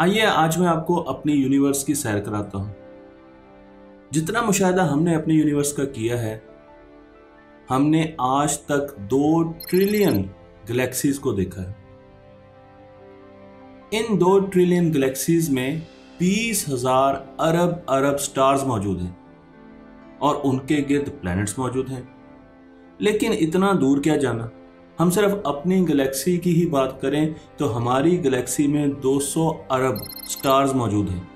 आइए आज मैं आपको अपने यूनिवर्स की सैर कराता हूं जितना मुशाह हमने अपने यूनिवर्स का किया है हमने आज तक दो ट्रिलियन गैलेक्सीज को देखा है इन दो ट्रिलियन गैलेक्सीज में बीस हजार अरब अरब स्टार्स मौजूद हैं और उनके गिर्द प्लैनेट्स मौजूद हैं लेकिन इतना दूर क्या जाना हम सिर्फ अपनी गैलेक्सी की ही बात करें तो हमारी गैलेक्सी में 200 अरब स्टार्स मौजूद हैं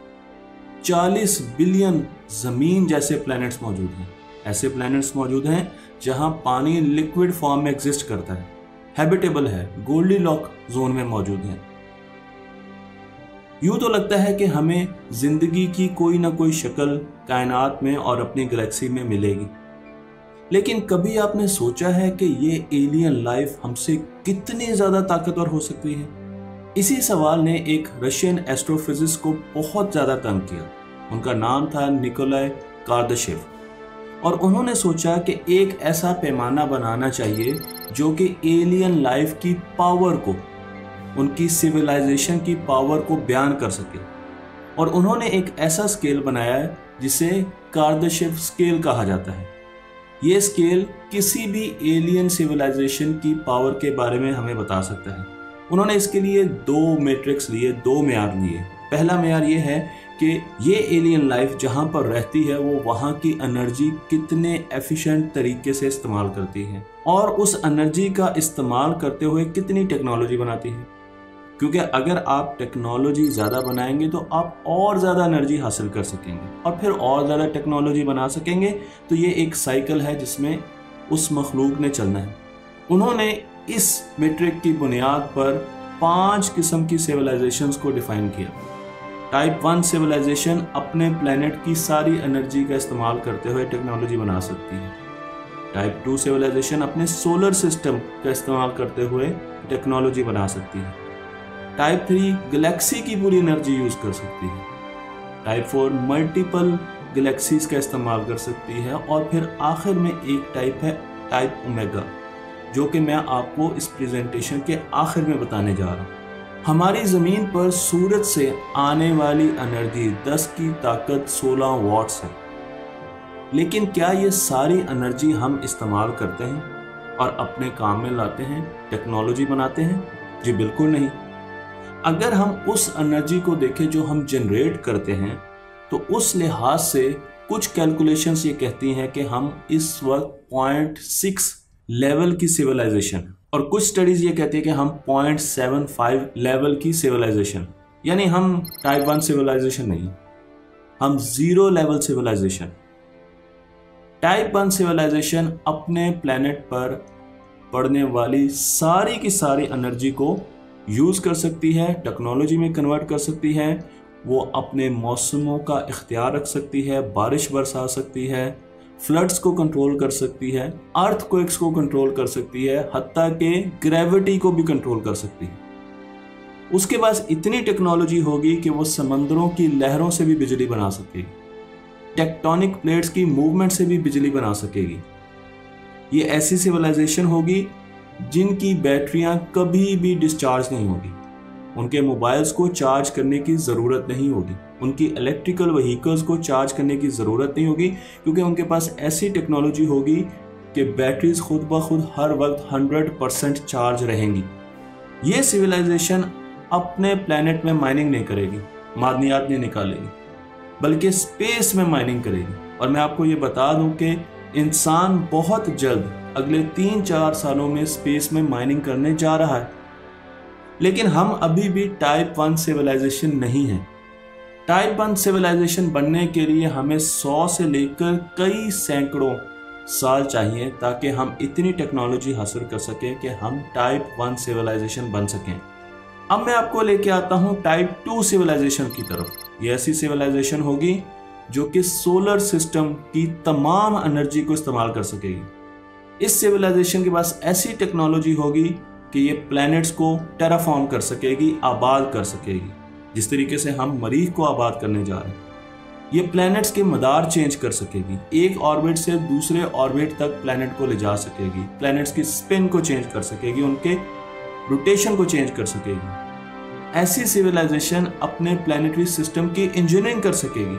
40 बिलियन ज़मीन जैसे प्लैनेट्स मौजूद हैं ऐसे प्लैनेट्स मौजूद हैं जहां पानी लिक्विड फॉर्म में एग्जिस्ट करता है हैबिटेबल है गोल्डी लॉक जोन में मौजूद है यूं तो लगता है कि हमें जिंदगी की कोई ना कोई शक्ल कायनात में और अपनी गैलेक्सी में मिलेगी लेकिन कभी आपने सोचा है कि ये एलियन लाइफ हमसे कितनी ज़्यादा ताकतवर हो सकती है इसी सवाल ने एक रशियन एस्ट्रोफिजिक्स को बहुत ज़्यादा तंग किया उनका नाम था निकोलाय कार्दशिव और उन्होंने सोचा कि एक ऐसा पैमाना बनाना चाहिए जो कि एलियन लाइफ की पावर को उनकी सिविलाइजेशन की पावर को बयान कर सके और उन्होंने एक ऐसा स्केल बनाया जिसे कार्दशिव स्केल कहा जाता है ये स्केल किसी भी एलियन सिविलाइजेशन की पावर के बारे में हमें बता सकता है उन्होंने इसके लिए दो मैट्रिक्स लिए दो मैार लिए पहला मैार ये है कि ये एलियन लाइफ जहाँ पर रहती है वो वहाँ की एनर्जी कितने एफिशिएंट तरीके से इस्तेमाल करती है और उस एनर्जी का इस्तेमाल करते हुए कितनी टेक्नोलॉजी बनाती है क्योंकि अगर आप टेक्नोलॉजी ज़्यादा बनाएंगे तो आप और ज़्यादा एनर्जी हासिल कर सकेंगे और फिर और ज़्यादा टेक्नोलॉजी बना सकेंगे तो ये एक साइकिल है जिसमें उस मखलूक ने चलना है उन्होंने इस मेट्रिक की बुनियाद पर पांच किस्म की सिविलाइजेशंस को डिफाइन किया टाइप वन सिविलाइजेशन अपने प्लानट की सारी एनर्जी का इस्तेमाल करते हुए टेक्नोलॉजी बना सकती है टाइप टू सिविलाइजेशन अपने सोलर सिस्टम का इस्तेमाल करते हुए टेक्नोलॉजी बना सकती है टाइप थ्री गैलेक्सी की पूरी एनर्जी यूज कर सकती है टाइप फोर मल्टीपल गैलेक्सीज का इस्तेमाल कर सकती है और फिर आखिर में एक टाइप है टाइप ओमेगा जो कि मैं आपको इस प्रेजेंटेशन के आखिर में बताने जा रहा हूँ हमारी ज़मीन पर सूरज से आने वाली एनर्जी 10 की ताकत 16 वाट्स है लेकिन क्या ये सारी एनर्जी हम इस्तेमाल करते हैं और अपने काम में लाते हैं टेक्नोलॉजी बनाते हैं जी बिल्कुल नहीं अगर हम उस एनर्जी को देखें जो हम जनरेट करते हैं तो उस लिहाज से कुछ कैलकुलेशंस ये कहती हैं कि हम इस वक्त पॉइंट सिक्स लेवल की सिविलाइजेशन और कुछ स्टडीज ये कहती है कि हम पॉइंट सेवन फाइव लेवल की सिविलाइजेशन यानी हम टाइप वन सिविलाइजेशन नहीं हम zero level civilisation type one civilisation अपने प्लेनेट पर पड़ने वाली सारी की सारी एनर्जी को यूज़ कर सकती है टेक्नोलॉजी में कन्वर्ट कर सकती है वो अपने मौसमों का इख्तियार रख सकती है बारिश बरसा सकती है फ्लड्स को कंट्रोल कर सकती है अर्थ को कंट्रोल कर सकती है हती के ग्रेविटी को भी कंट्रोल कर सकती है उसके पास इतनी टेक्नोलॉजी होगी कि वो समंदरों की लहरों से भी बिजली बना सकेगी टेक्टोनिक प्लेट्स की मूवमेंट से भी बिजली बना सकेगी ये ऐसी सिविलाइजेशन होगी जिनकी बैटरियां कभी भी डिस्चार्ज नहीं होगी उनके मोबाइल्स को चार्ज करने की ज़रूरत नहीं होगी उनकी इलेक्ट्रिकल वहीकल्स को चार्ज करने की ज़रूरत नहीं होगी क्योंकि उनके पास ऐसी टेक्नोलॉजी होगी कि बैटरीज खुद ब खुद हर वक्त 100 परसेंट चार्ज रहेंगी ये सिविलाइजेशन अपने प्लानट में माइनिंग नहीं करेगी मादनियात नहीं निकालेगी बल्कि स्पेस में माइनिंग करेगी और मैं आपको ये बता दूं कि इंसान बहुत जल्द अगले तीन चार सालों में स्पेस में माइनिंग करने जा रहा है लेकिन हम अभी भी टाइप वन सिविलाइजेशन नहीं है टाइप वन सिविलाइजेशन बनने के लिए हमें सौ से लेकर कई सैकड़ों साल चाहिए ताकि हम इतनी टेक्नोलॉजी हासिल कर सकें कि हम टाइप वन सिविलाइजेशन बन सकें अब मैं आपको लेके आता हूँ टाइप टू सिविलाइजेशन की तरफ ये ऐसी सिविलाइजेशन होगी जो कि सोलर सिस्टम की तमाम एनर्जी को इस्तेमाल कर सकेगी इस सिविलाइजेशन के पास ऐसी टेक्नोलॉजी होगी कि ये प्लैनेट्स को टेराफॉर्म कर सकेगी आबाद कर सकेगी जिस तरीके से हम मरीख को आबाद करने जा रहे हैं ये प्लैनेट्स के मदार चेंज कर सकेगी एक ऑर्बिट से दूसरे ऑर्बिट तक प्लैनेट को ले जा सकेगी प्लैनेट्स की स्पिन को चेंज कर सकेगी उनके रोटेशन को चेंज कर सकेगी ऐसी सिविलाइजेशन अपने प्लानिटरी सिस्टम की इंजीनियरिंग कर सकेगी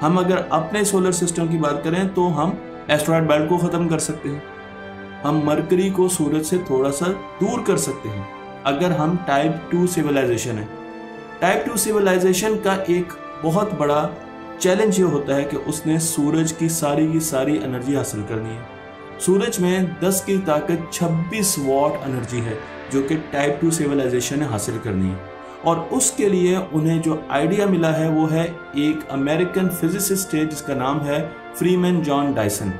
हम अगर अपने सोलर सिस्टम की बात करें तो हम एस्ट्रॉयड बेल्ट को ख़त्म कर सकते हैं हम मरकरी को सूरज से थोड़ा सा दूर कर सकते हैं अगर हम टाइप टू सिविलाइजेशन है टाइप टू सिविलाइजेशन का एक बहुत बड़ा चैलेंज ये होता है कि उसने सूरज की सारी की सारी एनर्जी हासिल करनी है सूरज में 10 की ताकत 26 वॉट एनर्जी है जो कि टाइप टू सिविलाइजेशन ने हासिल करनी है और उसके लिए उन्हें जो आइडिया मिला है वो है एक अमेरिकन फिजिसिस्ट है जिसका नाम है फ्रीमैन जॉन डायसन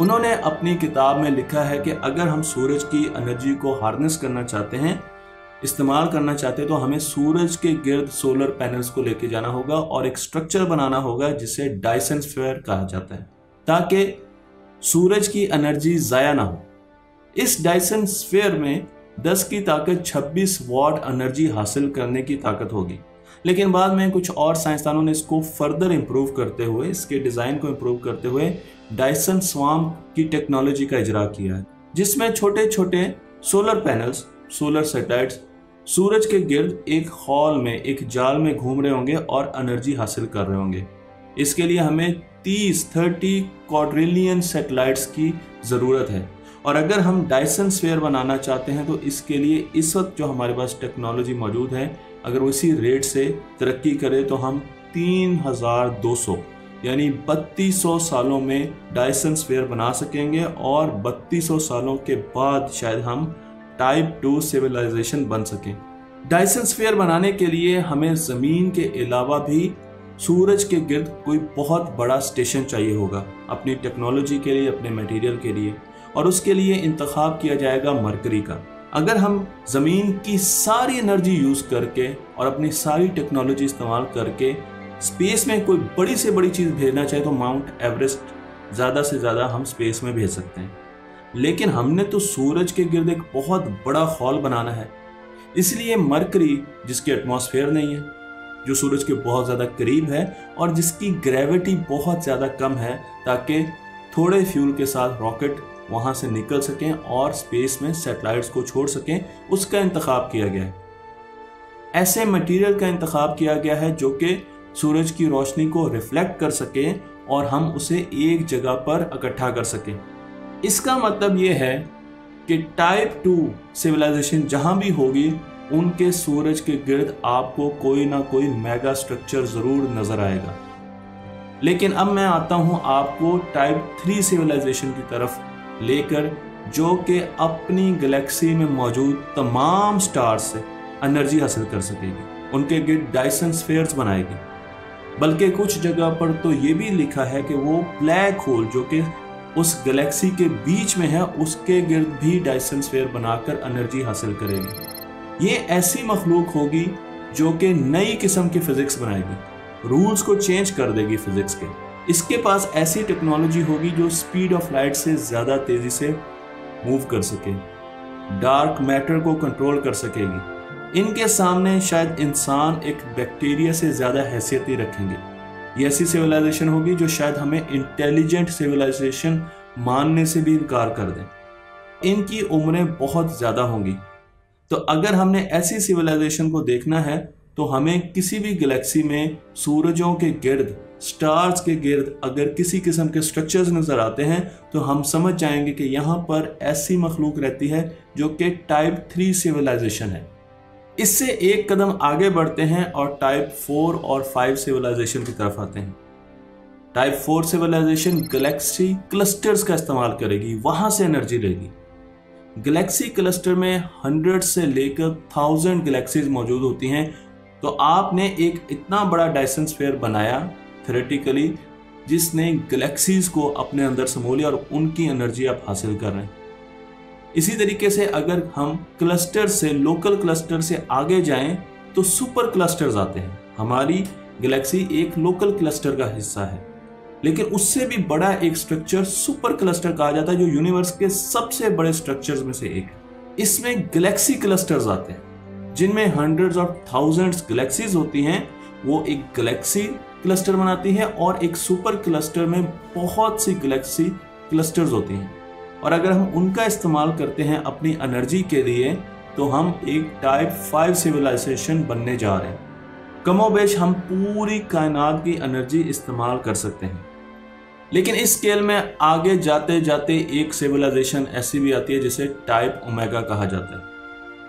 उन्होंने अपनी किताब में लिखा है कि अगर हम सूरज की एनर्जी को हार्नेस करना चाहते हैं इस्तेमाल करना चाहते हैं तो हमें सूरज के गिर्द सोलर पैनल्स को लेके जाना होगा और एक स्ट्रक्चर बनाना होगा जिसे डायसन स्फेयर कहा जाता है ताकि सूरज की एनर्जी ज़ाया ना हो इस डायसन स्फेयर में 10 की ताकत 26 वॉट एनर्जी हासिल करने की ताकत होगी लेकिन बाद में कुछ और साइंसदानों ने इसको फर्दर इम्प्रूव करते हुए इसके डिज़ाइन को इम्प्रूव करते हुए डायसन स्वाम की टेक्नोलॉजी का इजरा किया है जिसमें छोटे छोटे सोलर पैनल्स सोलर सेटेलाइट्स सूरज के गिर्द एक हॉल में एक जाल में घूम रहे होंगे और एनर्जी हासिल कर रहे होंगे इसके लिए हमें 30 30 क्वाड्रिलियन सेटेलाइट्स की ज़रूरत है और अगर हम डायसन स्फेयर बनाना चाहते हैं तो इसके लिए इस वक्त जो हमारे पास टेक्नोलॉजी मौजूद है अगर वो इसी रेट से तरक्की करे तो हम 3200 यानी 3200 सालों में डायसन स्पेयर बना सकेंगे और 3200 सालों के बाद शायद हम टाइप टू सिविलाइजेशन बन सकें डायसन स्पेयर बनाने के लिए हमें ज़मीन के अलावा भी सूरज के गिर्द कोई बहुत बड़ा स्टेशन चाहिए होगा अपनी टेक्नोलॉजी के लिए अपने मटेरियल के लिए और उसके लिए इंतखब किया जाएगा मरकरी का अगर हम ज़मीन की सारी एनर्जी यूज़ करके और अपनी सारी टेक्नोलॉजी इस्तेमाल करके स्पेस में कोई बड़ी से बड़ी चीज़ भेजना चाहे तो माउंट एवरेस्ट ज़्यादा से ज़्यादा हम स्पेस में भेज सकते हैं लेकिन हमने तो सूरज के गिर्द एक बहुत बड़ा हॉल बनाना है इसलिए मरकरी जिसकी एटमॉस्फेयर नहीं है जो सूरज के बहुत ज़्यादा करीब है और जिसकी ग्रेविटी बहुत ज़्यादा कम है ताकि थोड़े फ्यूल के साथ रॉकेट वहाँ से निकल सकें और स्पेस में सेटेलाइट्स को छोड़ सकें उसका इंतखब किया गया है ऐसे मटेरियल का इंतखा किया गया है जो कि सूरज की रोशनी को रिफ्लेक्ट कर सकें और हम उसे एक जगह पर इकट्ठा कर सकें इसका मतलब ये है कि टाइप टू सिविलाइजेशन जहाँ भी होगी उनके सूरज के गिर्द आपको कोई ना कोई मेगा स्ट्रक्चर ज़रूर नज़र आएगा लेकिन अब मैं आता हूँ आपको टाइप थ्री सिविलाइजेशन की तरफ लेकर जो कि अपनी गैलेक्सी में मौजूद तमाम स्टार से एनर्जी हासिल कर सकेगी उनके गिर डाइसन स्फेयर्स बनाएगी बल्कि कुछ जगह पर तो ये भी लिखा है कि वो ब्लैक होल जो कि उस गैलेक्सी के बीच में है उसके गिर्द भी डाइसन स्फेयर बनाकर एनर्जी हासिल करेगी ये ऐसी मखलूक होगी जो कि नई किस्म की फिज़िक्स बनाएगी रूल्स को चेंज कर देगी फिज़िक्स के इसके पास ऐसी टेक्नोलॉजी होगी जो स्पीड ऑफ लाइट से ज़्यादा तेज़ी से मूव कर सके डार्क मैटर को कंट्रोल कर सकेगी इनके सामने शायद इंसान एक बैक्टीरिया से ज़्यादा हैसियत ही रखेंगे ये ऐसी सिविलाइजेशन होगी जो शायद हमें इंटेलिजेंट सिविलाइजेशन मानने से भी इनकार कर दें इनकी उम्रें बहुत ज़्यादा होंगी तो अगर हमने ऐसी सिविलाइजेशन को देखना है तो हमें किसी भी गैलेक्सी में सूरजों के गिर्द स्टार्स के गिर्द अगर किसी किस्म के स्ट्रक्चर्स नज़र आते हैं तो हम समझ जाएंगे कि यहाँ पर ऐसी मखलूक रहती है जो कि टाइप थ्री सिविलाइजेशन है इससे एक कदम आगे बढ़ते हैं और टाइप फोर और फाइव सिविलाइजेशन की तरफ आते हैं type four civilisation galaxy clusters का इस्तेमाल करेगी वहाँ से एनर्जी लेगी गैलेक्सी क्लस्टर में हंड्रेड से लेकर थाउजेंड गैलेक्सीज मौजूद होती हैं तो आपने एक इतना बड़ा डायसन स्फेयर बनाया थेरेटिकली जिसने गैलेक्सीज को अपने अंदर समो लिया और उनकी एनर्जी आप हासिल कर रहे हैं इसी तरीके से अगर हम क्लस्टर से लोकल क्लस्टर से आगे जाएं तो सुपर क्लस्टर्स आते हैं हमारी गैलेक्सी एक लोकल क्लस्टर का हिस्सा है लेकिन उससे भी बड़ा एक स्ट्रक्चर सुपर क्लस्टर कहा जाता है जो यूनिवर्स के सबसे बड़े स्ट्रक्चर्स में से एक है इसमें गैलेक्सी क्लस्टर्स आते हैं जिनमें हंड्रेड ऑफ थाउजेंड्स गलेक्सीज होती हैं वो एक गलेक्सी क्लस्टर बनाती है और एक सुपर क्लस्टर में बहुत सी गलेक्सी क्लस्टर्स होती हैं और अगर हम उनका इस्तेमाल करते हैं अपनी एनर्जी के लिए तो हम एक टाइप फाइव सिविलाइजेशन बनने जा रहे हैं कमोबेश हम पूरी कायनात की एनर्जी इस्तेमाल कर सकते हैं लेकिन इस स्केल में आगे जाते जाते एक सिविलाइजेशन ऐसी भी आती है जिसे टाइप ओमेगा कहा जाता है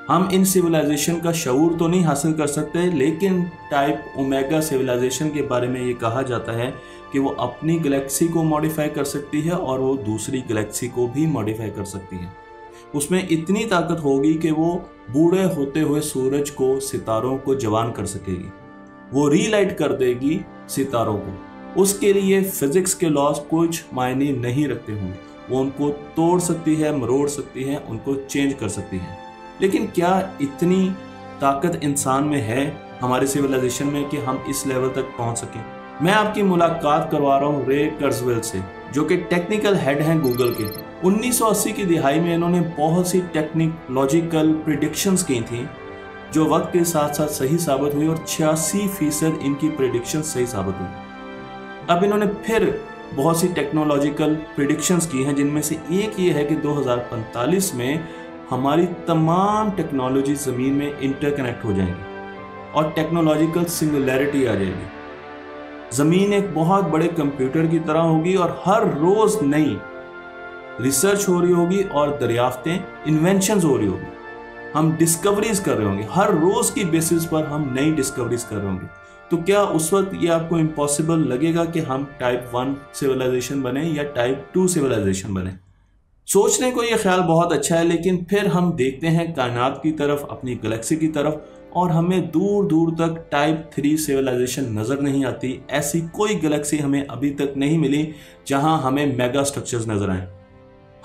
हम इन सिविलाइजेशन का शूर तो नहीं हासिल कर सकते लेकिन टाइप ओमेगा सिविलाइजेशन के बारे में ये कहा जाता है कि वो अपनी गलेक्सी को मॉडिफाई कर सकती है और वो दूसरी गलेक्सी को भी मॉडिफाई कर सकती है उसमें इतनी ताकत होगी कि वो बूढ़े होते हुए सूरज को सितारों को जवान कर सकेगी वो रीलाइट कर देगी सितारों को उसके लिए फिजिक्स के लॉज कुछ मायने नहीं रखते होंगे वो उनको तोड़ सकती है मरोड़ सकती है उनको चेंज कर सकती है लेकिन क्या इतनी ताकत इंसान में है हमारे सिविलाइजेशन में कि हम इस लेवल तक पहुंच सकें मैं आपकी मुलाकात करवा रहा हूँ रे कर्जवेल से जो कि टेक्निकल हेड हैं गूगल के 1980 की दिहाई में इन्होंने बहुत सी टेक्निकलॉजिकल प्रिडिक्शंस की थी जो वक्त के साथ साथ सही साबित हुई और छियासी फीसद इनकी प्रिडिक्शन सही साबित हुई अब इन्होंने फिर बहुत सी टेक्नोलॉजिकल प्रिडिक्शंस की हैं जिनमें से एक ये है कि 2045 में हमारी तमाम टेक्नोलॉजी ज़मीन में इंटरकनेक्ट हो जाएंगी और टेक्नोलॉजिकल सिंगुलैरिटी आ जाएगी ज़मीन एक बहुत बड़े कंप्यूटर की तरह होगी और हर रोज़ नई रिसर्च हो रही होगी और दरियाफ्तें इन्वेंशन हो रही होगी हम डिस्कवरीज कर रहे होंगे हर रोज़ की बेसिस पर हम नई डिस्कवरीज कर रहे होंगे तो क्या उस वक्त ये आपको इम्पॉसिबल लगेगा कि हम टाइप वन सिविलाइजेशन बने या टाइप टू सिविलाइजेशन बने सोचने को ये ख्याल बहुत अच्छा है लेकिन फिर हम देखते हैं कायनात की तरफ अपनी गलेक्सी की तरफ और हमें दूर दूर तक टाइप थ्री सिविलाइजेशन नज़र नहीं आती ऐसी कोई गलेक्सी हमें अभी तक नहीं मिली जहां हमें मेगा स्ट्रक्चर्स नज़र आए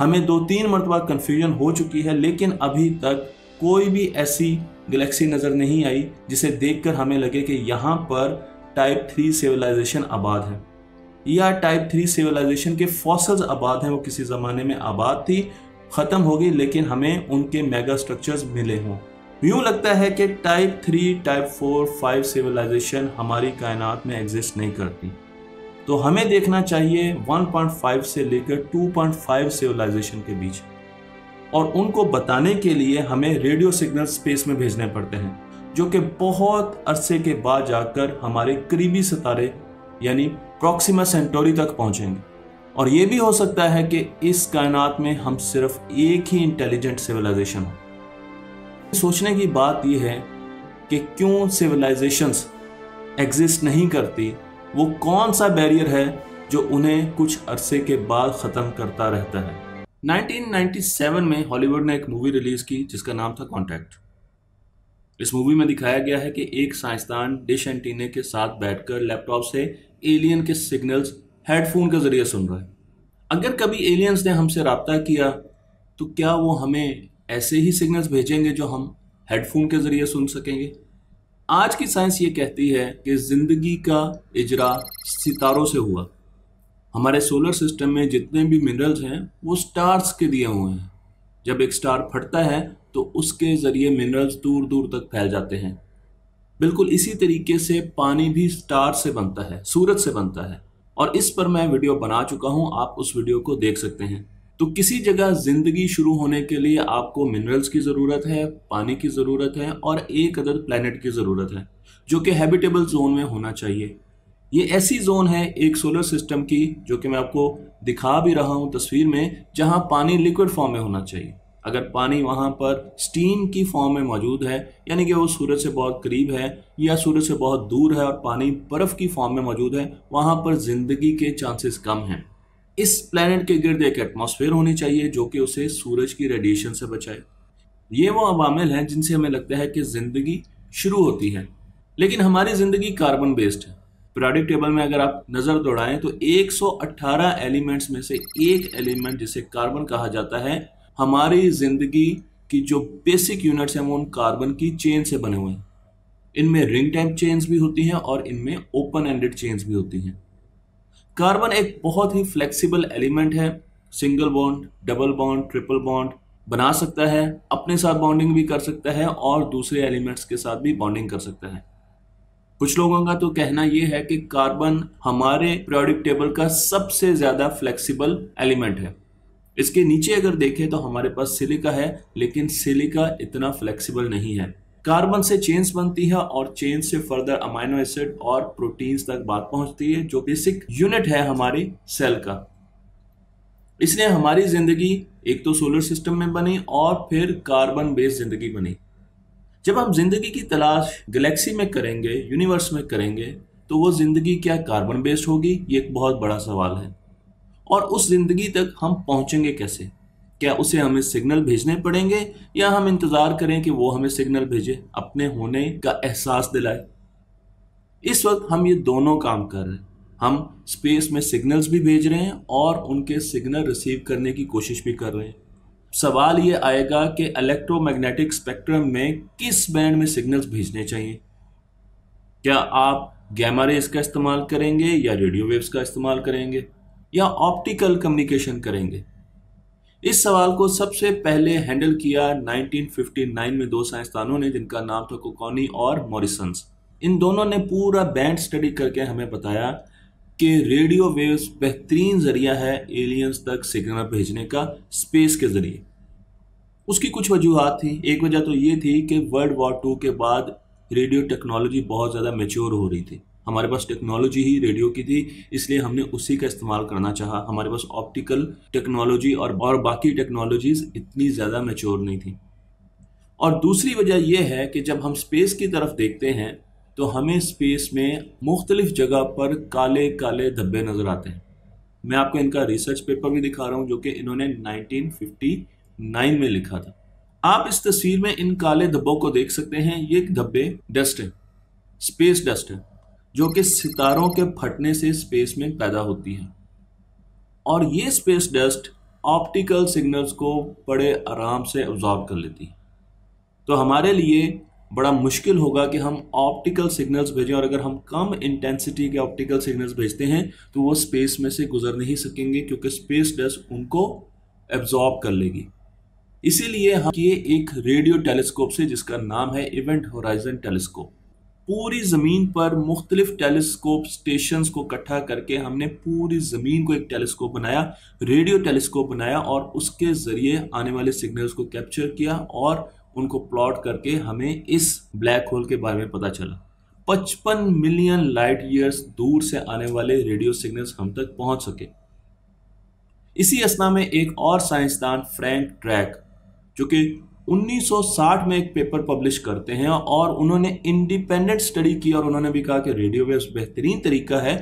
हमें दो तीन मरतबा कन्फ्यूजन हो चुकी है लेकिन अभी तक कोई भी ऐसी गलेक्सी नज़र नहीं आई जिसे देखकर हमें लगे कि यहाँ पर टाइप थ्री सिविलाइजेशन आबाद है या टाइप थ्री सिविलाइजेशन के फॉसल्स आबाद हैं वो किसी ज़माने में आबाद थी ख़त्म हो गई लेकिन हमें उनके मेगा स्ट्रक्चर्स मिले हों यूँ लगता है कि type three type four five civilisation हमारी कायनात में एग्जिस्ट नहीं करती तो हमें देखना चाहिए 1.5 से लेकर 2.5 सिविलाइजेशन के बीच और उनको बताने के लिए हमें रेडियो सिग्नल स्पेस में भेजने पड़ते हैं जो कि बहुत अरसे के बाद जाकर हमारे करीबी सितारे यानी प्रॉक्सिमा सेंटोरी तक पहुंचेंगे और ये भी हो सकता है कि इस कायनात में हम सिर्फ एक ही इंटेलिजेंट सिविलाइजेशन हो सोचने की बात यह है कि क्यों सिविलाइजेशंस एग्जिस्ट नहीं करती वो कौन सा बैरियर है जो उन्हें कुछ अरसे के बाद ख़त्म करता रहता है 1997 में हॉलीवुड ने एक मूवी रिलीज़ की जिसका नाम था कॉन्टैक्ट इस मूवी में दिखाया गया है कि एक साइंसदान डिश एंटीने के साथ बैठकर लैपटॉप से एलियन के सिग्नल्स हेडफोन के ज़रिए सुन रहा है अगर कभी एलियंस ने हमसे रबता किया तो क्या वो हमें ऐसे ही सिग्नल्स भेजेंगे जो हम हेडफोन के ज़रिए सुन सकेंगे आज की साइंस ये कहती है कि ज़िंदगी का इजरा सितारों से हुआ हमारे सोलर सिस्टम में जितने भी मिनरल्स हैं वो स्टार्स के दिए हुए हैं जब एक स्टार फटता है तो उसके ज़रिए मिनरल्स दूर दूर तक फैल जाते हैं बिल्कुल इसी तरीके से पानी भी स्टार से बनता है सूरज से बनता है और इस पर मैं वीडियो बना चुका हूं आप उस वीडियो को देख सकते हैं तो किसी जगह ज़िंदगी शुरू होने के लिए आपको मिनरल्स की ज़रूरत है पानी की ज़रूरत है और एक अदर प्लानट की ज़रूरत है जो कि हैबिटेबल जोन में होना चाहिए ये ऐसी जोन है एक सोलर सिस्टम की जो कि मैं आपको दिखा भी रहा हूँ तस्वीर में जहाँ पानी लिक्विड फॉर्म में होना चाहिए अगर पानी वहाँ पर स्टीम की फॉर्म में मौजूद है यानी कि वो सूरज से बहुत करीब है या सूरज से बहुत दूर है और पानी बर्फ़ की फॉर्म में मौजूद है वहाँ पर ज़िंदगी के चांसेस कम हैं इस प्लानट के गिर्द एक एटमॉस्फेयर होनी चाहिए जो कि उसे सूरज की रेडिएशन से बचाए ये वो अवामिल हैं जिनसे हमें लगता है कि ज़िंदगी शुरू होती है लेकिन हमारी ज़िंदगी कार्बन बेस्ड है प्रोडक्ट टेबल में अगर आप नज़र दौड़ाएं तो 118 एलिमेंट्स में से एक एलिमेंट जिसे कार्बन कहा जाता है हमारी ज़िंदगी की जो बेसिक यूनिट्स हैं वो उन कार्बन की चेन से बने हुए हैं इनमें रिंग टाइप चेन्स भी होती हैं और इनमें ओपन एंडेड चेन्स भी होती हैं कार्बन एक बहुत ही फ्लेक्सिबल एलिमेंट है single bond double bond triple bond बना सकता है अपने साथ बॉन्डिंग भी कर सकता है और दूसरे एलिमेंट्स के साथ भी बॉन्डिंग कर सकता है कुछ लोगों का तो कहना यह है कि कार्बन हमारे प्रोडिक्ट टेबल का सबसे ज़्यादा फ्लेक्सिबल एलिमेंट है इसके नीचे अगर देखें तो हमारे पास सिलिका है लेकिन सिलिका इतना फ्लेक्सिबल नहीं है कार्बन से चेन्स बनती है और चेन से फर्दर अमाइनो एसिड और प्रोटीन्स तक बात पहुंचती है जो बेसिक यूनिट है हमारे सेल का इसने हमारी जिंदगी एक तो सोलर सिस्टम में बनी और फिर कार्बन बेस्ड जिंदगी बनी जब हम जिंदगी की तलाश गैलेक्सी में करेंगे यूनिवर्स में करेंगे तो वो जिंदगी क्या कार्बन बेस्ड होगी ये एक बहुत बड़ा सवाल है और उस ज़िंदगी तक हम पहुँचेंगे कैसे क्या उसे हमें सिग्नल भेजने पड़ेंगे या हम इंतज़ार करें कि वो हमें सिग्नल भेजे अपने होने का एहसास दिलाए इस वक्त हम ये दोनों काम कर रहे हैं हम स्पेस में सिग्नल्स भी भेज रहे हैं और उनके सिग्नल रिसीव करने की कोशिश भी कर रहे हैं सवाल ये आएगा कि इलेक्ट्रोमैग्नेटिक स्पेक्ट्रम में किस बैंड में सिग्नल्स भेजने चाहिए क्या आप गैमा रेज का इस्तेमाल करेंगे या रेडियो वेव्स का इस्तेमाल करेंगे या ऑप्टिकल कम्युनिकेशन करेंगे इस सवाल को सबसे पहले हैंडल किया 1959 में दो साइंसदानों ने जिनका नाम था कोकोनी और मॉरिसन्स इन दोनों ने पूरा बैंड स्टडी करके हमें बताया कि रेडियो वेव्स बेहतरीन जरिया है एलियंस तक सिग्नल भेजने का स्पेस के ज़रिए उसकी कुछ वजूहत थी एक वजह तो ये थी कि वर्ल्ड वॉर टू के बाद रेडियो टेक्नोलॉजी बहुत ज़्यादा मेच्योर हो रही थी हमारे पास टेक्नोलॉजी ही रेडियो की थी इसलिए हमने उसी का इस्तेमाल करना चाहा हमारे पास ऑप्टिकल टेक्नोलॉजी और और बाकी टेक्नोलॉजीज इतनी ज़्यादा मेच्योर नहीं थी और दूसरी वजह यह है कि जब हम स्पेस की तरफ देखते हैं तो हमें स्पेस में मुख्तलिफ जगह पर काले काले धब्बे नज़र आते हैं मैं आपको इनका रिसर्च पेपर भी दिखा रहा हूँ जो कि इन्होंने 1959 में लिखा था आप इस तस्वीर में इन काले धब्बों को देख सकते हैं ये धब्बे डस्ट है स्पेस डस्ट है जो कि सितारों के फटने से स्पेस में पैदा होती है और ये स्पेस डस्ट ऑप्टिकल सिग्नल्स को बड़े आराम से ऑब्जॉर्व कर लेती है तो हमारे लिए बड़ा मुश्किल होगा कि हम ऑप्टिकल सिग्नल्स भेजें और अगर हम कम इंटेंसिटी के ऑप्टिकल सिग्नल्स भेजते हैं तो वो स्पेस में से गुजर नहीं सकेंगे क्योंकि स्पेस डस्ट उनको एब्जॉर्ब कर लेगी इसीलिए हम ये एक रेडियो टेलीस्कोप से जिसका नाम है इवेंट होराइजन टेलीस्कोप पूरी ज़मीन पर मुख्तलिफ टेलीस्कोप स्टेशन को इकट्ठा करके हमने पूरी ज़मीन को एक टेलीस्कोप बनाया रेडियो टेलीस्कोप बनाया और उसके ज़रिए आने वाले सिग्नल्स को कैप्चर किया और उनको प्लॉट करके हमें इस ब्लैक होल के बारे में पता चला 55 मिलियन लाइट ईयर्स दूर से आने वाले रेडियो सिग्नल्स हम तक पहुंच सके इसी असना में एक और साइंसदान फ्रैंक ट्रैक जो कि 1960 में एक पेपर पब्लिश करते हैं और उन्होंने इंडिपेंडेंट स्टडी की और उन्होंने भी कहा कि रेडियो वेव्स बेहतरीन तरीका है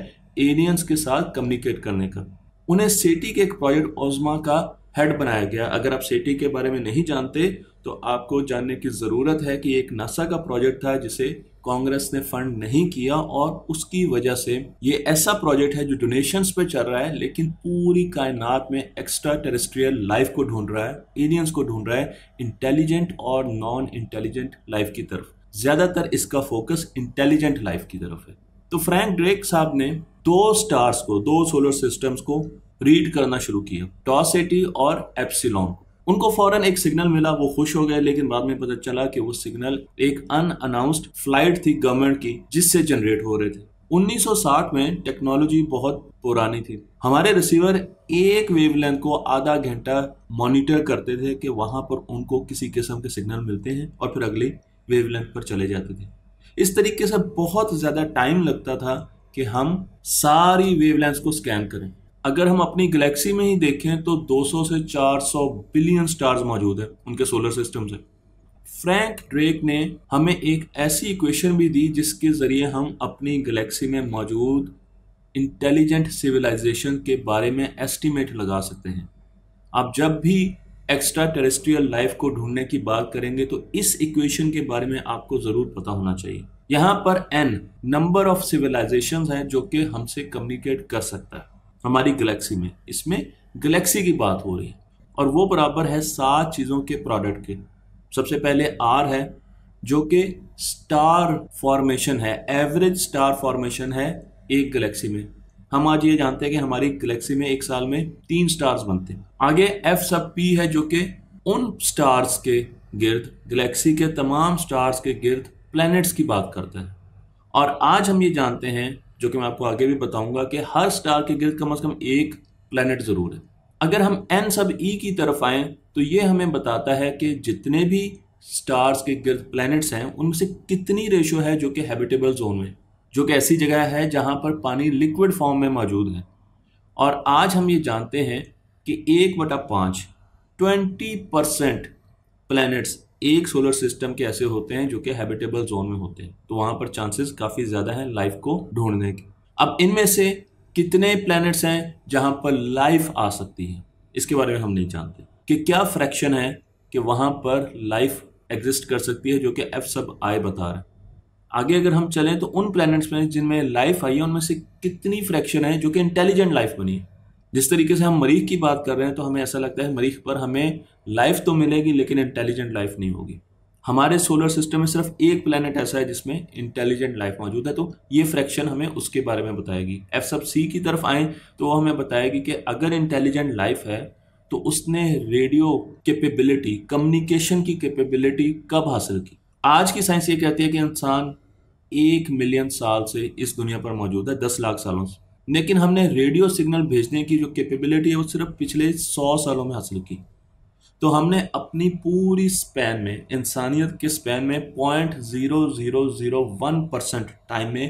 एलियंस के साथ कम्युनिकेट करने का उन्हें सेटी के एक प्रोजेक्ट ओजमा का हेड बनाया गया अगर आप सेटी के बारे में नहीं जानते तो आपको जानने की ज़रूरत है कि एक नासा का प्रोजेक्ट था जिसे कांग्रेस ने फंड नहीं किया और उसकी वजह से ये ऐसा प्रोजेक्ट है जो डोनेशंस पे चल रहा है लेकिन पूरी कायनात में एक्स्ट्रा टेरेस्ट्रियल लाइफ को ढूंढ रहा है एलियंस को ढूंढ रहा है इंटेलिजेंट और नॉन इंटेलिजेंट लाइफ की तरफ ज़्यादातर इसका फोकस इंटेलिजेंट लाइफ की तरफ है तो फ्रैंक ड्रेक साहब ने दो स्टार्स को दो सोलर सिस्टम्स को रीड करना शुरू किया टॉस सिटी और एप्सिलोन उनको फौरन एक सिग्नल मिला वो खुश हो गए लेकिन बाद में पता चला कि वो सिग्नल एक अनअनाउंस्ड फ्लाइट थी गवर्नमेंट की जिससे जनरेट हो रहे थे 1960 में टेक्नोलॉजी बहुत पुरानी थी हमारे रिसीवर एक वेवलेंथ को आधा घंटा मॉनिटर करते थे कि वहां पर उनको किसी किस्म के सिग्नल मिलते हैं और फिर अगले वेवलेंथ पर चले जाते थे इस तरीके से बहुत ज़्यादा टाइम लगता था कि हम सारी वेवलेंथ को स्कैन करें अगर हम अपनी गैलेक्सी में ही देखें तो 200 से 400 बिलियन स्टार्स मौजूद है उनके सोलर सिस्टम से फ्रैंक ड्रेक ने हमें एक ऐसी इक्वेशन भी दी जिसके ज़रिए हम अपनी गैलेक्सी में मौजूद इंटेलिजेंट सिविलाइजेशन के बारे में एस्टिमेट लगा सकते हैं आप जब भी एक्स्ट्रा टेरेस्ट्रियल लाइफ को ढूंढने की बात करेंगे तो इस इक्वेशन के बारे में आपको ज़रूर पता होना चाहिए यहाँ पर एन नंबर ऑफ सिविलाइजेशन हैं जो कि हमसे कम्युनिकेट कर सकता है हमारी गैलेक्सी में इसमें गैलेक्सी की बात हो रही है और वो बराबर है सात चीज़ों के प्रोडक्ट के सबसे पहले आर है जो कि स्टार फॉर्मेशन है एवरेज स्टार फॉर्मेशन है एक गैलेक्सी में हम आज ये जानते हैं कि हमारी गैलेक्सी में एक साल में तीन स्टार्स बनते हैं आगे एफ सब पी है जो कि उन स्टार्स के गिर्द गैलेक्सी के तमाम स्टार्स के गिर्द प्लैनेट्स की बात करता है और आज हम ये जानते हैं जो कि मैं आपको आगे भी बताऊंगा कि हर स्टार के गिर्द कम अज कम एक प्लानट ज़रूर है अगर हम एन सब ई e की तरफ आए तो ये हमें बताता है कि जितने भी स्टार्स के गिर्द प्लैनेट्स हैं उनमें से कितनी रेशो है जो कि हैबिटेबल जोन में जो कि ऐसी जगह है जहाँ पर पानी लिक्विड फॉर्म में मौजूद है और आज हम ये जानते हैं कि एक बटा पाँच ट्वेंटी परसेंट प्लैनेट्स एक सोलर सिस्टम के ऐसे होते हैं जो कि हैबिटेबल जोन में होते हैं तो वहां पर चांसेस काफ़ी ज़्यादा हैं लाइफ को ढूंढने के अब इनमें से कितने प्लैनेट्स हैं जहां पर लाइफ आ सकती है इसके बारे में हम नहीं जानते कि क्या फ्रैक्शन है कि वहां पर लाइफ एग्जिस्ट कर सकती है जो कि एफ सब आए बता रहे आगे अगर हम चलें तो उन प्लैनेट्स में जिनमें लाइफ आई है उनमें से कितनी फ्रैक्शन है जो कि इंटेलिजेंट लाइफ बनी है जिस तरीके से हम मरीख की बात कर रहे हैं तो हमें ऐसा लगता है मरीख पर हमें लाइफ तो मिलेगी लेकिन इंटेलिजेंट लाइफ नहीं होगी हमारे सोलर सिस्टम में सिर्फ एक प्लानट ऐसा है जिसमें इंटेलिजेंट लाइफ मौजूद है तो ये फ्रैक्शन हमें उसके बारे में बताएगी एफ सब सी की तरफ आए तो वो हमें बताएगी कि अगर इंटेलिजेंट लाइफ है तो उसने रेडियो कैपेबिलिटी कम्युनिकेशन की कैपेबिलिटी कब हासिल की आज की साइंस ये कहती है कि इंसान एक मिलियन साल से इस दुनिया पर मौजूद है दस लाख सालों से लेकिन हमने रेडियो सिग्नल भेजने की जो कैपेबिलिटी है वो सिर्फ पिछले सौ सालों में हासिल की तो हमने अपनी पूरी स्पैन में इंसानियत के स्पैन में point zero zero zero one percent time में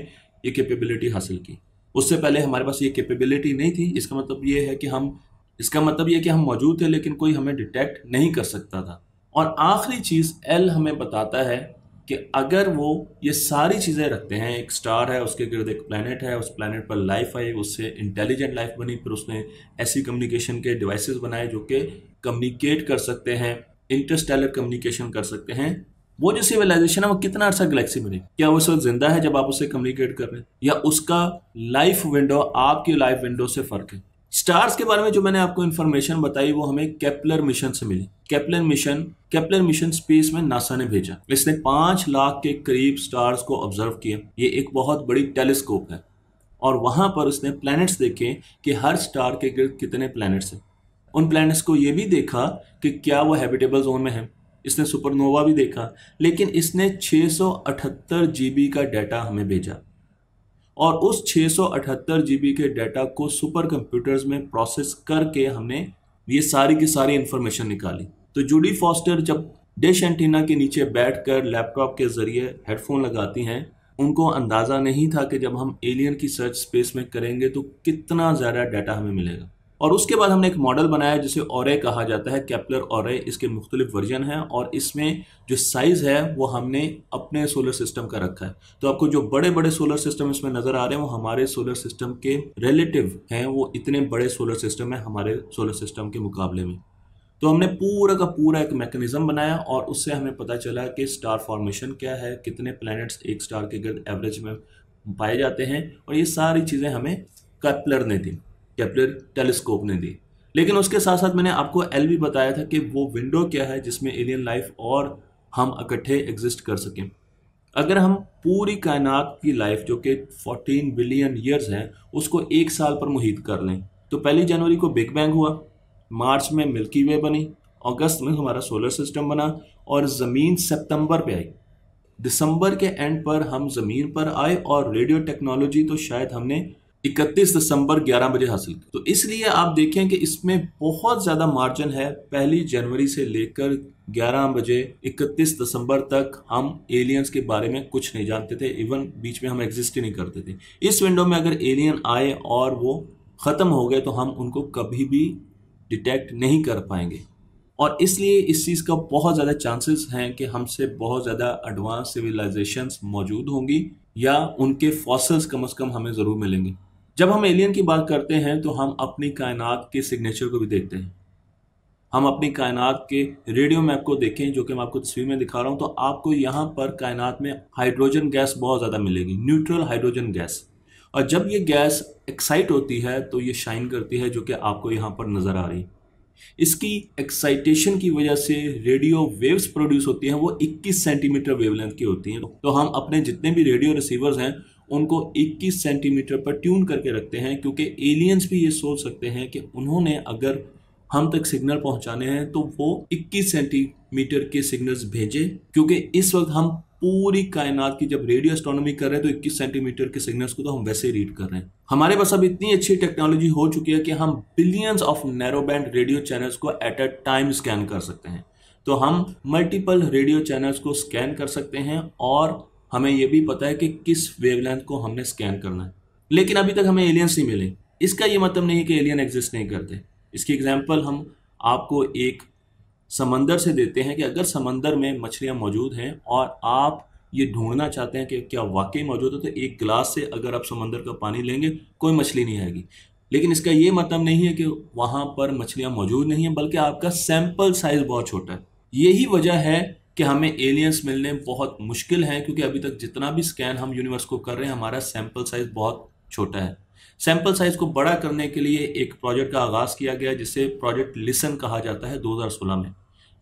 ये कैपेबिलिटी हासिल की उससे पहले हमारे पास ये कैपेबिलिटी नहीं थी इसका मतलब ये है कि हम इसका मतलब ये कि हम मौजूद थे लेकिन कोई हमें डिटेक्ट नहीं कर सकता था और आखिरी चीज़ एल हमें बताता है कि अगर वो ये सारी चीज़ें रखते हैं एक स्टार है उसके गिर्द एक प्लानट है उस प्लानट पर लाइफ आई उससे इंटेलिजेंट लाइफ बनी फिर उसने ऐसी कम्युनिकेशन के डिवाइसेस बनाए जो कि कम्युनिकेट कर सकते हैं इंटरस्टेलर कम्युनिकेशन कर सकते हैं वो जो सिविलाइजेशन है वो कितना अर्सा गलेक्सी बनी क्या वो सब वक्त जिंदा है जब आप उससे कम्युनिकेट कर रहे हैं या उसका लाइफ विंडो आपकी लाइफ विंडो से फर्क है स्टार्स के बारे में जो मैंने आपको इन्फॉर्मेशन बताई वो हमें कैप्लर मिशन से मिली Kepler mission Kepler mission space में नासा ने भेजा इसने पांच लाख के करीब स्टार्स को ऑब्जर्व किया ये एक बहुत बड़ी टेलीस्कोप है और वहां पर उसने प्लैनेट्स देखे कि हर स्टार के गिर्द कितने प्लैनेट्स हैं उन प्लैनेट्स को ये भी देखा कि क्या वो हैबिटेबल जोन में है इसने सुपरनोवा भी देखा लेकिन इसने 678 जीबी का डाटा हमें भेजा और उस 678 जीबी के डाटा को सुपर कंप्यूटर्स में प्रोसेस करके हमने ये सारी की सारी इन्फॉर्मेशन निकाली तो जूडी फॉस्टर जब डिश एंटीना के नीचे बैठकर लैपटॉप के ज़रिए हेडफोन लगाती हैं उनको अंदाज़ा नहीं था कि जब हम एलियन की सर्च स्पेस में करेंगे तो कितना ज़्यादा डाटा हमें मिलेगा और उसके बाद हमने एक मॉडल बनाया जिसे और कहा जाता है कैप्लर और इसके मुख्तलिफ वर्जन हैं और इसमें जो साइज़ है वो हमने अपने सोलर सिस्टम का रखा है तो आपको जो बड़े बड़े सोलर सिस्टम इसमें नज़र आ रहे हैं वो हमारे सोलर सिस्टम के रिलेटिव हैं वो इतने बड़े सोलर सिस्टम हैं हमारे सोलर सिस्टम के मुकाबले में तो हमने पूरा का पूरा एक मैकेनिज़्म बनाया और उससे हमें पता चला कि स्टार फॉर्मेशन क्या है कितने प्लैनेट्स एक स्टार के गर्द एवरेज में पाए जाते हैं और ये सारी चीज़ें हमें कैप्लर ने दी केपलर टेलीस्कोप ने दी लेकिन उसके साथ साथ मैंने आपको एल भी बताया था कि वो विंडो क्या है जिसमें एलियन लाइफ और हम इकट्ठे एग्जिस्ट कर सकें अगर हम पूरी कायनात की लाइफ जो कि 14 बिलियन ईयर्स है उसको एक साल पर मुहित कर लें तो पहली जनवरी को बिग बैंग हुआ मार्च में मिल्की वे बनी अगस्त में हमारा सोलर सिस्टम बना और ज़मीन सितंबर पे आई दिसंबर के एंड पर हम ज़मीन पर आए और रेडियो टेक्नोलॉजी तो शायद हमने इकतीस दिसंबर ग्यारह बजे हासिल तो इसलिए आप देखें कि इसमें बहुत ज़्यादा मार्जिन है पहली जनवरी से लेकर 11 बजे 31 दिसंबर तक हम एलियंस के बारे में कुछ नहीं जानते थे इवन बीच में हम एग्जिस्ट ही नहीं करते थे इस विंडो में अगर एलियन आए और वो ख़त्म हो गए तो हम उनको कभी भी डिटेक्ट नहीं कर पाएंगे और इसलिए इस चीज़ का बहुत ज़्यादा चांसेस हैं कि हमसे बहुत ज़्यादा एडवांस सिविलाइजेशंस मौजूद होंगी या उनके फॉसल्स कम अज़ कम हमें ज़रूर मिलेंगे जब हम एलियन की बात करते हैं तो हम अपनी कायनात के सिग्नेचर को भी देखते हैं हम अपनी कायनात के रेडियो मैप को देखें जो कि मैं आपको तस्वीर में दिखा रहा हूँ तो आपको यहाँ पर कायनात में हाइड्रोजन गैस बहुत ज़्यादा मिलेगी न्यूट्रल हाइड्रोजन गैस और जब ये गैस एक्साइट होती है तो ये शाइन करती है जो कि आपको यहाँ पर नज़र आ रही है इसकी एक्साइटेशन की वजह से रेडियो वेव्स प्रोड्यूस होती हैं वो 21 सेंटीमीटर वेवलेंथ की होती हैं तो हम अपने जितने भी रेडियो रिसीवर्स हैं उनको 21 सेंटीमीटर पर ट्यून करके रखते हैं क्योंकि एलियंस भी ये सोच सकते हैं कि उन्होंने अगर हम तक सिग्नल पहुंचाने हैं तो वो 21 सेंटीमीटर के सिग्नल्स भेजे क्योंकि इस वक्त हम पूरी कायनात की जब रेडियो एस्ट्रोनॉमी कर रहे हैं तो 21 सेंटीमीटर के सिग्नल्स को तो हम वैसे रीड कर रहे हैं हमारे पास अब इतनी अच्छी टेक्नोलॉजी हो चुकी है कि हम billions of narrow band radio channels को एट अ टाइम स्कैन कर सकते हैं तो हम मल्टीपल रेडियो चैनल्स को स्कैन कर सकते हैं और हमें यह भी पता है कि किस वेवलेंथ को हमने स्कैन करना है लेकिन अभी तक हमें एलियंस नहीं मिले इसका ये मतलब नहीं है कि एलियन एग्जिस्ट नहीं करते इसकी एग्जाम्पल हम आपको एक समंदर से देते हैं कि अगर समंदर में मछलियाँ मौजूद हैं और आप ये ढूंढना चाहते हैं कि क्या वाकई मौजूद है तो एक गिलास से अगर आप समंदर का पानी लेंगे कोई मछली नहीं आएगी लेकिन इसका ये मतलब नहीं है कि वहाँ पर मछलियाँ मौजूद नहीं हैं बल्कि आपका सैंपल साइज बहुत छोटा है यही वजह है कि हमें एलियंस मिलने बहुत मुश्किल है क्योंकि अभी तक जितना भी स्कैन हम यूनिवर्स को कर रहे हैं हमारा सैंपल साइज बहुत छोटा है सैंपल साइज को बड़ा करने के लिए एक प्रोजेक्ट का आगाज़ किया गया जिसे प्रोजेक्ट लिसन कहा जाता है 2016 में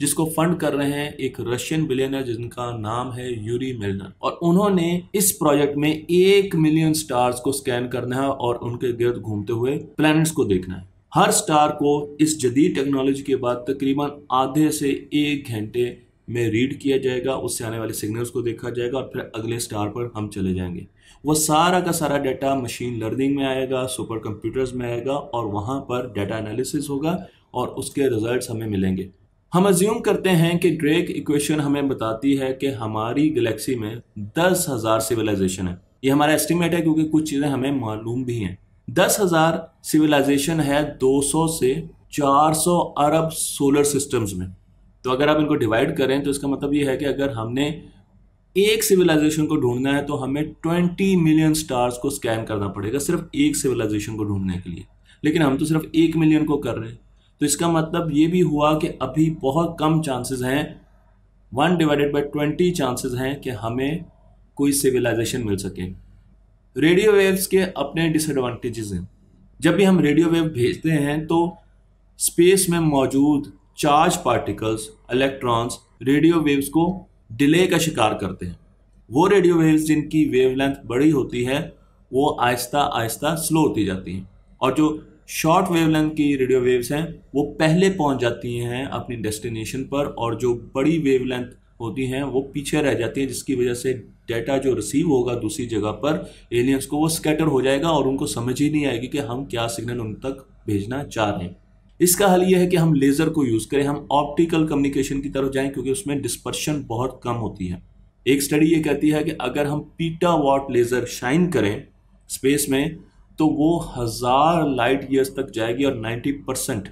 जिसको फंड कर रहे हैं एक रशियन बिलियनर जिनका नाम है यूरी मिलनर और उन्होंने इस प्रोजेक्ट में एक मिलियन स्टार्स को स्कैन करना है और उनके गिर्द घूमते हुए प्लैनेट्स को देखना है हर स्टार को इस जदीद टेक्नोलॉजी के बाद तकरीबन आधे से एक घंटे में रीड किया जाएगा उससे आने वाले सिग्नल्स को देखा जाएगा और फिर अगले स्टार पर हम चले जाएंगे वह सारा का सारा डाटा मशीन लर्निंग में आएगा सुपर कंप्यूटर्स में आएगा और वहाँ पर डाटा एनालिसिस होगा और उसके रिजल्ट्स हमें मिलेंगे हम अज्यूम करते हैं कि ड्रेक इक्वेशन हमें बताती है कि हमारी गैलेक्सी में दस हज़ार सिविलाइजेशन है ये हमारा एस्टिमेट है क्योंकि कुछ चीज़ें हमें मालूम भी हैं दस हज़ार सिविलाइजेशन है 200 से 400 अरब सोलर सिस्टम्स में तो अगर आप इनको डिवाइड करें तो इसका मतलब ये है कि अगर हमने एक सिविलाइजेशन को ढूंढना है तो हमें ट्वेंटी मिलियन स्टार्स को स्कैन करना पड़ेगा सिर्फ एक सिविलाइजेशन को ढूंढने के लिए लेकिन हम तो सिर्फ एक मिलियन को कर रहे हैं तो इसका मतलब ये भी हुआ कि अभी बहुत कम चांसेस हैं one divided by twenty chances हैं कि हमें कोई सिविलाइजेशन मिल सके रेडियो वेव्स के अपने डिसएडवांटेजेस हैं जब भी हम रेडियो वेव भेजते हैं तो स्पेस में मौजूद charge particles electrons radio waves को डिले का शिकार करते हैं वो रेडियो वेव्स जिनकी वेवलेंथ बड़ी होती है वो आहिस्ता आहिस्ता स्लो होती जाती हैं और जो शॉर्ट वेवलेंथ की रेडियो वेव्स हैं वो पहले पहुंच जाती हैं अपनी डेस्टिनेशन पर और जो बड़ी वेवलेंथ होती हैं वो पीछे रह जाती हैं जिसकी वजह से डेटा जो रिसीव होगा दूसरी जगह पर एलियंस को वो स्कैटर हो जाएगा और उनको समझ ही नहीं आएगी कि हम क्या सिग्नल उन तक भेजना चाह रहे हैं इसका हल यह है कि हम लेज़र को यूज़ करें हम ऑप्टिकल कम्युनिकेशन की तरफ जाएं क्योंकि उसमें डिस्पर्शन बहुत कम होती है एक स्टडी ये कहती है कि अगर हम पीटा वॉट लेज़र शाइन करें स्पेस में तो वो हज़ार लाइट ईयर्स तक जाएगी और 90 परसेंट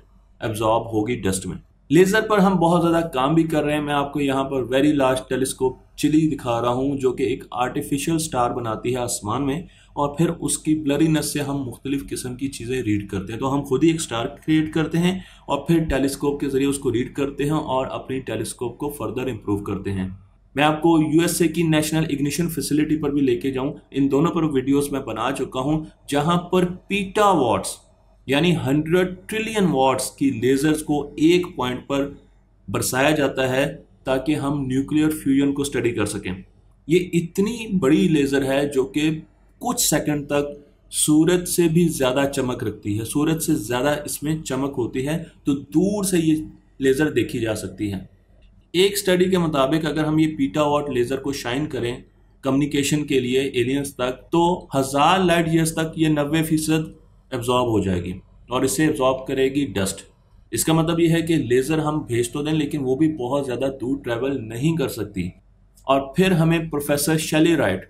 एब्जॉर्ब होगी डस्ट में लेज़र पर हम बहुत ज़्यादा काम भी कर रहे हैं मैं आपको यहाँ पर वेरी लार्ज टेलीस्कोप चिली दिखा रहा हूँ जो कि एक आर्टिफिशियल स्टार बनाती है आसमान में और फिर उसकी ब्लरीनेस से हम मुख्तलिफ़ किस्म की चीज़ें रीड करते हैं तो हम खुद ही एक स्टार क्रिएट करते हैं और फिर टेलीस्कोप के ज़रिए उसको रीड करते हैं और अपनी टेलीस्कोप को फर्दर इम्प्रूव करते हैं मैं आपको यूएसए की नेशनल इग्निशन फैसिलिटी पर भी लेके जाऊं इन दोनों पर वीडियोस मैं बना चुका हूं जहां पर पीटा वॉट्स यानी हंड्रेड ट्रिलियन वॉट्स की लेजर्स को एक पॉइंट पर बरसाया जाता है ताकि हम न्यूक्लियर फ्यूजन को स्टडी कर सकें ये इतनी बड़ी लेज़र है जो कि कुछ सेकंड तक सूरज से भी ज़्यादा चमक रखती है सूरज से ज़्यादा इसमें चमक होती है तो दूर से ये लेज़र देखी जा सकती है एक स्टडी के मुताबिक अगर हम ये पीटा वॉट लेज़र को शाइन करें कम्युनिकेशन के लिए एलियंस तक तो हज़ार लाइट ईयर्स तक ये नबे फीसद एब्जॉर्ब हो जाएगी और इसे एब्जॉर्ब करेगी डस्ट इसका मतलब ये है कि लेज़र हम भेज तो दें लेकिन वो भी बहुत ज़्यादा दूर ट्रैवल नहीं कर सकती और फिर हमें प्रोफेसर शेली राइट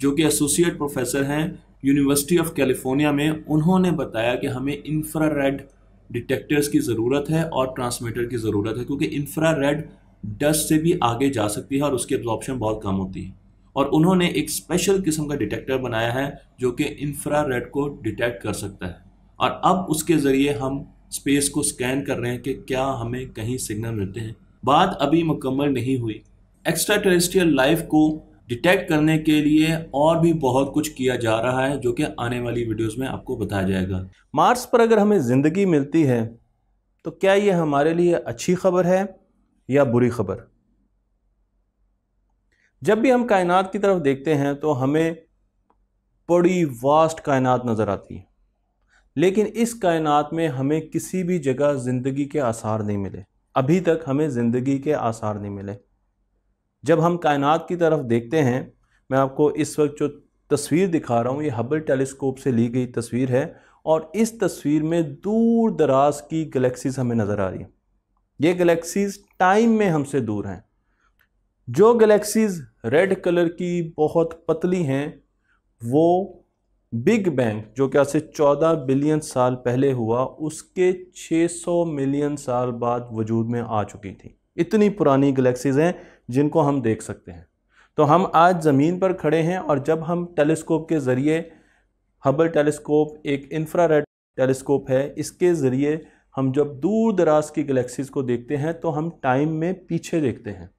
जो कि एसोसिएट प्रोफेसर हैं यूनिवर्सिटी ऑफ कैलिफोर्निया में उन्होंने बताया कि हमें इंफ्रा रेड डिटेक्टर्स की ज़रूरत है और ट्रांसमीटर की ज़रूरत है क्योंकि इंफ्रा रेड डस्ट से भी आगे जा सकती है और उसकी एब्जॉर्प्शन बहुत कम होती है और उन्होंने एक स्पेशल किस्म का डिटेक्टर बनाया है जो कि इंफ्रा रेड को डिटेक्ट कर सकता है और अब उसके ज़रिए हम स्पेस को स्कैन कर रहे हैं कि क्या हमें कहीं सिग्नल मिलते हैं बात अभी मुकम्मल नहीं हुई एक्स्ट्रा टेरेस्ट्रियल लाइफ को डिटेक्ट करने के लिए और भी बहुत कुछ किया जा रहा है जो कि आने वाली वीडियोस में आपको बताया जाएगा मार्स पर अगर हमें ज़िंदगी मिलती है तो क्या ये हमारे लिए अच्छी खबर है या बुरी खबर जब भी हम कायनात की तरफ देखते हैं तो हमें बड़ी वास्ट कायनात नज़र आती है लेकिन इस कायनात में हमें किसी भी जगह ज़िंदगी के आसार नहीं मिले अभी तक हमें ज़िंदगी के आसार नहीं मिले जब हम कायनात की तरफ देखते हैं मैं आपको इस वक्त जो तस्वीर दिखा रहा हूँ ये हबल टेलीस्कोप से ली गई तस्वीर है और इस तस्वीर में दूर दराज की गलेक्सीज हमें नज़र आ रही हैं ये गलेक्सीज टाइम में हमसे दूर हैं जो गलेक्सीज रेड कलर की बहुत पतली हैं वो बिग बैंग जो क्या से 14 बिलियन साल पहले हुआ उसके 600 मिलियन साल बाद वजूद में आ चुकी थी इतनी पुरानी गलेक्सीज हैं जिनको हम देख सकते हैं तो हम आज ज़मीन पर खड़े हैं और जब हम टेलीस्कोप के ज़रिए हबल टेलीस्कोप एक इंफ्रारेड टेलीस्कोप है इसके ज़रिए हम जब दूर दराज की गलेक्सीज़ को देखते हैं तो हम टाइम में पीछे देखते हैं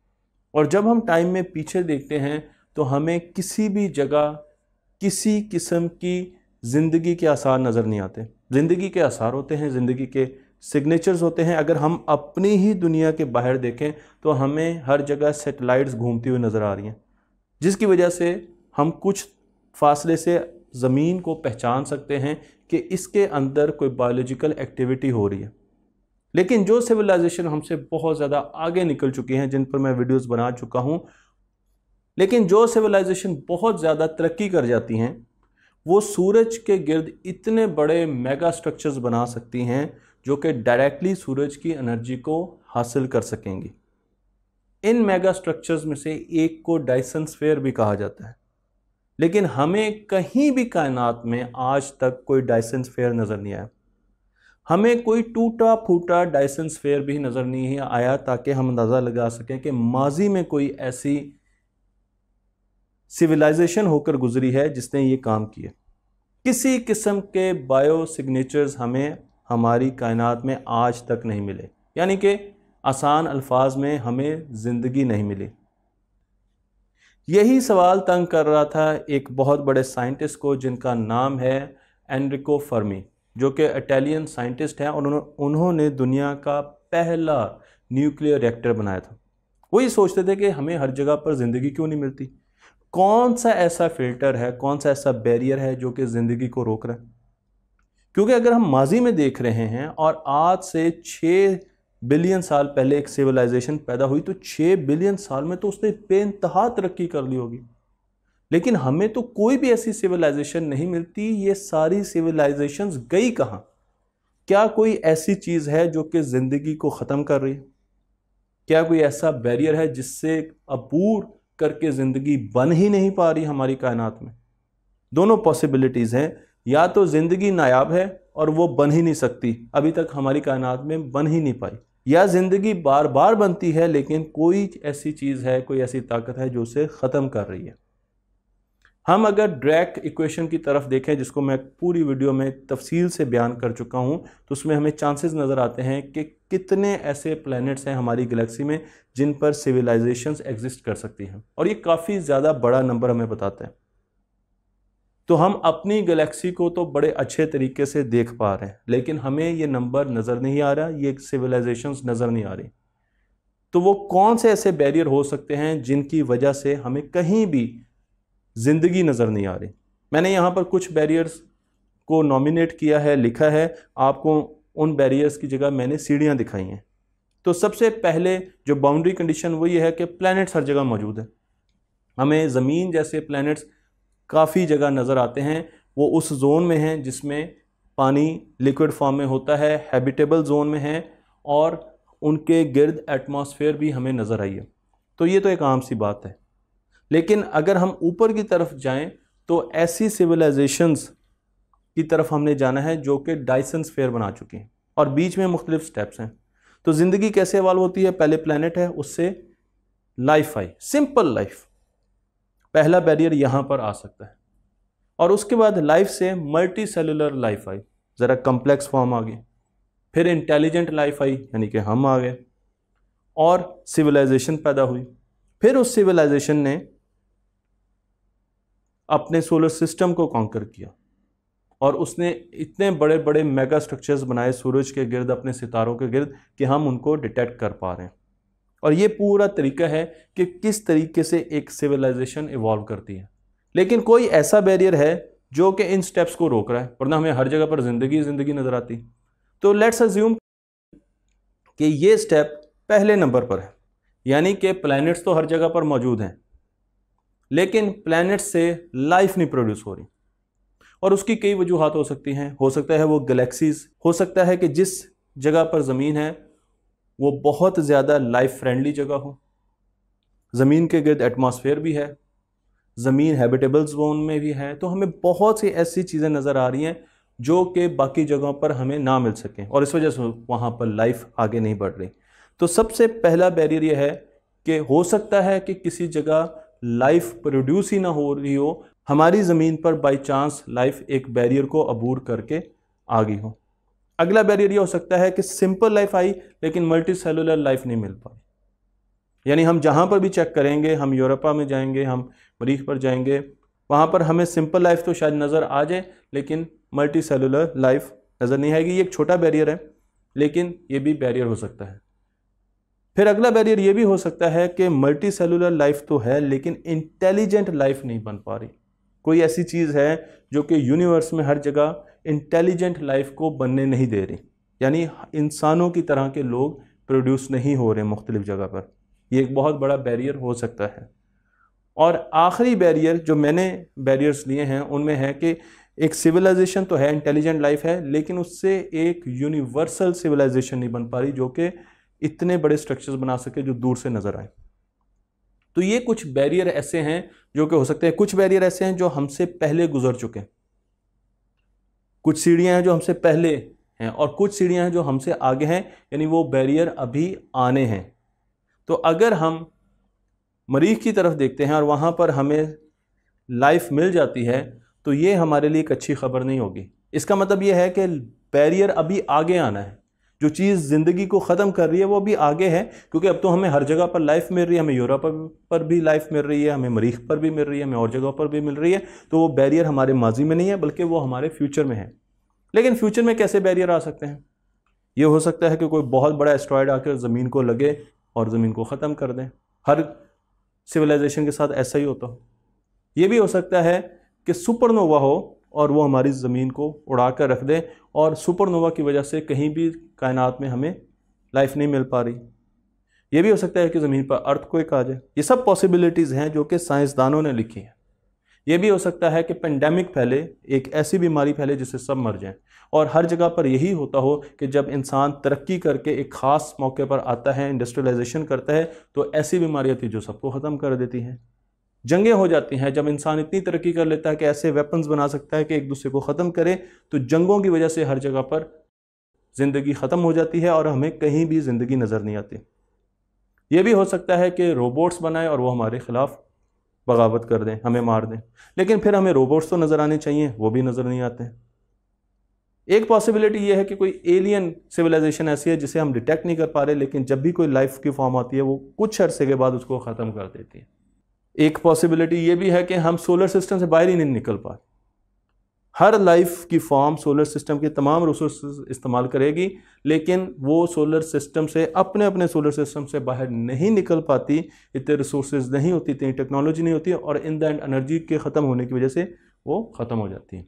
और जब हम टाइम में पीछे देखते हैं तो हमें किसी भी जगह किसी किस्म की ज़िंदगी के आसार नज़र नहीं आते ज़िंदगी के आसार होते हैं ज़िंदगी के सिग्नेचर्स होते हैं अगर हम अपनी ही दुनिया के बाहर देखें तो हमें हर जगह सेटेलाइट्स घूमती हुई नज़र आ रही हैं जिसकी वजह से हम कुछ फासले से ज़मीन को पहचान सकते हैं कि इसके अंदर कोई बायोलॉजिकल एक्टिविटी हो रही है लेकिन जो सिविलाइजेशन हमसे बहुत ज़्यादा आगे निकल चुकी हैं जिन पर मैं वीडियोस बना चुका हूँ लेकिन जो सिविलाइजेशन बहुत ज़्यादा तरक्की कर जाती हैं वो सूरज के गिर्द इतने बड़े मेगा स्ट्रक्चर्स बना सकती हैं जो कि डायरेक्टली सूरज की एनर्जी को हासिल कर सकेंगी इन मेगा स्ट्रक्चर्स में से एक को डाइसन स्फेयर भी कहा जाता है लेकिन हमें कहीं भी कायनात में आज तक कोई डाइसन स्फेयर नज़र नहीं आया हमें कोई टूटा फूटा डाइसन स्फेयर भी नज़र नहीं आया ताकि हम अंदाज़ा लगा सकें कि माजी में कोई ऐसी सिविलाइजेशन होकर गुजरी है जिसने ये काम किए किसी किस्म के बायो सिग्नेचर्स हमें हमारी कायनात में आज तक नहीं मिले यानी कि आसान अल्फाज में हमें ज़िंदगी नहीं मिली यही सवाल तंग कर रहा था एक बहुत बड़े साइंटिस्ट को जिनका नाम है एनरिको फर्मी जो कि इटालियन साइंटिस्ट हैं और उन्होंने दुनिया का पहला न्यूक्लियर रिएक्टर बनाया था वो ये सोचते थे कि हमें हर जगह पर ज़िंदगी क्यों नहीं मिलती कौन सा ऐसा फिल्टर है कौन सा ऐसा बैरियर है जो कि ज़िंदगी को रोक रहा है क्योंकि अगर हम माजी में देख रहे हैं और आज से छः बिलियन साल पहले एक सिविलाइजेशन पैदा हुई तो छः बिलियन साल में तो उसने बेानतहा तरक्की कर ली होगी लेकिन हमें तो कोई भी ऐसी सिविलाइजेशन नहीं मिलती ये सारी सिविलाइजेशन गई कहाँ क्या कोई ऐसी चीज़ है जो कि ज़िंदगी को ख़त्म कर रही है क्या कोई ऐसा बैरियर है जिससे अबूर करके ज़िंदगी बन ही नहीं पा रही हमारी कायनात में दोनों पॉसिबिलिटीज़ हैं या तो ज़िंदगी नायाब है और वो बन ही नहीं सकती अभी तक हमारी कायनात में बन ही नहीं पाई या ज़िंदगी बार बार बनती है लेकिन कोई ऐसी चीज़ है कोई ऐसी ताकत है जो उसे ख़त्म कर रही है हम अगर ड्रैक इक्वेशन की तरफ देखें जिसको मैं पूरी वीडियो में तफसील से बयान कर चुका हूं तो उसमें हमें चांसेस नज़र आते हैं कि कितने ऐसे प्लैनेट्स हैं हमारी गैलेक्सी में जिन पर सिविलाइजेशंस एग्जिस्ट कर सकती हैं और ये काफ़ी ज़्यादा बड़ा नंबर हमें बताते हैं तो हम अपनी गैलेक्सी को तो बड़े अच्छे तरीके से देख पा रहे हैं लेकिन हमें ये नंबर नज़र नहीं आ रहा ये सिविलाइजेशंस नज़र नहीं आ रही तो वो कौन से ऐसे बैरियर हो सकते हैं जिनकी वजह से हमें कहीं भी ज़िंदगी नज़र नहीं आ रही मैंने यहाँ पर कुछ बैरियर्स को नॉमिनेट किया है लिखा है आपको उन बैरियर्स की जगह मैंने सीढ़ियाँ दिखाई हैं तो सबसे पहले जो बाउंड्री कंडीशन वो ये है कि प्लैनेट्स हर जगह मौजूद है हमें ज़मीन जैसे प्लैनेट्स काफ़ी जगह नज़र आते हैं वो उस जोन में हैं जिसमें पानी लिक्विड फॉर्म में होता है हैबिटेबल जोन में है और उनके गिर्द एटमॉस्फेयर भी हमें नज़र आई है तो ये तो एक आम सी बात है लेकिन अगर हम ऊपर की तरफ जाएं तो ऐसी सिविलाइजेशंस की तरफ हमने जाना है जो कि डाइसन फेयर बना चुके हैं और बीच में मुख्तलिफ स्टेप्स हैं तो ज़िंदगी कैसे इवाल्व होती है पहले प्लानट है उससे लाइफ आई सिंपल लाइफ पहला बैरियर यहाँ पर आ सकता है और उसके बाद लाइफ से मल्टी सेलुलर लाइफ आई ज़रा कम्प्लेक्स फॉर्म आ गई फिर इंटेलिजेंट लाइफ आई यानी कि हम आ गए और सिविलाइजेशन पैदा हुई फिर उस सिविलाइजेशन ने अपने सोलर सिस्टम को कॉन्कर किया और उसने इतने बड़े बड़े मेगा स्ट्रक्चर्स बनाए सूरज के गिर्द अपने सितारों के गिर्द कि हम उनको डिटेक्ट कर पा रहे हैं और ये पूरा तरीका है कि किस तरीके से एक सिविलाइजेशन इवॉल्व करती है लेकिन कोई ऐसा बैरियर है जो कि इन स्टेप्स को रोक रहा है वरना हमें हर जगह पर ज़िंदगी ज़िंदगी नज़र आती तो लेट्स अज्यूम कि ये स्टेप पहले नंबर पर है यानी कि प्लैनेट्स तो हर जगह पर मौजूद हैं लेकिन प्लैनेट से लाइफ नहीं प्रोड्यूस हो रही और उसकी कई वजूहत हो सकती हैं हो सकता है वो गलेक्सीज हो सकता है कि जिस जगह पर ज़मीन है वो बहुत ज़्यादा लाइफ फ्रेंडली जगह हो ज़मीन के गर्द एटमॉस्फेयर भी है ज़मीन हैबिटेबल जोन में भी है तो हमें बहुत सी ऐसी चीज़ें नज़र आ रही हैं जो कि बाकी जगहों पर हमें ना मिल सकें और इस वजह से वहाँ पर लाइफ आगे नहीं बढ़ रही तो सबसे पहला बैरियर यह है कि हो सकता है कि किसी जगह लाइफ प्रोड्यूस ही ना हो रही हो हमारी ज़मीन पर बाई चांस लाइफ एक बैरियर को अबूर करके आ गई हो अगला बैरियर ये हो सकता है कि सिंपल लाइफ आई लेकिन मल्टी सेलुलर लाइफ नहीं मिल पाई यानी हम जहाँ पर भी चेक करेंगे हम यूरोपा में जाएंगे हम मरीख पर जाएंगे वहाँ पर हमें सिंपल लाइफ तो शायद नज़र आ जाए लेकिन मल्टी सेलुलर लाइफ नज़र नहीं आएगी ये एक छोटा बैरियर है लेकिन ये भी बैरियर हो सकता है फिर अगला बैरियर ये भी हो सकता है कि मल्टी सेलुलर लाइफ तो है लेकिन इंटेलिजेंट लाइफ नहीं बन पा रही कोई ऐसी चीज़ है जो कि यूनिवर्स में हर जगह इंटेलिजेंट लाइफ को बनने नहीं दे रही यानी इंसानों की तरह के लोग प्रोड्यूस नहीं हो रहे मुख्तलिफ़ जगह पर यह एक बहुत बड़ा बैरियर हो सकता है और आखिरी बैरियर जो मैंने बैरियर्स लिए हैं उनमें है कि एक सिविलाइजेशन तो है इंटेलिजेंट लाइफ है लेकिन उससे एक यूनिवर्सल सिविलाइजेशन नहीं बन पा रही जो कि इतने बड़े स्ट्रक्चर्स बना सके जो दूर से नज़र आए तो ये कुछ बैरियर ऐसे हैं जो कि हो सकते हैं कुछ बैरियर ऐसे हैं जो हमसे पहले गुजर चुके हैं कुछ सीढ़ियां हैं जो हमसे पहले हैं और कुछ सीढ़ियां हैं जो हमसे आगे हैं यानी वो बैरियर अभी आने हैं तो अगर हम मरीज की तरफ देखते हैं और वहाँ पर हमें लाइफ मिल जाती है तो ये हमारे लिए एक अच्छी खबर नहीं होगी इसका मतलब ये है कि बैरियर अभी आगे आना है जो चीज़ ज़िंदगी को ख़त्म कर रही है वो भी आगे है क्योंकि अब तो हमें हर जगह पर लाइफ मिल रही है हमें यूरोप पर भी लाइफ मिल रही है हमें मरीख पर भी मिल रही है हमें और जगह पर भी मिल रही है तो वो बैरियर हमारे माजी में नहीं है बल्कि वो हमारे फ्यूचर में है लेकिन फ्यूचर में कैसे बैरियर आ सकते हैं ये हो सकता है कि कोई बहुत बड़ा एस्ट्रॉयड आकर ज़मीन को लगे और ज़मीन को ख़त्म कर दें हर सिविलाइजेशन के साथ ऐसा ही होता हो ये भी हो सकता है कि सुपरनोवा हो और वो हमारी ज़मीन को उड़ा कर रख दें और सुपरनोवा की वजह से कहीं भी कायनात में हमें लाइफ नहीं मिल पा रही ये भी हो सकता है कि ज़मीन पर अर्थ को एक आ जाए ये सब पॉसिबिलिटीज़ हैं जो कि साइंसदानों ने लिखी हैं ये भी हो सकता है कि पेंडेमिक फैले एक ऐसी बीमारी फैले जिससे सब मर जाएं और हर जगह पर यही होता हो कि जब इंसान तरक्की करके एक ख़ास मौके पर आता है इंडस्ट्रियलाइजेशन करता है तो ऐसी बीमारियाँ थी जो सबको ख़त्म कर देती हैं जंगें हो जाती हैं जब इंसान इतनी तरक्की कर लेता है कि ऐसे वेपन्स बना सकता है कि एक दूसरे को ख़त्म करे तो जंगों की वजह से हर जगह पर ज़िंदगी ख़त्म हो जाती है और हमें कहीं भी ज़िंदगी नज़र नहीं आती ये भी हो सकता है कि रोबोट्स बनाएं और वो हमारे ख़िलाफ़ बगावत कर दें हमें मार दें लेकिन फिर हमें रोबोट्स तो नज़र आने चाहिए वो भी नज़र नहीं आते एक पॉसिबिलिटी ये है कि कोई एलियन सिविलाइजेशन ऐसी है जिसे हम डिटेक्ट नहीं कर पा रहे लेकिन जब भी कोई लाइफ की फॉर्म आती है वो कुछ अरसे के बाद उसको ख़त्म कर देती है एक पॉसिबिलिटी ये भी है कि हम सोलर सिस्टम से बाहर ही नहीं निकल पाए हर लाइफ की फॉर्म सोलर सिस्टम के तमाम रिसोर्स इस्तेमाल करेगी लेकिन वो सोलर सिस्टम से अपने अपने सोलर सिस्टम से बाहर नहीं निकल पाती इतने रिसोर्स नहीं होती इतनी टेक्नोलॉजी नहीं होती और इन द एंड एनर्जी के ख़त्म होने की वजह से वो ख़त्म हो जाती है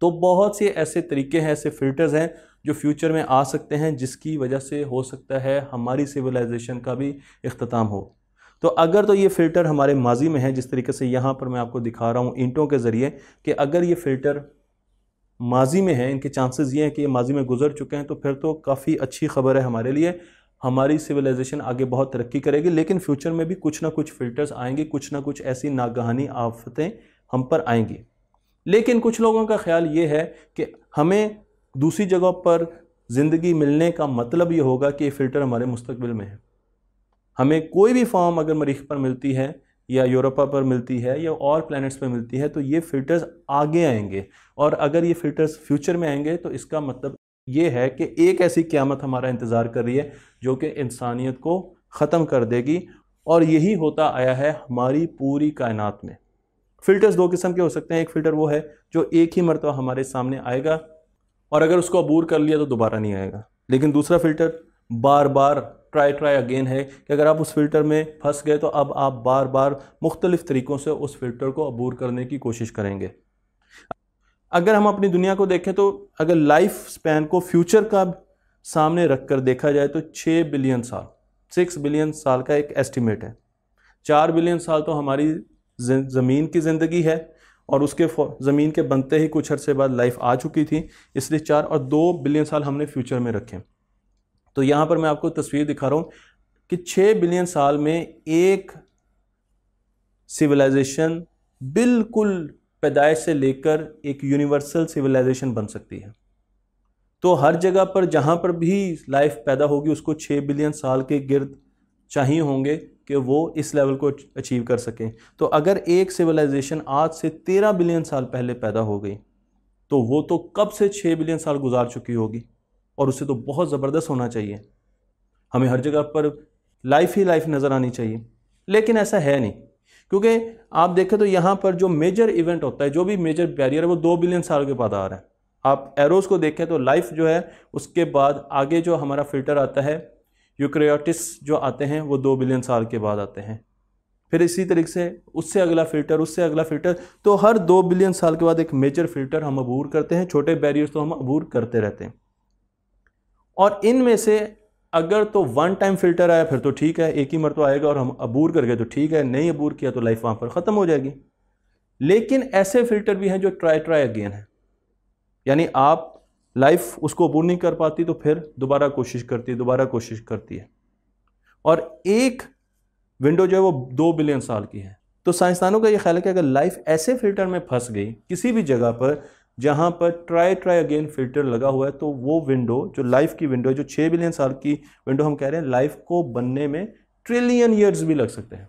तो बहुत से ऐसे तरीके हैं ऐसे फिल्टर्स हैं जो फ्यूचर में आ सकते हैं जिसकी वजह से हो सकता है हमारी सिविलाइजेशन का भी अख्ताम हो तो अगर तो ये फ़िल्टर हमारे माजी में है जिस तरीके से यहाँ पर मैं आपको दिखा रहा हूँ ईंटों के ज़रिए कि अगर ये फ़िल्टर माजी में है इनके चांसेस ये हैं कि ये माजी में गुजर चुके हैं तो फिर तो काफ़ी अच्छी खबर है हमारे लिए हमारी सिविलाइजेशन आगे बहुत तरक्की करेगी लेकिन फ्यूचर में भी कुछ ना कुछ फ़िल्टर्स आएंगे कुछ ना कुछ ऐसी नागहानी आफतें हम पर आएंगी लेकिन कुछ लोगों का ख्याल ये है कि हमें दूसरी जगह पर ज़िंदगी मिलने का मतलब ये होगा कि ये फ़िल्टर हमारे मुस्तबिल में है हमें कोई भी फॉर्म अगर मरीख पर मिलती है या यूरोपा पर मिलती है या और प्लैनेट्स पर मिलती है तो ये फिल्टर्स आगे आएंगे और अगर ये फिल्टर्स फ्यूचर में आएंगे तो इसका मतलब ये है कि एक ऐसी क्यामत हमारा इंतज़ार कर रही है जो कि इंसानियत को ख़त्म कर देगी और यही होता आया है हमारी पूरी कायनात में फ़िल्टर्स दो किस्म के हो सकते हैं एक फ़िल्टर वो है जो एक ही मरतबा हमारे सामने आएगा और अगर उसको अबूर कर लिया तो दोबारा नहीं आएगा लेकिन दूसरा फ़िल्टर बार बार ट्राई ट्राई अगेन है कि अगर आप उस फ़िल्टर में फंस गए तो अब आप बार बार मुख्तलिफ़ तरीक़ों से उस फ़िल्टर को अबूर करने की कोशिश करेंगे अगर हम अपनी दुनिया को देखें तो अगर लाइफ स्पैन को फ्यूचर का सामने रख कर देखा जाए तो छः बिलियन साल सिक्स बिलियन साल का एक एस्टिमेट है चार बिलियन साल तो हमारी ज़मीन की ज़िंदगी है और उसके ज़मीन के बनते ही कुछ अरसे बाद लाइफ आ चुकी थी इसलिए चार और दो बिलियन साल हमने फ्यूचर में रखे तो यहाँ पर मैं आपको तस्वीर दिखा रहा हूँ कि छः बिलियन साल में एक सिविलाइजेशन बिल्कुल पैदाइश से लेकर एक यूनिवर्सल सिविलाइजेशन बन सकती है तो हर जगह पर जहाँ पर भी लाइफ पैदा होगी उसको छः बिलियन साल के गिर्द चाहिए होंगे कि वो इस लेवल को अचीव कर सकें तो अगर एक सिविलाइजेशन आज से तेरह बिलियन साल पहले पैदा हो गई तो वो तो कब से छः बिलियन साल गुजार चुकी होगी और उससे तो बहुत ज़बरदस्त होना चाहिए हमें हर जगह पर लाइफ ही लाइफ नज़र आनी चाहिए लेकिन ऐसा है नहीं क्योंकि आप देखें तो यहाँ पर जो मेजर इवेंट होता है जो भी मेजर बैरियर है वो दो बिलियन साल के बाद आ रहा है आप एरोज़ को देखें तो लाइफ जो है उसके बाद आगे जो हमारा फिल्टर आता है यूक्रियाटिस जो आते हैं वो दो बिलियन साल के बाद आते हैं फिर इसी तरीके से उससे अगला फिल्टर उससे अगला फिल्टर तो हर दो बिलियन साल के बाद एक मेजर फिल्टर हम अबूर करते हैं छोटे बैरियर्स तो हम अबूर करते रहते हैं और इनमें से अगर तो वन टाइम फिल्टर आया फिर तो ठीक है एक ही तो आएगा और हम अबूर कर गए तो ठीक है नहीं अबूर किया तो लाइफ वहाँ पर ख़त्म हो जाएगी लेकिन ऐसे फिल्टर भी हैं जो ट्राई ट्राई अगेन है यानी आप लाइफ उसको अबूर नहीं कर पाती तो फिर दोबारा कोशिश करती है दोबारा कोशिश करती है और एक विंडो जो है वो दो बिलियन साल की है तो साइंसदानों का ये ख्याल है कि अगर लाइफ ऐसे फिल्टर में फंस गई किसी भी जगह पर जहाँ पर ट्राई ट्राई अगेन फिल्टर लगा हुआ है तो वो विंडो जो लाइफ की विंडो है जो छः बिलियन साल की विंडो हम कह रहे हैं लाइफ को बनने में ट्रिलियन ईयर्स भी लग सकते हैं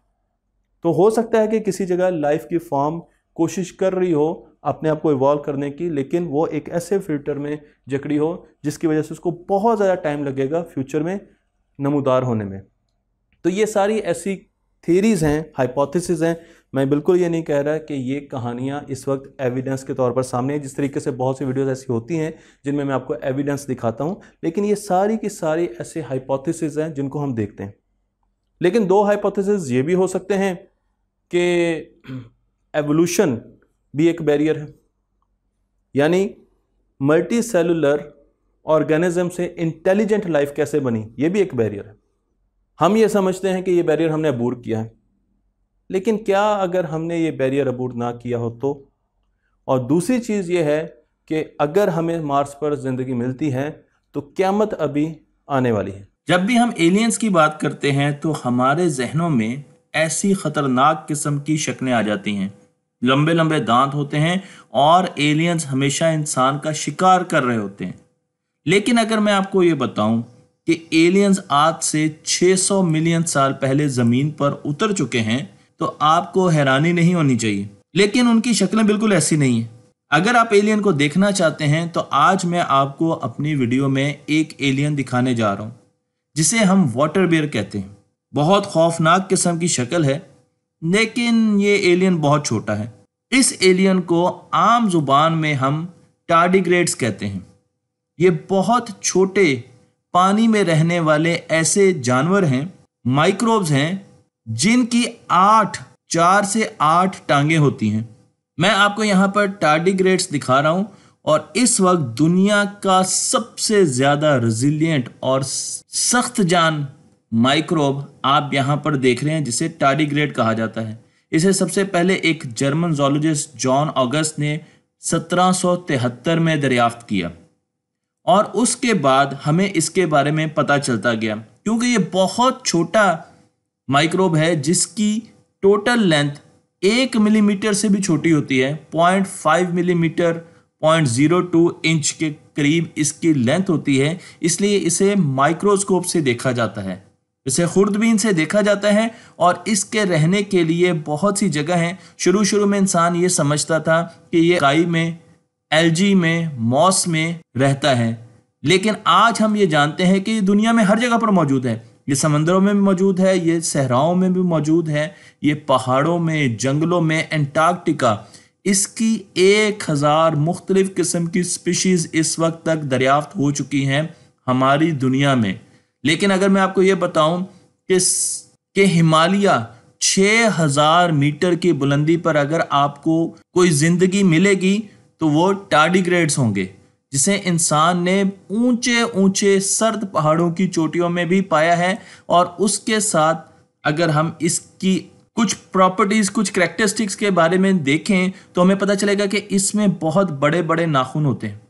तो हो सकता है कि किसी जगह लाइफ की फॉर्म कोशिश कर रही हो अपने आप को इवॉल्व करने की लेकिन वो एक ऐसे फिल्टर में जकड़ी हो जिसकी वजह से उसको बहुत ज़्यादा टाइम लगेगा फ्यूचर में नमोदार होने में तो ये सारी ऐसी थीरीज़ हैं हाइपोथेसिस हैं मैं बिल्कुल ये नहीं कह रहा कि ये कहानियाँ इस वक्त एविडेंस के तौर पर सामने जिस तरीके से बहुत सी वीडियोज़ ऐसी होती हैं जिनमें मैं आपको एविडेंस दिखाता हूँ लेकिन ये सारी की सारी ऐसे हाइपोथेसिस हैं जिनको हम देखते हैं लेकिन दो हाइपोथेसिस ये भी हो सकते हैं कि एवोल्यूशन भी एक बैरियर है यानी मल्टी सेलुलर ऑर्गेनिज्म से इंटेलिजेंट लाइफ कैसे बनी ये भी एक बैरियर है हम ये समझते हैं कि ये बैरियर हमने अबूर किया है लेकिन क्या अगर हमने ये बैरियर अबूट ना किया हो तो और दूसरी चीज़ ये है कि अगर हमें मार्स पर ज़िंदगी मिलती है तो क्यामत अभी आने वाली है जब भी हम एलियंस की बात करते हैं तो हमारे जहनों में ऐसी ख़तरनाक किस्म की शक्लें आ जाती हैं लंबे लंबे दांत होते हैं और एलियंस हमेशा इंसान का शिकार कर रहे होते हैं लेकिन अगर मैं आपको ये बताऊं कि एलियंस आज से 600 मिलियन साल पहले ज़मीन पर उतर चुके हैं तो आपको हैरानी नहीं होनी चाहिए लेकिन उनकी शक्लें बिल्कुल ऐसी नहीं है अगर आप एलियन को देखना चाहते हैं तो आज मैं आपको अपनी वीडियो में एक एलियन दिखाने जा रहा हूँ जिसे हम वाटर बेयर कहते हैं बहुत खौफनाक किस्म की शक्ल है लेकिन ये एलियन बहुत छोटा है इस एलियन को आम जुबान में हम टार्डिग्रेड्स कहते हैं ये बहुत छोटे पानी में रहने वाले ऐसे जानवर हैं माइक्रोब्स हैं जिनकी आठ चार से आठ टांगे होती हैं मैं आपको यहाँ पर टार्डिग्रेड्स दिखा रहा हूं और इस वक्त दुनिया का सबसे ज़्यादा रेजिलियंट और सख्त जान माइक्रोब आप यहां पर देख रहे हैं जिसे टार्डिग्रेड कहा जाता है इसे सबसे पहले एक जर्मन जोलॉजिस्ट जॉन ऑगस्ट ने सत्रह में दरियाफ्त किया और उसके बाद हमें इसके बारे में पता चलता गया क्योंकि ये बहुत छोटा माइक्रोब है जिसकी टोटल लेंथ एक मिलीमीटर से भी छोटी होती है point five millimetre point zero two inch के करीब इसकी लेंथ होती है इसलिए इसे माइक्रोस्कोप से देखा जाता है इसे खुर्दबीन से देखा जाता है और इसके रहने के लिए बहुत सी जगह हैं शुरू शुरू में इंसान ये समझता था कि ये काई में एलजी में मॉस में रहता है लेकिन आज हम ये जानते हैं कि दुनिया में हर जगह पर मौजूद है ये समंदरों में भी मौजूद है ये सहराओं में भी मौजूद है ये पहाड़ों में जंगलों में एंटार्क्टिका इसकी एक हज़ार मुख्तलिफ़ किस्म की स्पीशीज़ इस वक्त तक दरियाफ्त हो चुकी हैं हमारी दुनिया में लेकिन अगर मैं आपको ये बताऊँ कि के हिमालय 6000 मीटर की बुलंदी पर अगर आपको कोई ज़िंदगी मिलेगी तो वो टार्डिग्रेड्स होंगे जिसे इंसान ने ऊंचे ऊंचे सर्द पहाड़ों की चोटियों में भी पाया है और उसके साथ अगर हम इसकी कुछ प्रॉपर्टीज कुछ करेक्टरिस्टिक्स के बारे में देखें तो हमें पता चलेगा कि इसमें बहुत बड़े बड़े नाखून होते हैं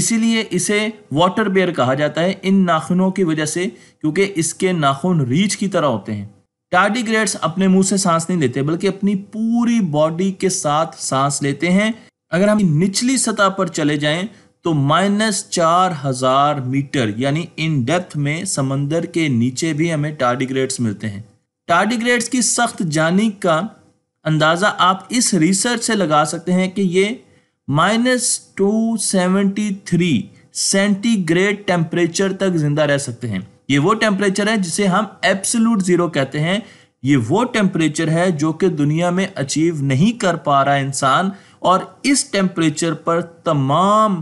इसीलिए इसे वाटर बेयर कहा जाता है इन नाखूनों की वजह से क्योंकि इसके नाखून रीच की तरह होते हैं टार्डिग्रेड्स अपने मुंह से सांस नहीं लेते बल्कि अपनी पूरी बॉडी के साथ सांस लेते हैं अगर हम निचली सतह पर चले जाएं तो माइनस चार हजार मीटर यानी इन डेप्थ में समंदर के नीचे भी हमें टार्डिग्रेड्स मिलते हैं टार्डिग्रेड्स की सख्त जानी का अंदाज़ा आप इस रिसर्च से लगा सकते हैं कि ये minus two seventy three centigrade temperature तक जिंदा रह सकते हैं ये वो टेम्परेचर है जिसे हम एब्सोल्यूट ज़ीरो कहते हैं ये वो टेम्परेचर है जो कि दुनिया में अचीव नहीं कर पा रहा इंसान और इस टेम्परेचर पर तमाम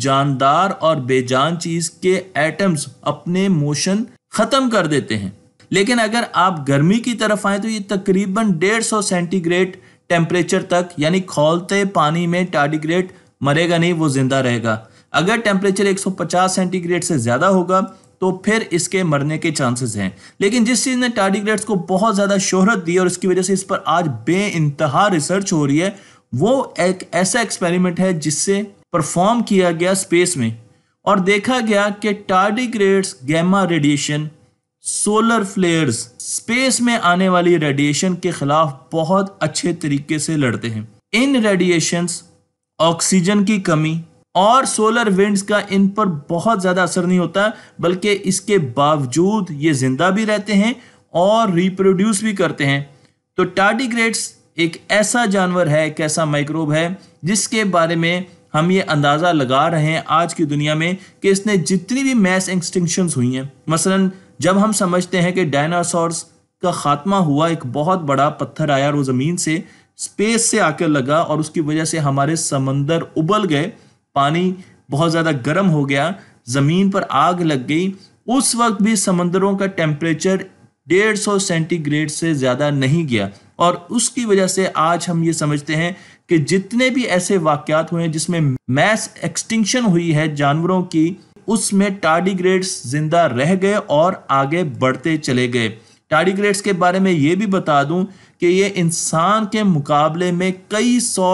जानदार और बेजान चीज के एटम्स अपने मोशन खत्म कर देते हैं लेकिन अगर आप गर्मी की तरफ आए तो ये तकरीबन 150 सेंटीग्रेड टेम्परेचर तक यानी खोलते पानी में टाडीग्रेट मरेगा नहीं वो जिंदा रहेगा अगर टेम्परेचर 150 सेंटीग्रेड से ज़्यादा होगा तो फिर इसके मरने के चांसेस हैं लेकिन जिस चीज़ ने टाडीग्रेट्स को बहुत ज़्यादा शोहरत दी और इसकी वजह से इस पर आज बे रिसर्च हो रही है वो एक ऐसा एक्सपेरिमेंट है जिससे परफॉर्म किया गया स्पेस में और देखा गया कि tardigrades gamma radiation solar flares space में आने वाली रेडिएशन के खिलाफ बहुत अच्छे तरीके से लड़ते हैं इन रेडिएशंस ऑक्सीजन की कमी और सोलर विंड्स का इन पर बहुत ज़्यादा असर नहीं होता बल्कि इसके बावजूद ये जिंदा भी रहते हैं और रिप्रोड्यूस भी करते हैं तो टार्डिग्रेड्स एक ऐसा जानवर है एक ऐसा माइक्रोब है जिसके बारे में हम ये अंदाज़ा लगा रहे हैं आज की दुनिया में कि इसने जितनी भी मैस एक्सटिंक्शन हुई हैं मसलन जब हम समझते हैं कि डायनासॉर्स का खात्मा हुआ एक बहुत बड़ा पत्थर आया और वो ज़मीन से स्पेस से आकर लगा और उसकी वजह से हमारे समंदर उबल गए पानी बहुत ज़्यादा गर्म हो गया ज़मीन पर आग लग गई उस वक्त भी समंदरों का टेम्परेचर डेढ़ सौ सेंटीग्रेड से ज़्यादा नहीं गया और उसकी वजह से आज हम ये समझते हैं कि जितने भी ऐसे वाक्यात हुए जिसमें मैस एक्सटिंक्शन हुई है जानवरों की उसमें टार्डिग्रेड्स जिंदा रह गए और आगे बढ़ते चले गए टार्डिग्रेड्स के बारे में ये भी बता दूं कि ये इंसान के मुकाबले में कई सौ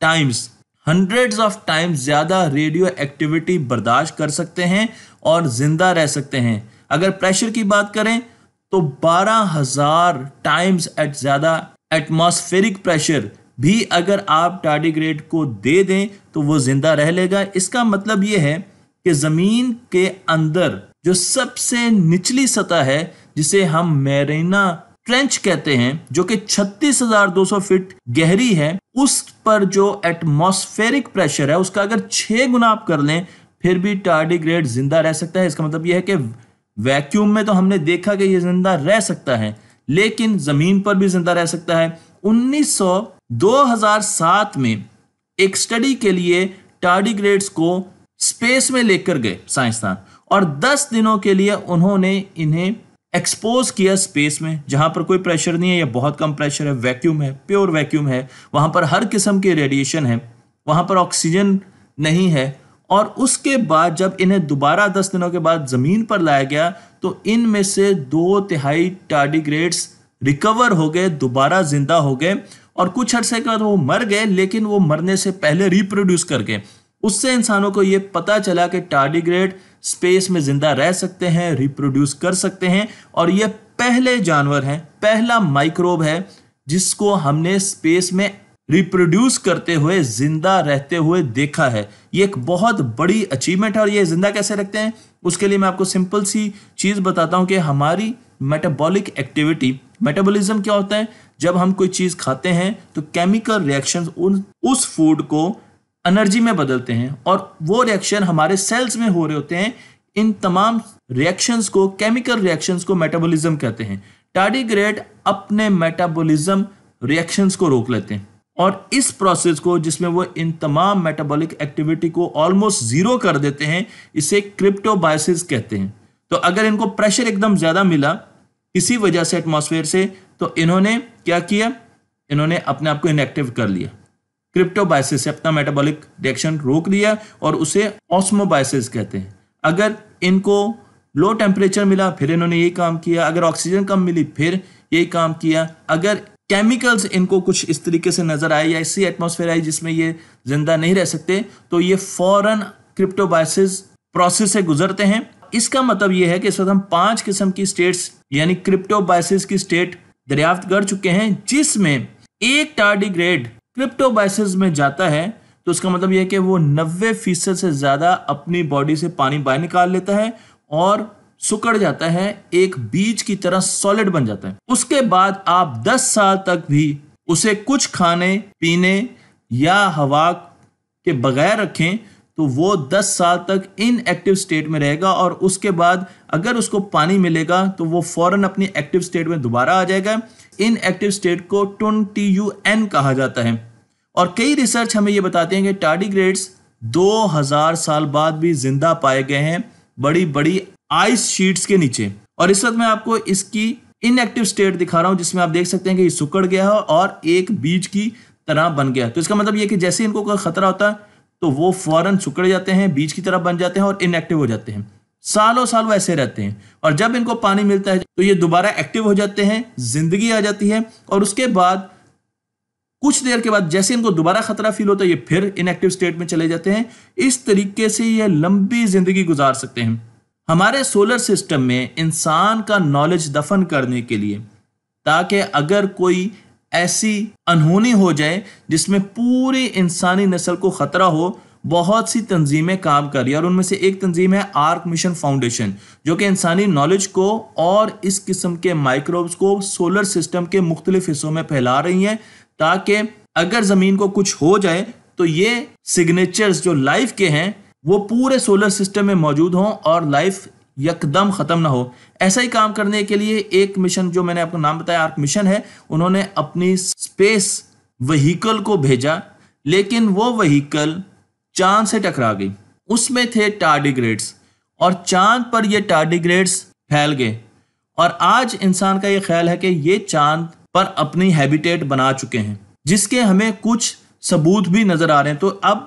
टाइम्स हंड्रेड्स ऑफ टाइम्स ज़्यादा रेडियो एक्टिविटी बर्दाश्त कर सकते हैं और ज़िंदा रह सकते हैं अगर प्रेशर की बात करें तो बारह हज़ार टाइम्स एट ज़्यादा एटमॉस्फेरिक प्रेशर भी अगर आप टार्डिग्रेड को दे दें तो वो जिंदा रह लेगा इसका मतलब ये है कि ज़मीन के अंदर जो सबसे निचली सतह है जिसे हम मेरेना ट्रेंच कहते हैं जो कि 36,200 फीट गहरी है उस पर जो एटमॉस्फेरिक प्रेशर है उसका अगर छह गुना आप कर लें फिर भी टार्डिग्रेड जिंदा रह सकता है इसका मतलब यह है कि वैक्यूम में तो हमने देखा कि यह जिंदा रह सकता है लेकिन ज़मीन पर भी जिंदा रह सकता है उन्नीस 2007 में एक स्टडी के लिए टार्डिग्रेड्स को स्पेस में लेकर गए साइंसदान और 10 दिनों के लिए उन्होंने इन्हें एक्सपोज किया स्पेस में जहां पर कोई प्रेशर नहीं है या बहुत कम प्रेशर है वैक्यूम है प्योर वैक्यूम है वहां पर हर किस्म के रेडिएशन है वहां पर ऑक्सीजन नहीं है और उसके बाद जब इन्हें दोबारा दस दिनों के बाद ज़मीन पर लाया गया तो इनमें से दो तिहाई टार्डिग्रेड्स रिकवर हो गए दोबारा जिंदा हो गए और कुछ अरसे के बाद वो मर गए लेकिन वो मरने से पहले रिप्रोड्यूस कर गए उससे इंसानों को ये पता चला कि टार्डिग्रेड स्पेस में ज़िंदा रह सकते हैं रिप्रोड्यूस कर सकते हैं और ये पहले जानवर हैं पहला माइक्रोब है जिसको हमने स्पेस में रिप्रोड्यूस करते हुए जिंदा रहते हुए देखा है ये एक बहुत बड़ी अचीवमेंट है और ये जिंदा कैसे रखते हैं उसके लिए मैं आपको सिंपल सी चीज़ बताता हूँ कि हमारी मेटाबॉलिक एक्टिविटी मेटाबॉलिज्म क्या होता है जब हम कोई चीज खाते हैं तो केमिकल रिएक्शन उस फूड को एनर्जी में बदलते हैं और वो रिएक्शन हमारे सेल्स में हो रहे होते हैं इन तमाम रिएक्शंस को केमिकल रिएक्शंस को मेटाबॉलिज्म कहते हैं टाडीग्रेड अपने मेटाबॉलिज्म रिएक्शंस को रोक लेते हैं और इस प्रोसेस को जिसमें वो इन तमाम मेटाबॉलिक एक्टिविटी को ऑलमोस्ट जीरो कर देते हैं इसे क्रिप्टोबायोसिस कहते हैं तो अगर इनको प्रेशर एकदम ज्यादा मिला इसी वजह से एटमॉस्फेयर से तो इन्होंने क्या किया इन्होंने अपने आप को इनएक्टिव कर लिया क्रिप्टोबाइसिस से अपना मेटाबॉलिक रिएक्शन रोक लिया और उसे ऑस्मोबाइसिस कहते हैं अगर इनको लो टेम्परेचर मिला फिर इन्होंने यही काम किया अगर ऑक्सीजन कम मिली फिर यही काम किया अगर केमिकल्स इनको कुछ इस तरीके से नजर आए या ऐसी एटमोसफेयर आई जिसमें ये जिंदा नहीं रह सकते तो ये फौरन क्रिप्टोबाइसिस प्रोसेस से गुजरते हैं इसका मतलब यह है कि इस वक्त हम पांच किस्म की स्टेट्स यानी क्रिप्टो क्रिप्टोबाइसिस की स्टेट दरियाफ्त कर चुके हैं जिसमें एक टार्डिग्रेड क्रिप्टो क्रिप्टोबाइसिस में जाता है तो उसका मतलब यह है कि वो नब्बे फीसद से ज़्यादा अपनी बॉडी से पानी बाहर निकाल लेता है और सुकड़ जाता है एक बीज की तरह सॉलिड बन जाता है उसके बाद आप 10 साल तक भी उसे कुछ खाने पीने या हवा के बगैर रखें तो वो 10 साल तक इनएक्टिव स्टेट में रहेगा और उसके बाद अगर उसको पानी मिलेगा तो वो फ़ौरन अपनी एक्टिव स्टेट में दोबारा आ जाएगा इन एक्टिव स्टेट को ट्वेंटी यू एन कहा जाता है और कई रिसर्च हमें ये बताते हैं कि दो 2000 साल बाद भी जिंदा पाए गए हैं बड़ी बड़ी आइस शीट्स के नीचे और इस वक्त मैं आपको इसकी इनएक्टिव स्टेट दिखा रहा हूँ जिसमें आप देख सकते हैं कि ये सुकड़ गया है और एक बीज की तरह बन गया तो इसका मतलब ये कि जैसे इनको कोई खतरा होता है तो वो फौरन सुकड़ जाते हैं बीज की तरफ बन जाते हैं और इनएक्टिव हो जाते हैं सालों साल वो ऐसे रहते हैं और जब इनको पानी मिलता है तो ये दोबारा एक्टिव हो जाते हैं जिंदगी आ जाती है और उसके बाद कुछ देर के बाद जैसे इनको दोबारा खतरा फील होता है ये फिर इनएक्टिव स्टेट में चले जाते हैं इस तरीके से ये लंबी जिंदगी गुजार सकते हैं हमारे सोलर सिस्टम में इंसान का नॉलेज दफन करने के लिए ताकि अगर कोई ऐसी अनहोनी हो जाए जिसमें पूरी इंसानी नस्ल को ख़तरा हो बहुत सी तंजीमें काम कर रही है और उनमें से एक तंजीम है आर्क मिशन फाउंडेशन जो कि इंसानी नॉलेज को और इस किस्म के माइक्रोब्स को सोलर सिस्टम के मुख्तलिफ हिस्सों में फैला रही हैं ताकि अगर ज़मीन को कुछ हो जाए तो ये सिग्नेचर्स जो लाइफ के हैं वो पूरे सोलर सिस्टम में मौजूद हों और लाइफ यकदम ख़त्म ना हो ऐसा ही काम करने के लिए एक मिशन जो मैंने आपको नाम बताया आर्क मिशन है उन्होंने अपनी स्पेस वहीकल को भेजा लेकिन वो वहीकल चांद से टकरा गई उसमें थे टार्डिग्रेड्स और चांद पर ये टार्डिग्रेड्स फैल गए और आज इंसान का ये ख्याल है कि ये चांद पर अपनी हैबिटेट बना चुके हैं जिसके हमें कुछ सबूत भी नज़र आ रहे हैं तो अब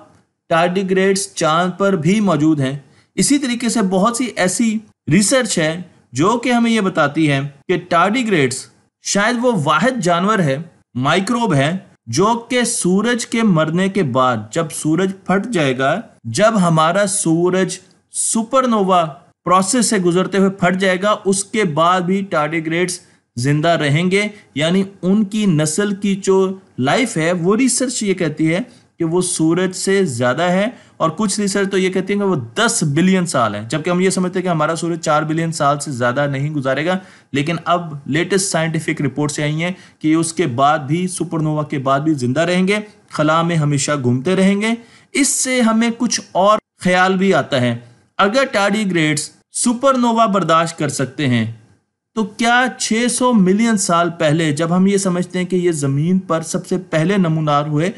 टार्डिग्रेड्स चांद पर भी मौजूद हैं इसी तरीके से बहुत सी ऐसी रिसर्च है जो कि हमें यह बताती है कि टार्डिग्रेड्स शायद वो वाहिद जानवर है माइक्रोब है जो कि सूरज के मरने के बाद जब सूरज फट जाएगा जब हमारा सूरज सुपरनोवा प्रोसेस से गुजरते हुए फट जाएगा उसके बाद भी टार्डिग्रेड्स जिंदा रहेंगे यानी उनकी नस्ल की जो लाइफ है वो रिसर्च ये कहती है कि वो सूरज से ज़्यादा है और कुछ रिसर्च तो ये कहती है कि वो 10 बिलियन साल है जबकि हम ये समझते हैं कि हमारा सूरज 4 बिलियन साल से ज़्यादा नहीं गुजारेगा लेकिन अब लेटेस्ट साइंटिफिक से आई है कि उसके बाद भी सुपरनोवा के बाद भी ज़िंदा रहेंगे खला में हमेशा घूमते रहेंगे इससे हमें कुछ और ख्याल भी आता है अगर टाडी ग्रेड्स सुपरनोवा बर्दाश्त कर सकते हैं तो क्या 600 मिलियन साल पहले जब हम ये समझते हैं कि ये ज़मीन पर सबसे पहले नमूनार हुए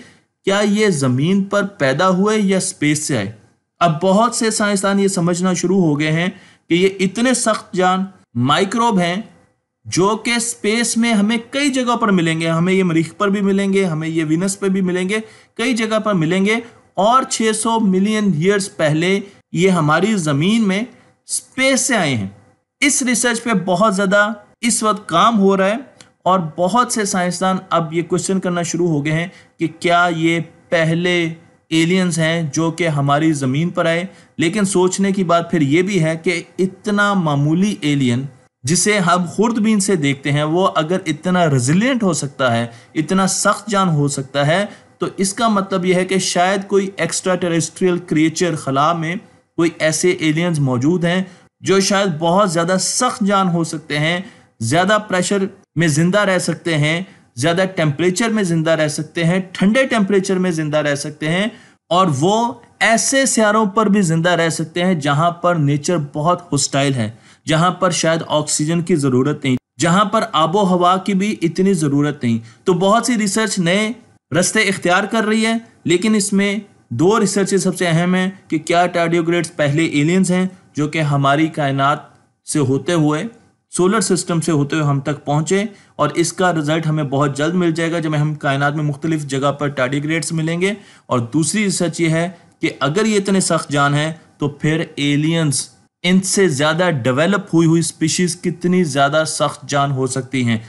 क्या ये ज़मीन पर पैदा हुए या स्पेस से आए अब बहुत से साइंसदान ये समझना शुरू हो गए हैं कि ये इतने सख्त जान माइक्रोब हैं जो कि स्पेस में हमें कई जगह पर मिलेंगे हमें ये मरीख पर भी मिलेंगे हमें ये विनस पर भी मिलेंगे कई जगह पर मिलेंगे और 600 मिलियन ईयर्स पहले ये हमारी ज़मीन में स्पेस से आए हैं इस रिसर्च पे बहुत ज़्यादा इस वक्त काम हो रहा है और बहुत से साइंसदान अब ये क्वेश्चन करना शुरू हो गए हैं कि क्या ये पहले एलियंस हैं जो कि हमारी ज़मीन पर आए लेकिन सोचने की बात फिर ये भी है कि इतना मामूली एलियन जिसे हम खुर्दबीन से देखते हैं वो अगर इतना रेजिलियंट हो सकता है इतना सख्त जान हो सकता है तो इसका मतलब यह है कि शायद कोई एक्स्ट्रा टेरेस्ट्रियल क्रिएचर खला में कोई ऐसे एलियंस मौजूद हैं जो शायद बहुत ज़्यादा सख्त जान हो सकते हैं ज़्यादा प्रेशर में जिंदा रह सकते हैं ज़्यादा टेम्परेचर में ज़िंदा रह सकते हैं ठंडे टेम्परेचर में ज़िंदा रह सकते हैं और वो ऐसे सियारों पर भी ज़िंदा रह सकते हैं जहाँ पर नेचर बहुत होस्टाइल है जहाँ पर शायद ऑक्सीजन की ज़रूरत नहीं जहाँ पर आबो हवा की भी इतनी ज़रूरत नहीं तो बहुत सी रिसर्च नए रस्ते इख्तियार कर रही है लेकिन इसमें दो रिसर्च सबसे अहम है कि क्या टाडियोग्रेड्स पहले एलियंस हैं जो कि हमारी कायनात से होते हुए सोलर सिस्टम से होते हुए हम तक पहुँचे और इसका रिजल्ट हमें बहुत जल्द मिल जाएगा जब हम कायनात में मुख्तलिफ जगह पर टाडीग्रेड्स मिलेंगे और दूसरी सच ये है कि अगर ये इतने सख्त जान है तो फिर एलियंस इनसे ज़्यादा डेवलप हुई हुई स्पीशीज़ कितनी ज़्यादा सख्त जान हो सकती हैं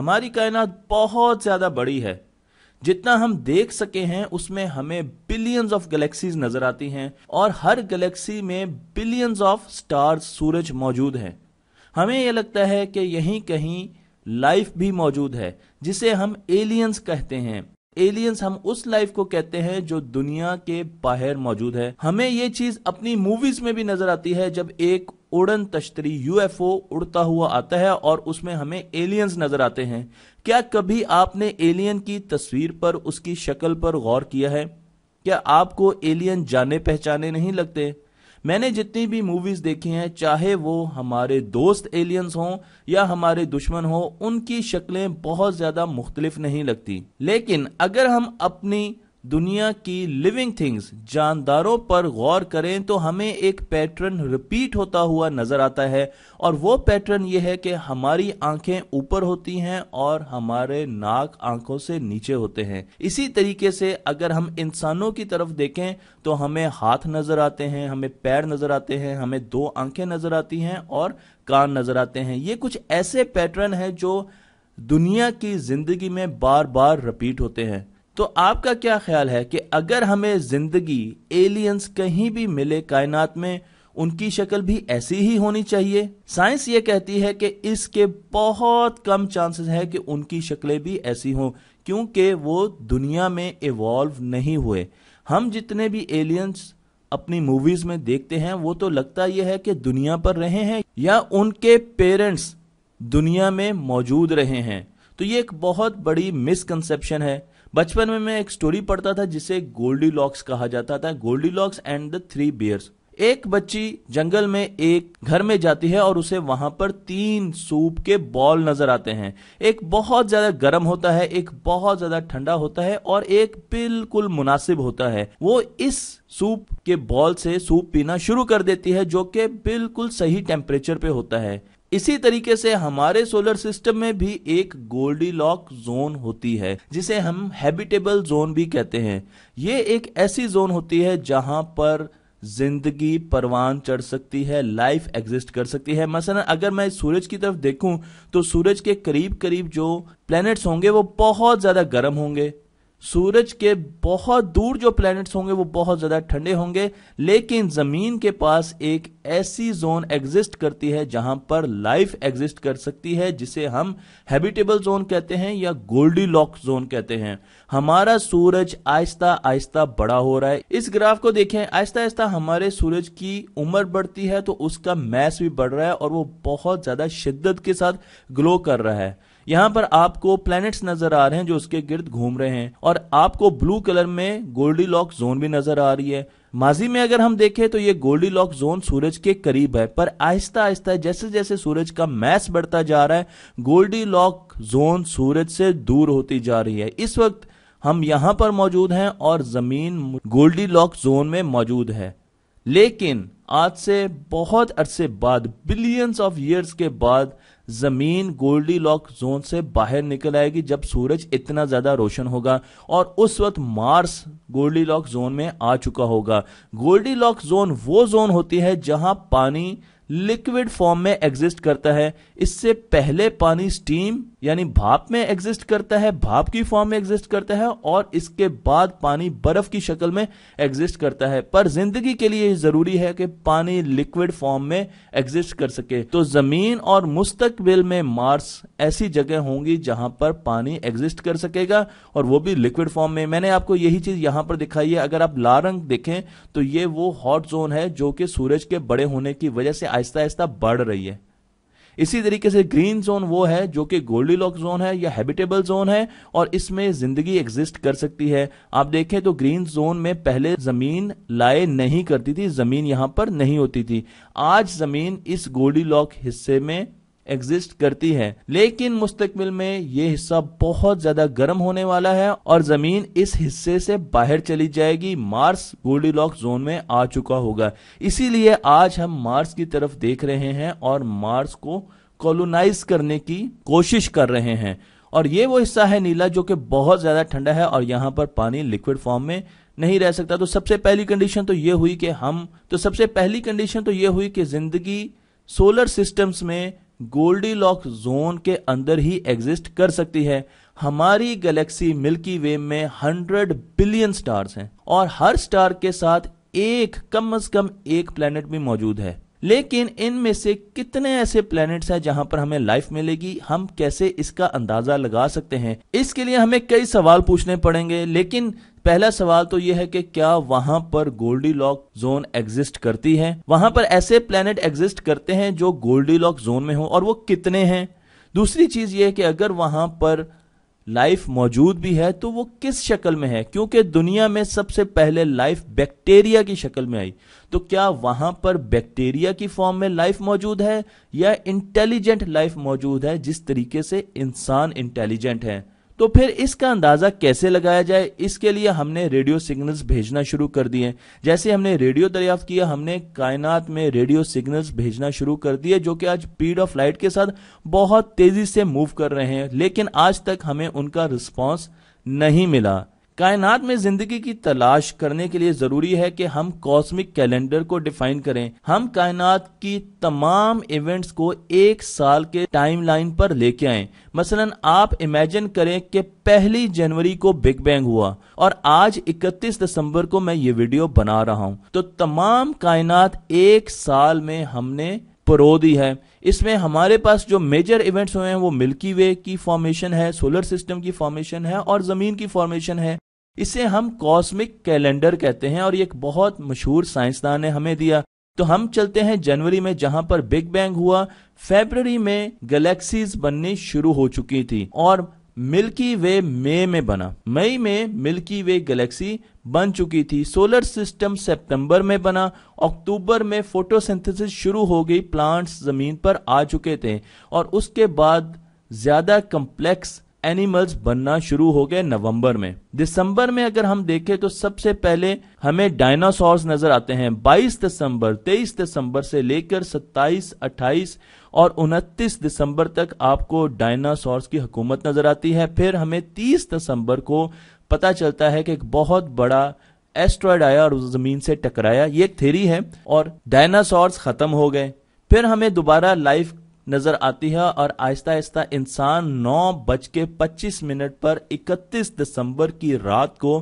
हमारी कायनात बहुत ज़्यादा बड़ी है जितना हम देख सके हैं उसमें हमें बिलियंस ऑफ गैलेक्सीज नजर आती हैं और हर गैलेक्सी में बिलियंस ऑफ स्टार्स सूरज मौजूद हैं हमें यह लगता है कि यहीं कहीं लाइफ भी मौजूद है जिसे हम एलियंस कहते हैं एलियंस हम उस लाइफ को कहते हैं जो दुनिया के बाहर मौजूद है हमें ये चीज अपनी मूवीज में भी नजर आती है जब एक उड़न तश्तरी यूएफओ उड़ता हुआ आता है और उसमें हमें एलियंस नजर आते हैं क्या कभी आपने एलियन की तस्वीर पर उसकी शक्ल पर गौर किया है क्या आपको एलियन जाने पहचाने नहीं लगते मैंने जितनी भी मूवीज देखी हैं चाहे वो हमारे दोस्त एलियंस हों या हमारे दुश्मन हों उनकी शक्लें बहुत ज्यादा मुख्तलिफ नहीं लगती लेकिन अगर हम अपनी दुनिया की लिविंग थिंग्स जानदारों पर गौर करें तो हमें एक पैटर्न रिपीट होता हुआ नजर आता है और वो पैटर्न ये है कि हमारी आंखें ऊपर होती हैं और हमारे नाक आंखों से नीचे होते हैं इसी तरीके से अगर हम इंसानों की तरफ देखें तो हमें हाथ नजर आते हैं हमें पैर नजर आते हैं हमें दो आंखें नजर आती हैं और कान नजर आते हैं ये कुछ ऐसे पैटर्न है जो दुनिया की जिंदगी में बार बार रिपीट होते हैं तो आपका क्या ख्याल है कि अगर हमें जिंदगी एलियंस कहीं भी मिले कायनात में उनकी शक्ल भी ऐसी ही होनी चाहिए साइंस ये कहती है कि इसके बहुत कम चांसेस है कि उनकी शक्लें भी ऐसी हों क्योंकि वो दुनिया में इवॉल्व नहीं हुए हम जितने भी एलियंस अपनी मूवीज में देखते हैं वो तो लगता यह है कि दुनिया पर रहे हैं या उनके पेरेंट्स दुनिया में मौजूद रहे हैं तो ये एक बहुत बड़ी मिसकंसेप्शन है बचपन में मैं एक स्टोरी पढ़ता था जिसे गोल्डी लॉक्स कहा जाता था Goldilocks and the three bears एक बच्ची जंगल में एक घर में जाती है और उसे वहां पर तीन सूप के बॉल नजर आते हैं एक बहुत ज्यादा गर्म होता है एक बहुत ज्यादा ठंडा होता है और एक बिल्कुल मुनासिब होता है वो इस सूप के बॉल से सूप पीना शुरू कर देती है जो कि बिल्कुल सही टेम्परेचर पे होता है इसी तरीके से हमारे सोलर सिस्टम में भी एक गोल्डी लॉक जोन होती है जिसे हम हैबिटेबल जोन भी कहते हैं ये एक ऐसी जोन होती है जहां पर जिंदगी परवान चढ़ सकती है लाइफ एग्जिस्ट कर सकती है मसलन अगर मैं सूरज की तरफ देखूं तो सूरज के करीब करीब जो प्लैनेट्स होंगे वो बहुत ज्यादा गर्म होंगे सूरज के बहुत दूर जो प्लैनेट्स होंगे वो बहुत ज़्यादा ठंडे होंगे लेकिन ज़मीन के पास एक ऐसी जोन एग्जिस्ट करती है जहां पर लाइफ एग्जिस्ट कर सकती है जिसे हम हैबिटेबल जोन कहते हैं या गोल्डी लॉक जोन कहते हैं हमारा सूरज आहिस्ता आहिस्ता बड़ा हो रहा है इस ग्राफ को देखें आहिस्ता आहिस्ता हमारे सूरज की उम्र बढ़ती है तो उसका मैस भी बढ़ रहा है और वो बहुत ज़्यादा शिद्दत के साथ ग्लो कर रहा है यहाँ पर आपको प्लैनेट्स नजर आ रहे हैं जो उसके गिर्द घूम रहे हैं और आपको ब्लू कलर में गोल्डी लॉक जोन भी नजर आ रही है माजी में अगर हम देखें तो ये गोल्डी लॉक जोन सूरज के करीब है पर आहिस्ता आहिस्ता जैसे जैसे सूरज का मैस बढ़ता जा रहा है गोल्डी लॉक जोन सूरज से दूर होती जा रही है इस वक्त हम यहां पर मौजूद हैं और जमीन गोल्डी लॉक जोन में मौजूद है लेकिन आज से बहुत अरसे बाद बिलियंस ऑफ ईयर्स के बाद ज़मीन गोल्डी लॉक जोन से बाहर निकल आएगी जब सूरज इतना ज़्यादा रोशन होगा और उस वक्त मार्स गोल्डी लॉक जोन में आ चुका होगा गोल्डी लॉक जोन वो जोन होती है जहां पानी लिक्विड फॉर्म में एग्जिस्ट करता है इससे पहले पानी स्टीम यानी भाप में एग्जिस्ट करता है भाप की फॉर्म में एग्जिस्ट करता है और इसके बाद पानी बर्फ की शक्ल में एग्जिस्ट करता है पर जिंदगी के लिए जरूरी है कि पानी लिक्विड फॉर्म में एग्जिस्ट कर सके तो जमीन और मुस्तकबिल में मार्स ऐसी जगह होंगी जहां पर पानी एग्जिस्ट कर सकेगा और वो भी लिक्विड फॉर्म में मैंने आपको यही चीज यहां पर दिखाई है अगर आप लाल रंग देखें तो ये वो हॉट जोन है जो कि सूरज के बड़े होने की वजह से आहिस्ता आहिस्ता बढ़ रही है इसी तरीके से ग्रीन जोन वो है जो कि गोल्डी लॉक जोन है या हैबिटेबल जोन है और इसमें जिंदगी एग्जिस्ट कर सकती है आप देखें तो ग्रीन जोन में पहले जमीन लाए नहीं करती थी जमीन यहां पर नहीं होती थी आज जमीन इस गोल्डी लॉक हिस्से में एग्जिस्ट करती है लेकिन मुस्तकबिल में ये हिस्सा बहुत ज्यादा गर्म होने वाला है और जमीन इस हिस्से से बाहर चली जाएगी मार्स गोल्डी लॉक जोन में आ चुका होगा इसीलिए आज हम मार्स की तरफ देख रहे हैं और मार्स को कॉलोनाइज करने की कोशिश कर रहे हैं और ये वो हिस्सा है नीला जो कि बहुत ज्यादा ठंडा है और यहाँ पर पानी लिक्विड फॉर्म में नहीं रह सकता तो सबसे पहली कंडीशन तो ये हुई कि हम तो सबसे पहली कंडीशन तो ये हुई कि जिंदगी सोलर सिस्टम्स में गोल्डी लॉक जोन के अंदर ही एग्जिस्ट कर सकती है हमारी गैलेक्सी मिल्की वे में 100 बिलियन स्टार्स हैं और हर स्टार के साथ एक कम से कम एक प्लेनेट भी मौजूद है लेकिन इनमें से कितने ऐसे प्लैनेट्स हैं जहां पर हमें लाइफ मिलेगी हम कैसे इसका अंदाजा लगा सकते हैं इसके लिए हमें कई सवाल पूछने पड़ेंगे लेकिन पहला सवाल तो यह है कि क्या वहां पर गोल्डी लॉक जोन एग्जिस्ट करती है वहां पर ऐसे प्लेनेट एग्जिस्ट करते हैं जो गोल्डी लॉक जोन में हो और वो कितने हैं दूसरी चीज यह है कि अगर वहां पर लाइफ मौजूद भी है तो वो किस शक्ल में है क्योंकि दुनिया में सबसे पहले लाइफ बैक्टीरिया की शक्ल में आई तो क्या वहां पर बैक्टीरिया की फॉर्म में लाइफ मौजूद है या इंटेलिजेंट लाइफ मौजूद है जिस तरीके से इंसान इंटेलिजेंट है तो फिर इसका अंदाज़ा कैसे लगाया जाए इसके लिए हमने रेडियो सिग्नल्स भेजना शुरू कर दिए जैसे हमने रेडियो दरियाफ्त किया हमने कायनात में रेडियो सिग्नल्स भेजना शुरू कर दिए जो कि आज स्पीड ऑफ लाइट के साथ बहुत तेज़ी से मूव कर रहे हैं लेकिन आज तक हमें उनका रिस्पॉन्स नहीं मिला कायनात में जिंदगी की तलाश करने के लिए जरूरी है कि हम कॉस्मिक कैलेंडर को डिफाइन करें हम कायनात की तमाम इवेंट्स को एक साल के टाइमलाइन पर लेके आए मसलन आप इमेजिन करें कि पहली जनवरी को बिग बैंग हुआ और आज 31 दिसंबर को मैं ये वीडियो बना रहा हूं तो तमाम कायनात एक साल में हमने परो दी है इसमें हमारे पास जो मेजर इवेंट्स हुए हैं वो मिल्की वे की फॉर्मेशन है सोलर सिस्टम की फॉर्मेशन है और जमीन की फॉर्मेशन है इसे हम कॉस्मिक कैलेंडर कहते हैं और ये एक बहुत मशहूर साइंसदान ने हमें दिया तो हम चलते हैं जनवरी में जहां पर बिग बैंग हुआ फेबररी में गैलेक्सीज बननी शुरू हो चुकी थी और मिल्की वे मई में बना मई में मिल्की वे गैलेक्सी बन चुकी थी सोलर सिस्टम सितंबर में बना अक्टूबर में फोटोसिंथेसिस शुरू हो गई प्लांट्स जमीन पर आ चुके थे और उसके बाद ज्यादा कम्प्लेक्स एनिमल्स बनना शुरू हो गए नवंबर में दिसंबर में अगर हम देखें तो सबसे पहले हमें डायनासोर्स नजर आते हैं 22 दिसंबर 23 दिसंबर से लेकर 27, 28 और 29 दिसंबर तक आपको डायनासोर्स की हुकूमत नजर आती है फिर हमें 30 दिसंबर को पता चलता है कि एक बहुत बड़ा एस्ट्रॉयड आया और जमीन से टकराया ये एक थेरी है और डायनासॉर्स खत्म हो गए फिर हमें दोबारा लाइफ नजर आती है और आहिस्ता आहिस्ता इंसान नौ बज के पच्चीस मिनट पर इकतीस दिसंबर की रात को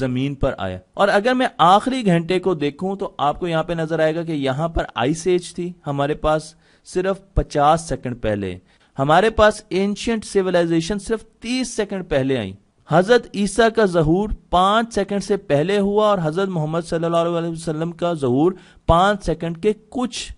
जमीन पर आया और अगर मैं आखिरी घंटे को देखूं तो आपको यहां पे नजर आएगा कि यहां पर आइस एज थी हमारे पास सिर्फ पचास सेकंड पहले हमारे पास एंशियंट सिविलाइजेशन सिर्फ तीस सेकंड पहले आई हजरत ईसा का जहूर पांच सेकंड से पहले हुआ और हजरत मोहम्मद सल्लल्लाहु अलैहि वसल्लम का जहूर पांच सेकंड के कुछ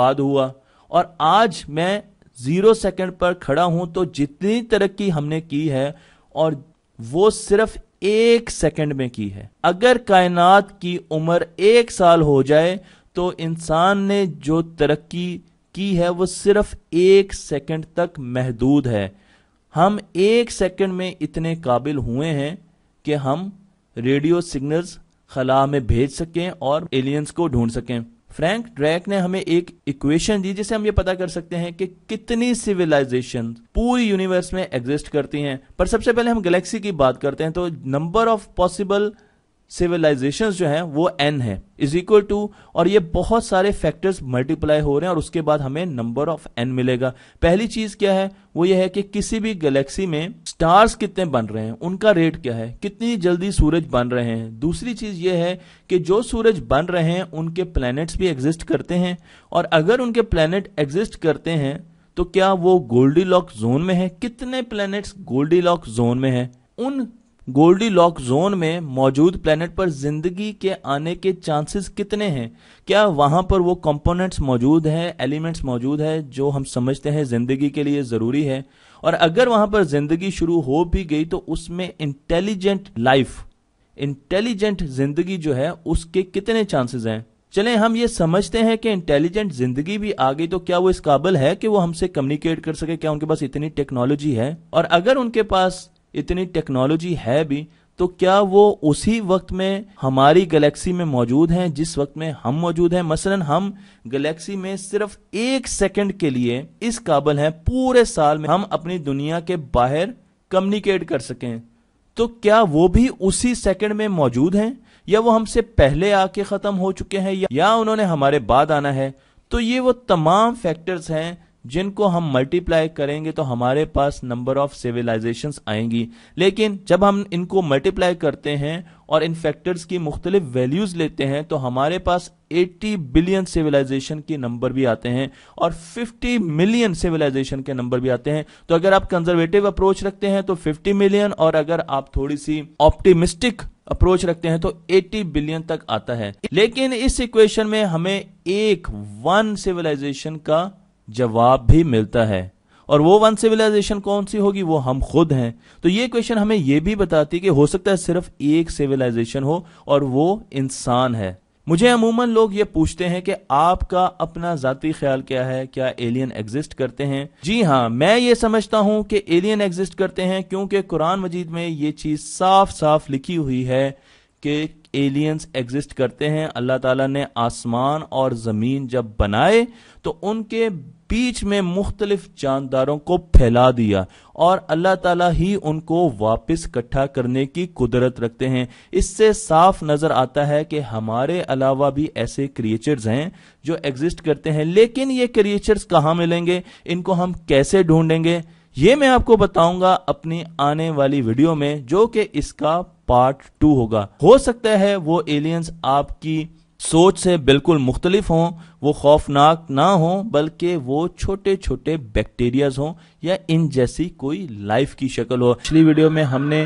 बाद हुआ और आज मैं जीरो सेकंड पर खड़ा हूं तो जितनी तरक्की हमने की है और वो सिर्फ एक सेकंड में की है अगर कायनात की उम्र एक साल हो जाए तो इंसान ने जो तरक्की की है वो सिर्फ एक सेकंड तक महदूद है हम एक सेकंड में इतने काबिल हुए हैं कि हम रेडियो सिग्नल्स खला में भेज सकें और एलियंस को ढूंढ सकें फ्रैंक ड्रैक ने हमें एक इक्वेशन दी जिसे हम ये पता कर सकते हैं कि कितनी सिविलाइजेशन पूरी यूनिवर्स में एग्जिस्ट करती हैं पर सबसे पहले हम गैलेक्सी की बात करते हैं तो नंबर ऑफ पॉसिबल सिविलाइजेशन जो है वो एन है इज इक्वल टू और ये बहुत सारे फैक्टर्स मल्टीप्लाई हो रहे हैं और उसके बाद हमें नंबर ऑफ एन मिलेगा पहली चीज क्या है वो ये है कि किसी भी गैलेक्सी में स्टार्स कितने बन रहे हैं उनका रेट क्या है कितनी जल्दी सूरज बन रहे हैं दूसरी चीज़ यह है कि जो सूरज बन रहे हैं उनके प्लैनेट्स भी एग्जिस्ट करते हैं और अगर उनके प्लैनेट एग्जिस्ट करते हैं तो क्या वो गोल्डी लॉक जोन में है कितने प्लैनेट्स गोल्डी लॉक जोन में है उन गोल्डी लॉक जोन में मौजूद प्लेनेट पर जिंदगी के आने के चांसेस कितने हैं क्या वहां पर वो कंपोनेंट्स मौजूद हैं एलिमेंट्स मौजूद है जो हम समझते हैं जिंदगी के लिए ज़रूरी है और अगर वहां पर जिंदगी शुरू हो भी गई तो उसमें इंटेलिजेंट लाइफ इंटेलिजेंट जिंदगी जो है उसके कितने चांसेस हैं चले हम ये समझते हैं कि इंटेलिजेंट जिंदगी भी आ गई तो क्या वो इस काबिल है कि वो हमसे कम्युनिकेट कर सके क्या उनके पास इतनी टेक्नोलॉजी है और अगर उनके पास इतनी टेक्नोलॉजी है भी तो क्या वो उसी वक्त में हमारी गैलेक्सी में मौजूद हैं जिस वक्त में हम मौजूद हैं मसलन हम गैलेक्सी में सिर्फ एक सेकंड के लिए इस काबल हैं पूरे साल में हम अपनी दुनिया के बाहर कम्युनिकेट कर सकें तो क्या वो भी उसी सेकंड में मौजूद हैं या वो हमसे पहले आके ख़त्म हो चुके हैं या उन्होंने हमारे बाद आना है तो ये वो तमाम फैक्टर्स हैं जिनको हम मल्टीप्लाई करेंगे तो हमारे पास नंबर ऑफ सिविलाइजेशन आएंगी लेकिन जब हम इनको मल्टीप्लाई करते हैं और इन फैक्टर्स की मुख्तलिफ वैल्यूज लेते हैं तो हमारे पास 80 बिलियन सिविलाइजेशन के नंबर भी आते हैं और 50 मिलियन सिविलाइजेशन के नंबर भी आते हैं तो अगर आप कंजर्वेटिव अप्रोच रखते हैं तो 50 मिलियन और अगर आप थोड़ी सी ऑप्टिमिस्टिक अप्रोच रखते हैं तो 80 बिलियन तक आता है लेकिन इस इक्वेशन में हमें एक वन सिविलाइजेशन का जवाब भी मिलता है और वो वन सिविलाइजेशन कौन सी होगी वो हम खुद हैं तो ये क्वेश्चन हमें ये भी बताती है कि हो सकता है सिर्फ एक सिविलाइजेशन हो और वो इंसान है मुझे अमूमन लोग ये पूछते हैं कि आपका अपना जाती ख्याल क्या है क्या एलियन एग्जिस्ट करते हैं जी हाँ मैं ये समझता हूं कि एलियन एग्जिस्ट करते हैं क्योंकि कुरान मजीद में ये चीज साफ साफ लिखी हुई है कि एलियंस एग्जिस्ट करते हैं अल्लाह ताला ने आसमान और ज़मीन जब बनाए तो उनके बीच में मुख्तलिफ जानदारों को फैला दिया और अल्लाह ताला ही उनको वापस इकट्ठा करने की कुदरत रखते हैं इससे साफ नजर आता है कि हमारे अलावा भी ऐसे क्रिएचर्स हैं जो एग्जिस्ट करते हैं लेकिन ये क्रिएचर्स कहाँ मिलेंगे इनको हम कैसे ढूंढेंगे ये मैं आपको बताऊंगा अपनी आने वाली वीडियो में जो कि इसका पार्ट टू होगा हो सकता है वो एलियंस आपकी सोच से बिल्कुल मुख्तलिफ हों वो खौफनाक ना हों बल्कि वो छोटे छोटे बैक्टीरियाज हों या इन जैसी कोई लाइफ की शक्ल हो पिछली वीडियो में हमने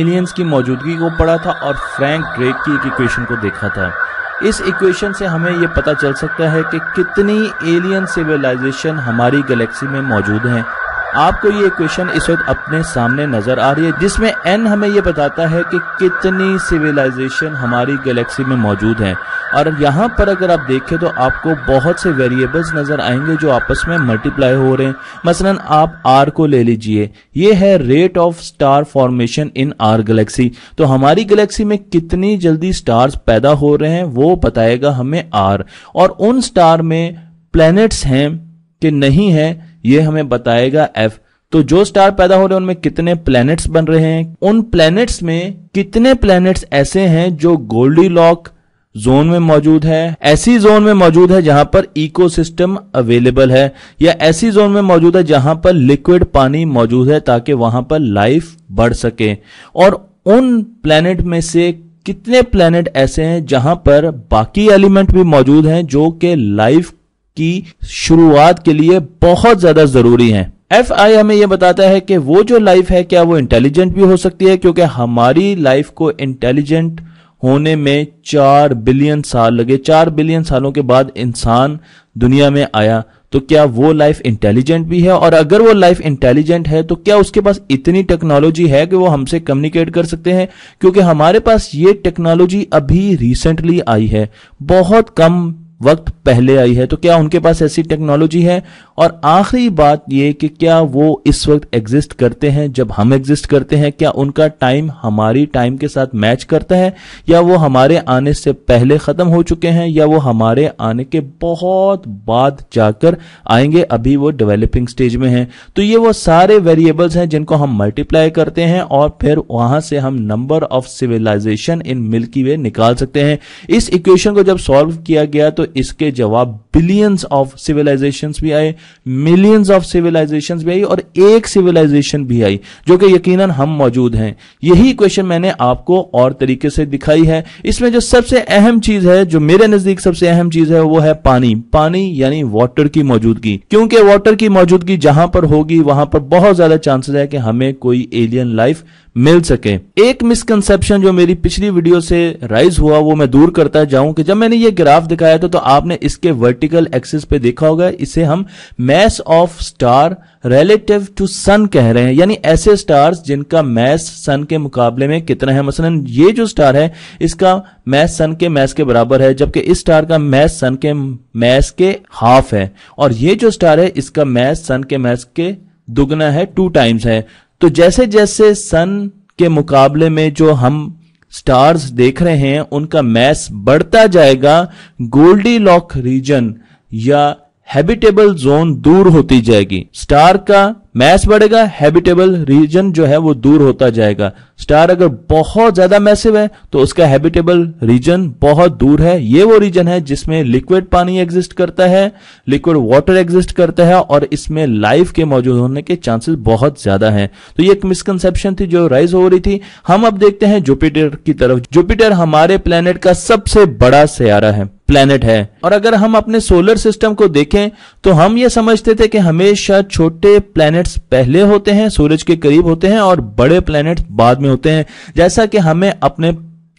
एलियंस की मौजूदगी को पढ़ा था और फ्रैंक ड्रेक की एक इक्वेशन को देखा था इस इक्वेशन से हमें ये पता चल सकता है कि कितनी एलियन सिविलाइजेशन हमारी गैलेक्सी में मौजूद हैं आपको ये इक्वेशन इस वक्त अपने सामने नजर आ रही है जिसमें एन हमें ये बताता है कि कितनी सिविलाइजेशन हमारी गैलेक्सी में मौजूद है और यहाँ पर अगर आप देखें तो आपको बहुत से वेरिएबल्स नजर आएंगे जो आपस में मल्टीप्लाई हो रहे हैं मसलन आप आर को ले लीजिए ये है rate of star formation in our galaxy तो हमारी गैलेक्सी में कितनी जल्दी स्टार्स पैदा हो रहे हैं वो बताएगा हमें आर और उन स्टार में प्लैनेट्स हैं कि नहीं है ये हमें बताएगा एफ तो जो स्टार पैदा हो रहे हैं उनमें कितने प्लैनेट्स बन रहे हैं उन प्लैनेट्स में कितने प्लैनेट्स ऐसे हैं जो गोल्डी लॉक जोन में मौजूद है ऐसी जोन में मौजूद है जहां पर इकोसिस्टम अवेलेबल है या ऐसी जोन में मौजूद है जहां पर लिक्विड पानी मौजूद है ताकि वहां पर लाइफ बढ़ सके और उन प्लैनेट में से कितने प्लैनेट ऐसे हैं जहां पर बाकी एलिमेंट भी मौजूद हैं जो कि लाइफ की शुरुआत के लिए बहुत ज्यादा जरूरी है एफ आई हमें यह बताता है कि वो जो लाइफ है क्या वो इंटेलिजेंट भी हो सकती है क्योंकि हमारी लाइफ को इंटेलिजेंट होने में चार बिलियन साल लगे चार बिलियन सालों के बाद इंसान दुनिया में आया तो क्या वो लाइफ इंटेलिजेंट भी है और अगर वो लाइफ इंटेलिजेंट है तो क्या उसके पास इतनी टेक्नोलॉजी है कि वो हमसे कम्युनिकेट कर सकते हैं क्योंकि हमारे पास ये टेक्नोलॉजी अभी रिसेंटली आई है बहुत कम वक्त पहले आई है तो क्या उनके पास ऐसी टेक्नोलॉजी है और आखिरी बात ये कि क्या वो इस वक्त एग्जिस्ट करते हैं जब हम एग्जिस्ट करते हैं क्या उनका टाइम हमारी टाइम के साथ मैच करता है या वो हमारे आने से पहले ख़त्म हो चुके हैं या वो हमारे आने के बहुत बाद जाकर आएंगे अभी वो डेवलपिंग स्टेज में हैं तो ये वो सारे वेरिएबल्स हैं जिनको हम मल्टीप्लाई करते हैं और फिर वहां से हम number of civilisation in Milky Way निकाल सकते हैं इस इक्वेशन को जब सॉल्व किया गया तो इसके जवाब बिलियंस ऑफ सिविलाइजेशन भी आए मिलियंस ऑफ सिविलाइजेशन भी आई और एक सिविलाइजेशन भी आई जो कि यकीन हम मौजूद हैं यही क्वेश्चन मैंने आपको और तरीके से दिखाई है इसमें जो सबसे अहम चीज है जो मेरे नजदीक सबसे अहम चीज है वो है पानी पानी यानी वाटर की मौजूदगी क्योंकि वाटर की मौजूदगी जहां पर होगी वहां पर बहुत ज्यादा चांसेस है कि हमें कोई एलियन लाइफ मिल सके एक मिसकंसेप्शन जो मेरी पिछली वीडियो से राइज हुआ वो मैं दूर करता जाऊं कि जब मैंने ये ग्राफ दिखाया था तो तो आपने इसके वर्टिकल एक्सिस पे देखा होगा इसे हम mass of star relative to sun कह रहे हैं यानी ऐसे स्टार्स जिनका मैस सन के मुकाबले में कितना है मसलन ये जो स्टार है इसका मैस सन के मैस के बराबर है जबकि इस स्टार का मैस सन के मैस के हाफ है और ये जो स्टार है इसका मैस सन के मैस के दुगना है टू टाइम्स है तो जैसे जैसे सन के मुकाबले में जो हम स्टार्स देख रहे हैं उनका मैस बढ़ता जाएगा गोल्डी लॉक रीजन या हैबिटेबल जोन दूर होती जाएगी स्टार का मैस बढ़ेगा हैबिटेबल रीजन जो है वो दूर होता जाएगा स्टार अगर बहुत ज्यादा मैसिव है तो उसका हैबिटेबल रीजन बहुत दूर है ये वो रीजन है जिसमें लिक्विड पानी एग्जिस्ट करता है लिक्विड वाटर एग्जिस्ट करता है और इसमें लाइफ के मौजूद होने के चांसेस बहुत ज्यादा है तो ये एक मिसकनसेप्शन थी जो राइज हो रही थी हम अब देखते हैं जुपिटर की तरफ जुपिटर हमारे प्लेनेट का सबसे बड़ा सियारा है प्लेनेट है और अगर हम अपने सोलर सिस्टम को देखें तो हम ये समझते थे कि हमेशा छोटे प्लैनेट्स पहले होते हैं सूरज के करीब होते हैं और बड़े प्लैनेट्स बाद में होते हैं जैसा कि हमें अपने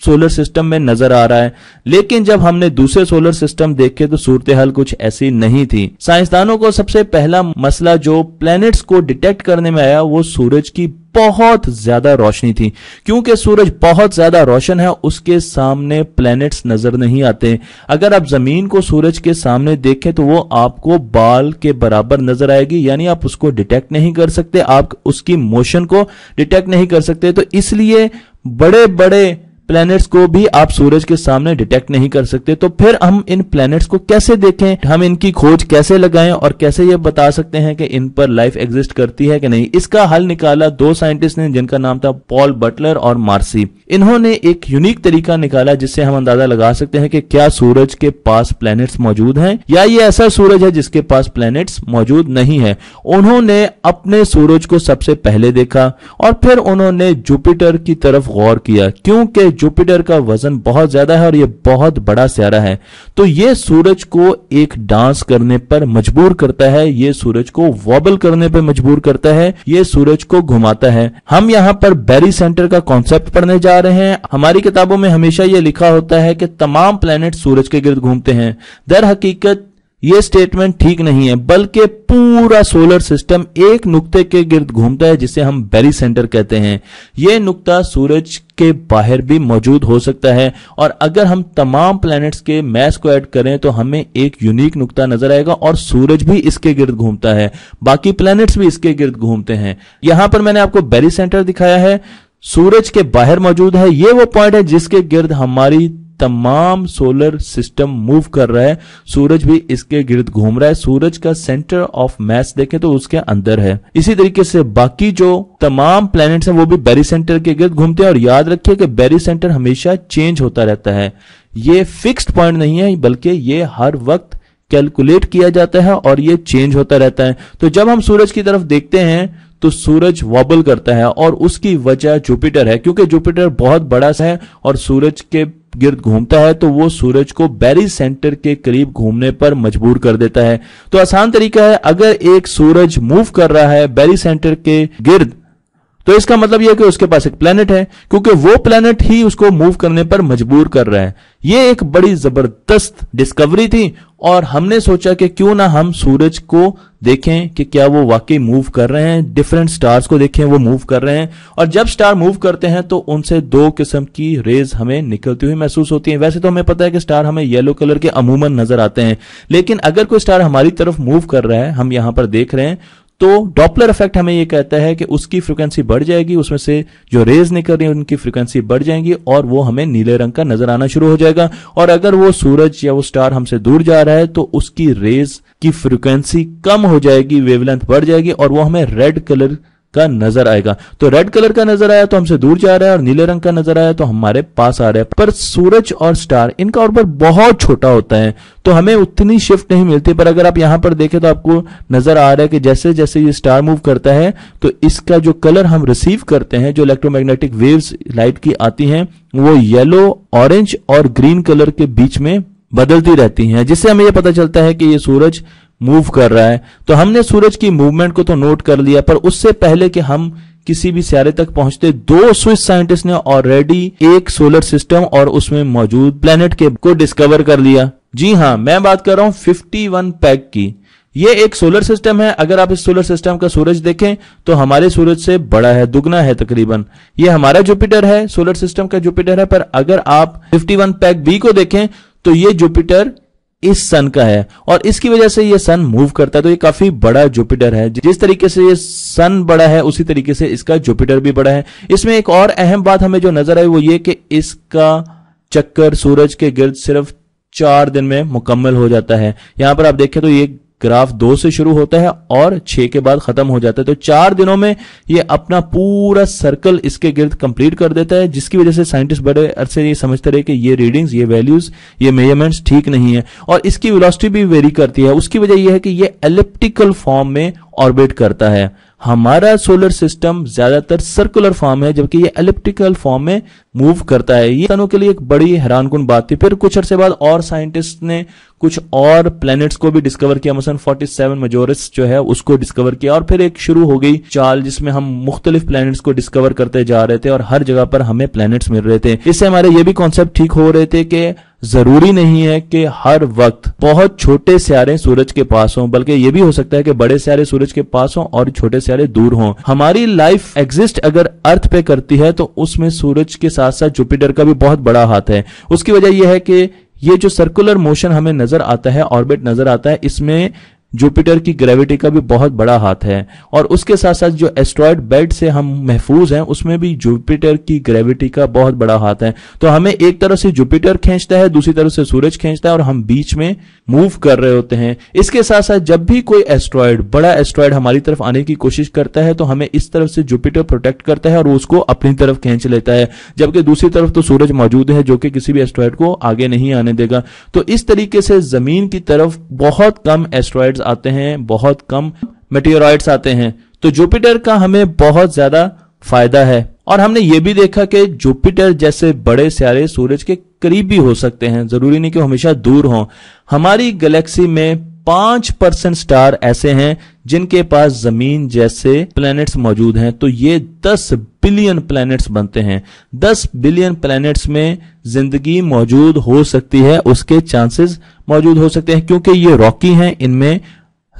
सोलर सिस्टम में नजर आ रहा है लेकिन जब हमने दूसरे सोलर सिस्टम देखे तो सूरत हाल कुछ ऐसी नहीं थी साइंसदानों को सबसे पहला मसला जो प्लैनेट्स को डिटेक्ट करने में आया वो सूरज की बहुत ज्यादा रोशनी थी क्योंकि सूरज बहुत ज्यादा रोशन है उसके सामने प्लैनेट्स नजर नहीं आते अगर आप जमीन को सूरज के सामने देखें तो वो आपको बाल के बराबर नजर आएगी यानी आप उसको डिटेक्ट नहीं कर सकते आप उसकी मोशन को डिटेक्ट नहीं कर सकते तो इसलिए बड़े बड़े प्लैनेट्स को भी आप सूरज के सामने डिटेक्ट नहीं कर सकते तो फिर हम इन प्लैनेट्स को कैसे देखें हम इनकी खोज कैसे लगाएं और कैसे ये बता सकते हैं कि इन पर लाइफ एग्जिस्ट करती है कि नहीं इसका हल निकाला दो साइंटिस्ट ने जिनका नाम था पॉल बटलर और मार्सी इन्होंने एक यूनिक तरीका निकाला जिससे हम अंदाजा लगा सकते हैं कि क्या सूरज के पास प्लैनेट्स मौजूद हैं या ये ऐसा सूरज है जिसके पास प्लैनेट्स मौजूद नहीं है उन्होंने अपने सूरज को सबसे पहले देखा और फिर उन्होंने जुपिटर की तरफ गौर किया क्योंकि जुपिटर का वजन बहुत ज्यादा है और यह बहुत बड़ा स्यारा है तो ये सूरज को एक डांस करने पर मजबूर करता है ये सूरज को वॉबल करने पर मजबूर करता है ये सूरज को घुमाता है हम यहाँ पर बेरी सेंटर का कॉन्सेप्ट पढ़ने जा रहे हैं हमारी किताबों में हमेशा ये लिखा होता है कि तमाम प्लेनेट सूरज के गिर्द घूमते हैं दर हकीकत ये स्टेटमेंट ठीक नहीं है बल्कि पूरा सोलर सिस्टम एक नुक्ते के गिर्द घूमता है जिसे हम बेरी सेंटर कहते हैं यह नुक्ता सूरज के बाहर भी मौजूद हो सकता है और अगर हम तमाम प्लैनेट्स के मैस को ऐड करें तो हमें एक यूनिक नुक्ता नजर आएगा और सूरज भी इसके गिर्द घूमता है बाकी प्लैनेट्स भी इसके गिर्द घूमते हैं यहां पर मैंने आपको बेरी सेंटर दिखाया है सूरज के बाहर मौजूद है ये वो पॉइंट है जिसके गिर्द हमारी तमाम सोलर सिस्टम मूव कर रहा है सूरज भी इसके गिर्द घूम रहा है सूरज का सेंटर ऑफ मैस देखें तो उसके अंदर है इसी तरीके से बाकी जो तमाम प्लैनेट्स हैं वो भी बेरी सेंटर के गिर्द घूमते हैं और याद रखिए कि बेरी सेंटर हमेशा चेंज होता रहता है ये फिक्स्ड पॉइंट नहीं है बल्कि ये हर वक्त कैलकुलेट किया जाता है और ये चेंज होता रहता है तो जब हम सूरज की तरफ देखते हैं तो सूरज वॉबल करता है और उसकी वजह जुपिटर है क्योंकि जुपिटर बहुत बड़ा सा है और सूरज के गिर्द घूमता है तो वो सूरज को बैरी सेंटर के करीब घूमने पर मजबूर कर देता है तो आसान तरीका है अगर एक सूरज मूव कर रहा है बैरी सेंटर के गिर्द तो इसका मतलब यह कि उसके पास एक प्लेनेट है क्योंकि वो प्लेनेट ही उसको मूव करने पर मजबूर कर रहा है ये एक बड़ी जबरदस्त डिस्कवरी थी और हमने सोचा कि क्यों ना हम सूरज को देखें कि क्या वो वाकई मूव कर रहे हैं डिफरेंट स्टार्स को देखें वो मूव कर रहे हैं और जब स्टार मूव करते हैं तो उनसे दो किस्म की रेज हमें निकलती हुई महसूस होती है वैसे तो हमें पता है कि स्टार हमें येलो कलर के अमूमन नजर आते हैं लेकिन अगर कोई स्टार हमारी तरफ मूव कर रहा है हम यहां पर देख रहे हैं तो डॉपलर इफेक्ट हमें ये कहता है कि उसकी फ्रिक्वेंसी बढ़ जाएगी उसमें से जो रेज निकल रही है उनकी फ्रिक्वेंसी बढ़ जाएंगी और वो हमें नीले रंग का नजर आना शुरू हो जाएगा और अगर वो सूरज या वो स्टार हमसे दूर जा रहा है तो उसकी रेज की फ्रिक्वेंसी कम हो जाएगी वेवलेंथ बढ़ जाएगी और वो हमें रेड कलर का नजर आएगा तो रेड कलर का नजर आया तो हमसे दूर जा रहा है और नीले रंग का नजर आया तो हमारे पास आ रहा है पर सूरज और स्टार इनका ऑर्बर बहुत छोटा होता है तो हमें उतनी शिफ्ट नहीं मिलती पर अगर आप यहां पर देखें तो आपको नजर आ रहा है कि जैसे जैसे ये स्टार मूव करता है तो इसका जो कलर हम रिसीव करते हैं जो इलेक्ट्रोमैग्नेटिक वेव्स लाइट की आती हैं वो येलो ऑरेंज और ग्रीन कलर के बीच में बदलती रहती हैं जिससे हमें यह पता चलता है कि ये सूरज मूव कर रहा है तो हमने सूरज की मूवमेंट को तो नोट कर लिया पर उससे पहले कि हम किसी भी सियारे तक पहुंचते दो स्विस साइंटिस्ट ने ऑलरेडी एक सोलर सिस्टम और उसमें मौजूद प्लेनेट के को डिस्कवर कर लिया जी हाँ मैं बात कर रहा हूं वन पैक की ये एक सोलर सिस्टम है अगर आप इस सोलर सिस्टम का सूरज देखें तो हमारे सूरज से बड़ा है दुगना है तकरीबन ये हमारा जुपिटर है सोलर सिस्टम का जुपिटर है पर अगर आप 51 पैक बी को देखें तो ये जुपिटर इस सन का है और इसकी वजह से ये सन मूव करता है तो ये काफी बड़ा जुपिटर है जिस तरीके से ये सन बड़ा है उसी तरीके से इसका जुपिटर भी बड़ा है इसमें एक और अहम बात हमें जो नजर आई वो ये कि इसका चक्कर सूरज के गिर्द सिर्फ चार दिन में मुकम्मल हो जाता है यहां पर आप देखें तो ये ग्राफ दो से शुरू होता है और छह के बाद खत्म हो जाता है तो चार दिनों में ये अपना पूरा सर्कल इसके गिर्द कंप्लीट कर देता है जिसकी वजह से साइंटिस्ट बड़े अरसे ये समझते रहे कि ये रीडिंग्स ये वैल्यूज ये मेजरमेंट्स ठीक नहीं है और इसकी वेलोसिटी भी वेरी करती है उसकी वजह यह है कि ये एलिप्टिकल फॉर्म में ऑर्बिट करता है हमारा सोलर सिस्टम ज्यादातर सर्कुलर फॉर्म है जबकि ये एलिप्टिकल फॉर्म में मूव करता है ये तनों के लिए एक बड़ी हैरानकुन बात थी फिर कुछ अरसे बाद और साइंटिस्ट ने कुछ और प्लैनेट्स को भी डिस्कवर किया मसलन 47 मेजोरिस जो है उसको डिस्कवर किया और फिर एक शुरू हो गई चाल जिसमें हम मुख्तलिफ प्लैनेट्स को डिस्कवर करते जा रहे थे और हर जगह पर हमें प्लैनेट्स मिल रहे थे इससे हमारे ये भी कॉन्सेप्ट ठीक हो रहे थे कि जरूरी नहीं है कि हर वक्त बहुत छोटे सियारे सूरज के पास हों बल्कि ये भी हो सकता है कि बड़े सियारे सूरज के पास हों और छोटे सियारे दूर हों हमारी लाइफ एग्जिस्ट अगर अर्थ पे करती है तो उसमें सूरज के साथ साथ जुपिटर का भी बहुत बड़ा हाथ है उसकी वजह यह है कि ये जो सर्कुलर मोशन हमें नजर आता है ऑर्बिट नजर आता है इसमें जुपिटर की ग्रेविटी का भी बहुत बड़ा हाथ है और उसके साथ साथ जो एस्ट्रॉयड बेल्ट से हम महफूज हैं उसमें भी जुपिटर की ग्रेविटी का बहुत बड़ा हाथ है तो हमें एक तरफ से जुपिटर खींचता है दूसरी तरफ से सूरज खींचता है और हम बीच में मूव कर रहे होते हैं इसके साथ साथ जब भी कोई एस्ट्रॉयड बड़ा एस्ट्रॉयड हमारी तरफ आने की कोशिश करता है तो हमें इस तरफ से जुपिटर प्रोटेक्ट करता है और उसको अपनी तरफ खींच लेता है जबकि दूसरी तरफ तो सूरज मौजूद है जो कि किसी भी एस्ट्रॉयड को आगे नहीं आने देगा तो इस तरीके से जमीन की तरफ बहुत कम एस्ट्रॉयड मेटेराइड्स आते हैं बहुत कम मेटेराइड्स आते हैं तो जुपिटर का हमें बहुत ज्यादा फायदा है और हमने ये भी देखा कि जुपिटर जैसे बड़े सियारे सूरज के करीब भी हो सकते हैं जरूरी नहीं कि हमेशा दूर हों हमारी गैलेक्सी में पांच परसेंट स्टार ऐसे हैं जिनके पास जमीन जैसे प्लैनेट्स मौजूद हैं तो ये दस बिलियन प्लैनेट्स बनते हैं दस बिलियन प्लैनेट्स में जिंदगी मौजूद हो सकती है उसके चांसेस मौजूद हो सकते हैं क्योंकि ये रॉकी हैं इनमें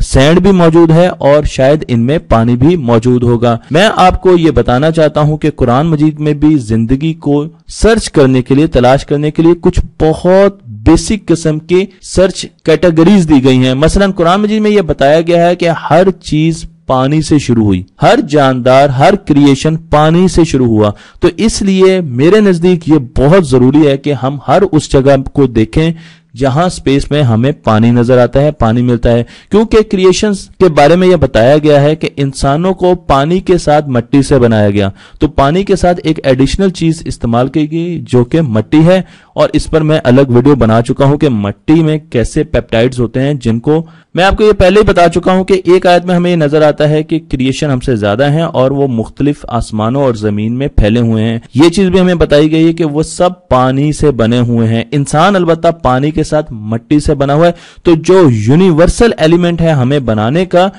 सैंड भी मौजूद है और शायद इनमें पानी भी मौजूद होगा मैं आपको ये बताना चाहता हूँ कि कुरान मजीद में भी जिंदगी को सर्च करने के लिए तलाश करने के लिए कुछ बहुत बेसिक किस्म के सर्च कैटेगरीज दी गई हैं मसलन कुरान मजीद में यह बताया गया है कि हर चीज पानी से शुरू हुई हर जानदार हर क्रिएशन पानी से शुरू हुआ तो इसलिए मेरे नजदीक ये बहुत जरूरी है कि हम हर उस जगह को देखें जहां स्पेस में हमें पानी नजर आता है पानी मिलता है क्योंकि क्रिएशन के बारे में यह बताया गया है कि इंसानों को पानी के साथ मट्टी से बनाया गया तो पानी के साथ एक एडिशनल चीज इस्तेमाल की गई जो कि मट्टी है और इस पर मैं अलग वीडियो बना चुका हूं कि मट्टी में कैसे पेप्टाइड्स होते हैं जिनको मैं आपको ये पहले ही बता चुका हूं कि एक आयत में हमें ये नजर आता है कि क्रिएशन हमसे ज्यादा है और वो मुख्तलिफ आसमानों और जमीन में फैले हुए हैं ये चीज भी हमें बताई गई है कि वो सब पानी से बने हुए हैं इंसान अलबत् पानी के साथ मट्टी से बना हुआ है तो जो यूनिवर्सल एलिमेंट है हमें बनाने का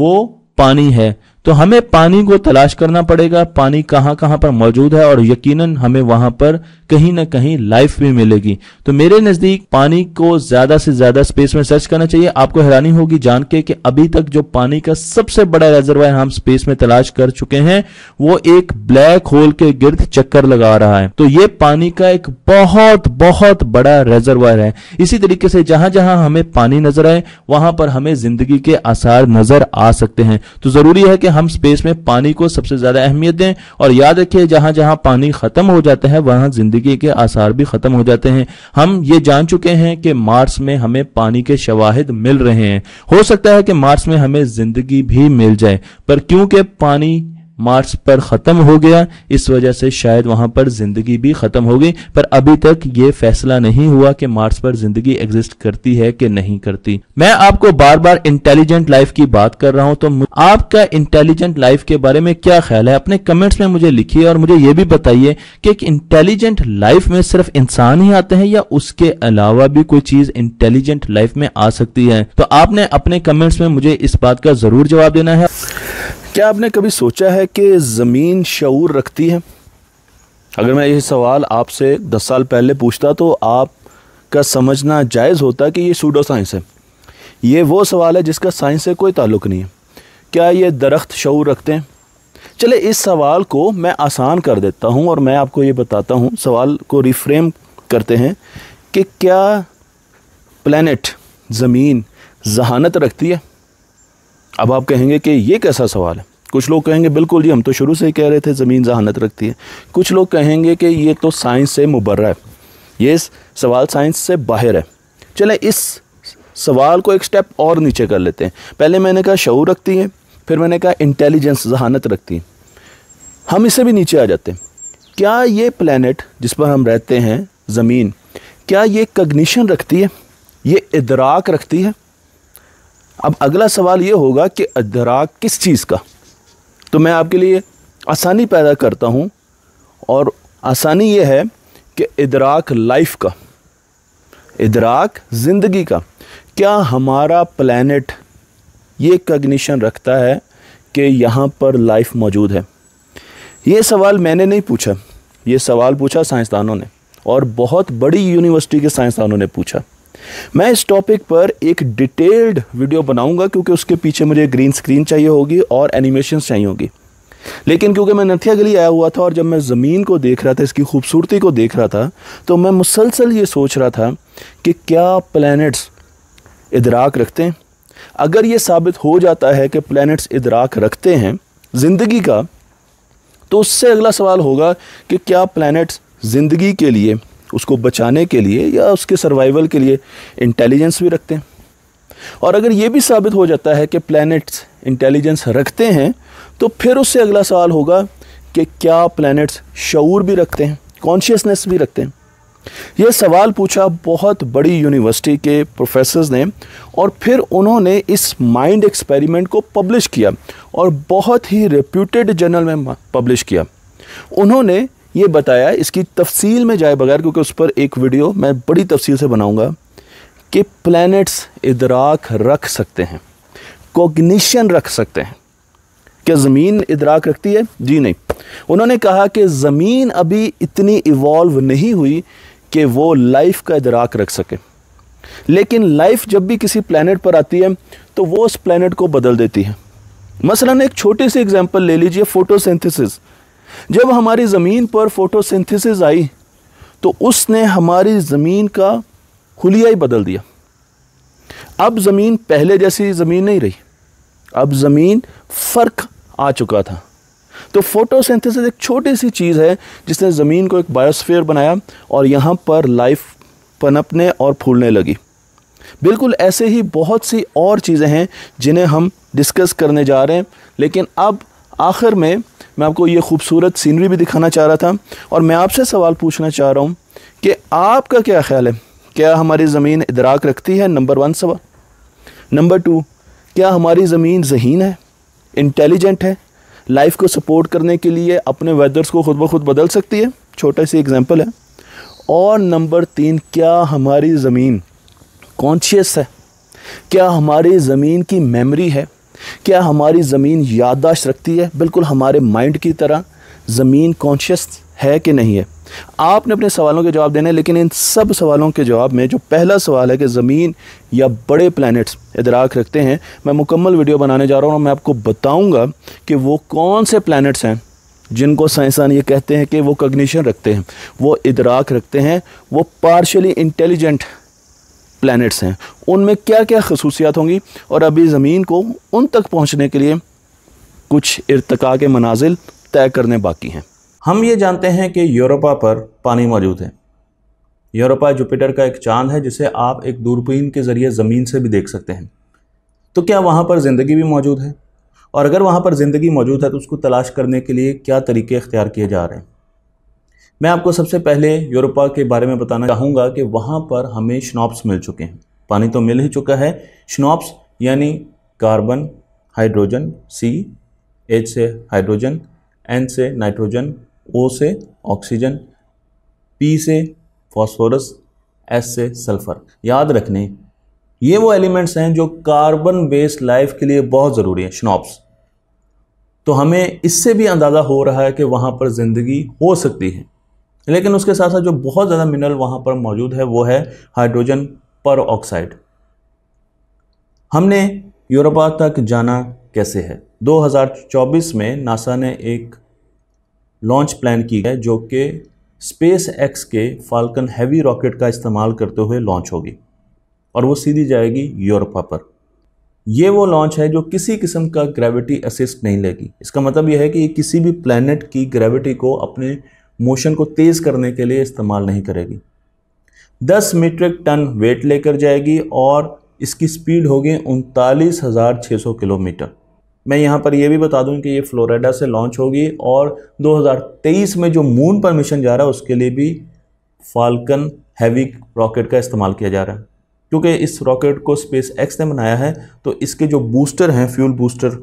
वो पानी है तो हमें पानी को तलाश करना पड़ेगा पानी कहां कहां पर मौजूद है और यकीनन हमें वहां पर कहीं ना कहीं लाइफ भी मिलेगी तो मेरे नजदीक पानी को ज्यादा से ज्यादा स्पेस में सर्च करना चाहिए आपको हैरानी होगी जान के कि अभी तक जो पानी का सबसे बड़ा रेजरवायर हम स्पेस में तलाश कर चुके हैं वो एक ब्लैक होल के गिर्द चक्कर लगा रहा है तो ये पानी का एक बहुत बहुत बड़ा रेजरवायर है इसी तरीके से जहां जहां हमें पानी नजर आए वहां पर हमें जिंदगी के आसार नजर आ सकते हैं तो जरूरी है कि हम स्पेस में पानी को सबसे ज्यादा अहमियत दें और याद रखिए जहां जहां पानी खत्म हो जाता है वहां जिंदगी के आसार भी खत्म हो जाते हैं हम ये जान चुके हैं कि मार्स में हमें पानी के शवाहिद मिल रहे हैं हो सकता है कि मार्स में हमें जिंदगी भी मिल जाए पर क्योंकि पानी मार्स पर खत्म हो गया इस वजह से शायद वहां पर जिंदगी भी खत्म हो गई पर अभी तक ये फैसला नहीं हुआ कि मार्स पर जिंदगी एग्जिस्ट करती है कि नहीं करती मैं आपको बार बार इंटेलिजेंट लाइफ की बात कर रहा हूं तो आपका इंटेलिजेंट लाइफ के बारे में क्या ख्याल है अपने कमेंट्स में मुझे लिखिए और मुझे ये भी बताइए कि एक इंटेलिजेंट लाइफ में सिर्फ इंसान ही आते हैं या उसके अलावा भी कोई चीज इंटेलिजेंट लाइफ में आ सकती है तो आपने अपने कमेंट्स में मुझे इस बात का जरूर जवाब देना है क्या आपने कभी सोचा है कि ज़मीन शूर रखती है अगर मैं ये सवाल आपसे दस साल पहले पूछता तो आपका समझना जायज़ होता कि ये सूडो साइंस है ये वो सवाल है जिसका साइंस से कोई ताल्लुक नहीं है क्या ये दरख्त शूर रखते हैं चले इस सवाल को मैं आसान कर देता हूँ और मैं आपको ये बताता हूँ सवाल को रिफ्रेम करते हैं कि क्या प्लानट ज़मीन जहानत रखती है अब आप कहेंगे कि ये कैसा सवाल है कुछ लोग कहेंगे बिल्कुल जी हम तो शुरू से ही कह रहे थे ज़मीन जहानत रखती है कुछ लोग कहेंगे कि ये तो साइंस से मुबर है ये सवाल साइंस से बाहर है चले इस सवाल को एक स्टेप और नीचे कर लेते हैं पहले मैंने कहा शऊर रखती है फिर मैंने कहा इंटेलिजेंस जहानत रखती है हम इससे भी नीचे आ जाते हैं क्या ये प्लानट जिस पर हम रहते हैं ज़मीन क्या ये कग्निशन रखती है ये इदराक रखती है अब अगला सवाल ये होगा कि इदराक किस चीज़ का तो मैं आपके लिए आसानी पैदा करता हूँ और आसानी ये है कि इदराक लाइफ का इदराक ज़िंदगी का क्या हमारा प्लानट ये कग्निशन रखता है कि यहाँ पर लाइफ मौजूद है ये सवाल मैंने नहीं पूछा ये सवाल पूछा साइंसदानों ने और बहुत बड़ी यूनिवर्सिटी के साइंसदानों ने पूछा मैं इस टॉपिक पर एक डिटेल्ड वीडियो बनाऊंगा क्योंकि उसके पीछे मुझे ग्रीन स्क्रीन चाहिए होगी और एनिमेशन चाहिए होगी लेकिन क्योंकि मैं नथिया गली आया हुआ था और जब मैं ज़मीन को देख रहा था इसकी खूबसूरती को देख रहा था तो मैं मुसलसल ये सोच रहा था कि क्या प्लैनेट्स इधराक रखते हैं अगर ये साबित हो जाता है कि प्लैनेट्स इदराक रखते हैं ज़िंदगी का तो उससे अगला सवाल होगा कि क्या प्लैनेट्स ज़िंदगी के लिए उसको बचाने के लिए या उसके सर्वाइवल के लिए इंटेलिजेंस भी रखते हैं और अगर ये भी साबित हो जाता है कि प्लैनेट्स इंटेलिजेंस रखते हैं तो फिर उससे अगला सवाल होगा कि क्या प्लैनेट्स शूर भी रखते हैं कॉन्शियसनेस भी रखते हैं यह सवाल पूछा बहुत बड़ी यूनिवर्सिटी के प्रोफेसर्स ने और फिर उन्होंने इस माइंड एक्सपेरिमेंट को पब्लिश किया और बहुत ही रेप्यूटेड जर्नल में पब्लिश किया उन्होंने ये बताया इसकी तफसील में जाए बगैर क्योंकि उस पर एक वीडियो मैं बड़ी तफसील से बनाऊँगा कि प्लैनेट्स इदराक रख सकते हैं कोग्निशन रख सकते हैं क्या ज़मीन इदराक रखती है जी नहीं उन्होंने कहा कि ज़मीन अभी इतनी इवॉल्व नहीं हुई कि वो लाइफ का इदराक रख सके लेकिन लाइफ जब भी किसी प्लानट पर आती है तो वो उस प्लानट को बदल देती है मसला एक छोटी सी एग्जाम्पल ले लीजिए फोटोसिंथेसिस जब हमारी ज़मीन पर फोटोसिंथेसिस आई तो उसने हमारी ज़मीन का खुलिया ही बदल दिया अब ज़मीन पहले जैसी ज़मीन नहीं रही अब ज़मीन फ़र्क आ चुका था तो फोटोसिंथेसिस एक छोटी सी चीज़ है जिसने ज़मीन को एक बायोस्फीयर बनाया और यहाँ पर लाइफ पनपने और फूलने लगी बिल्कुल ऐसे ही बहुत सी और चीज़ें हैं जिन्हें हम डिस्कस करने जा रहे हैं लेकिन अब आखिर में मैं आपको ये खूबसूरत सीनरी भी दिखाना चाह रहा था और मैं आपसे सवाल पूछना चाह रहा हूँ कि आपका क्या ख्याल है क्या हमारी ज़मीन इदराक रखती है नंबर वन सवाल नंबर टू क्या हमारी ज़मीन जहीन है इंटेलिजेंट है लाइफ को सपोर्ट करने के लिए अपने वेदर्स को खुद ब खुद बदल सकती है छोटा सी एग्जांपल है और नंबर तीन क्या हमारी ज़मीन कॉन्शियस है क्या हमारी ज़मीन की मेमोरी है क्या हमारी ज़मीन याददाश्त रखती है बिल्कुल हमारे माइंड की तरह ज़मीन कॉन्शियस है कि नहीं है आपने अपने सवालों के जवाब देने लेकिन इन सब सवालों के जवाब में जो पहला सवाल है कि ज़मीन या बड़े प्लैनेट्स इदराक रखते हैं मैं मुकम्मल वीडियो बनाने जा रहा हूँ और मैं आपको बताऊँगा कि वो कौन से प्लानट्स हैं जिनको साइंसदान ये कहते हैं कि वो कग्निशन रखते हैं वो इदराक रखते हैं वो पार्शली इंटेलिजेंट प्लैनेट्स हैं उनमें क्या क्या खसूसियात होंगी और अभी ज़मीन को उन तक पहुँचने के लिए कुछ इरतका के मनाजिल तय करने बाकी हैं हम ये जानते हैं कि यूरोपा पर पानी मौजूद है यूरोपा जुपिटर का एक चांद है जिसे आप एक दूरबीन के ज़रिए ज़मीन से भी देख सकते हैं तो क्या वहाँ पर ज़िंदगी भी मौजूद है और अगर वहाँ पर ज़िंदगी मौजूद है तो उसको तलाश करने के लिए क्या तरीके अख्तियार किए जा रहे हैं मैं आपको सबसे पहले यूरोपा के बारे में बताना चाहूँगा कि वहाँ पर हमें स्नॉप्स मिल चुके हैं पानी तो मिल ही चुका है स्नॉप्स यानी कार्बन हाइड्रोजन सी एच से हाइड्रोजन एन से नाइट्रोजन ओ से ऑक्सीजन पी से फॉस्फोरस एस से सल्फर याद रखने ये वो एलिमेंट्स हैं जो कार्बन बेस्ड लाइफ के लिए बहुत ज़रूरी है स्नॉप्स तो हमें इससे भी अंदाज़ा हो रहा है कि वहाँ पर ज़िंदगी हो सकती है लेकिन उसके साथ साथ जो बहुत ज़्यादा मिनरल वहाँ पर मौजूद है वो है हाइड्रोजन पर ऑक्साइड हमने यूरोपा तक जाना कैसे है 2024 में नासा ने एक लॉन्च प्लान की है जो कि स्पेस एक्स के फाल्कन हैवी रॉकेट का इस्तेमाल करते हुए लॉन्च होगी और वो सीधी जाएगी यूरोपा पर ये वो लॉन्च है जो किसी किस्म का ग्रेविटी असिस्ट नहीं लेगी इसका मतलब यह है कि किसी भी प्लानट की ग्रेविटी को अपने मोशन को तेज़ करने के लिए इस्तेमाल नहीं करेगी 10 मीट्रिक टन वेट लेकर जाएगी और इसकी स्पीड होगी उनतालीस हज़ार छः सौ किलोमीटर मैं यहाँ पर यह भी बता दूँ कि ये फ्लोरिडा से लॉन्च होगी और 2023 में जो मून पर मिशन जा रहा है उसके लिए भी फाल्कन हैवी रॉकेट का इस्तेमाल किया जा रहा है क्योंकि इस रॉकेट को स्पेस एक्स ने बनाया है तो इसके जो बूस्टर हैं फ्यूल बूस्टर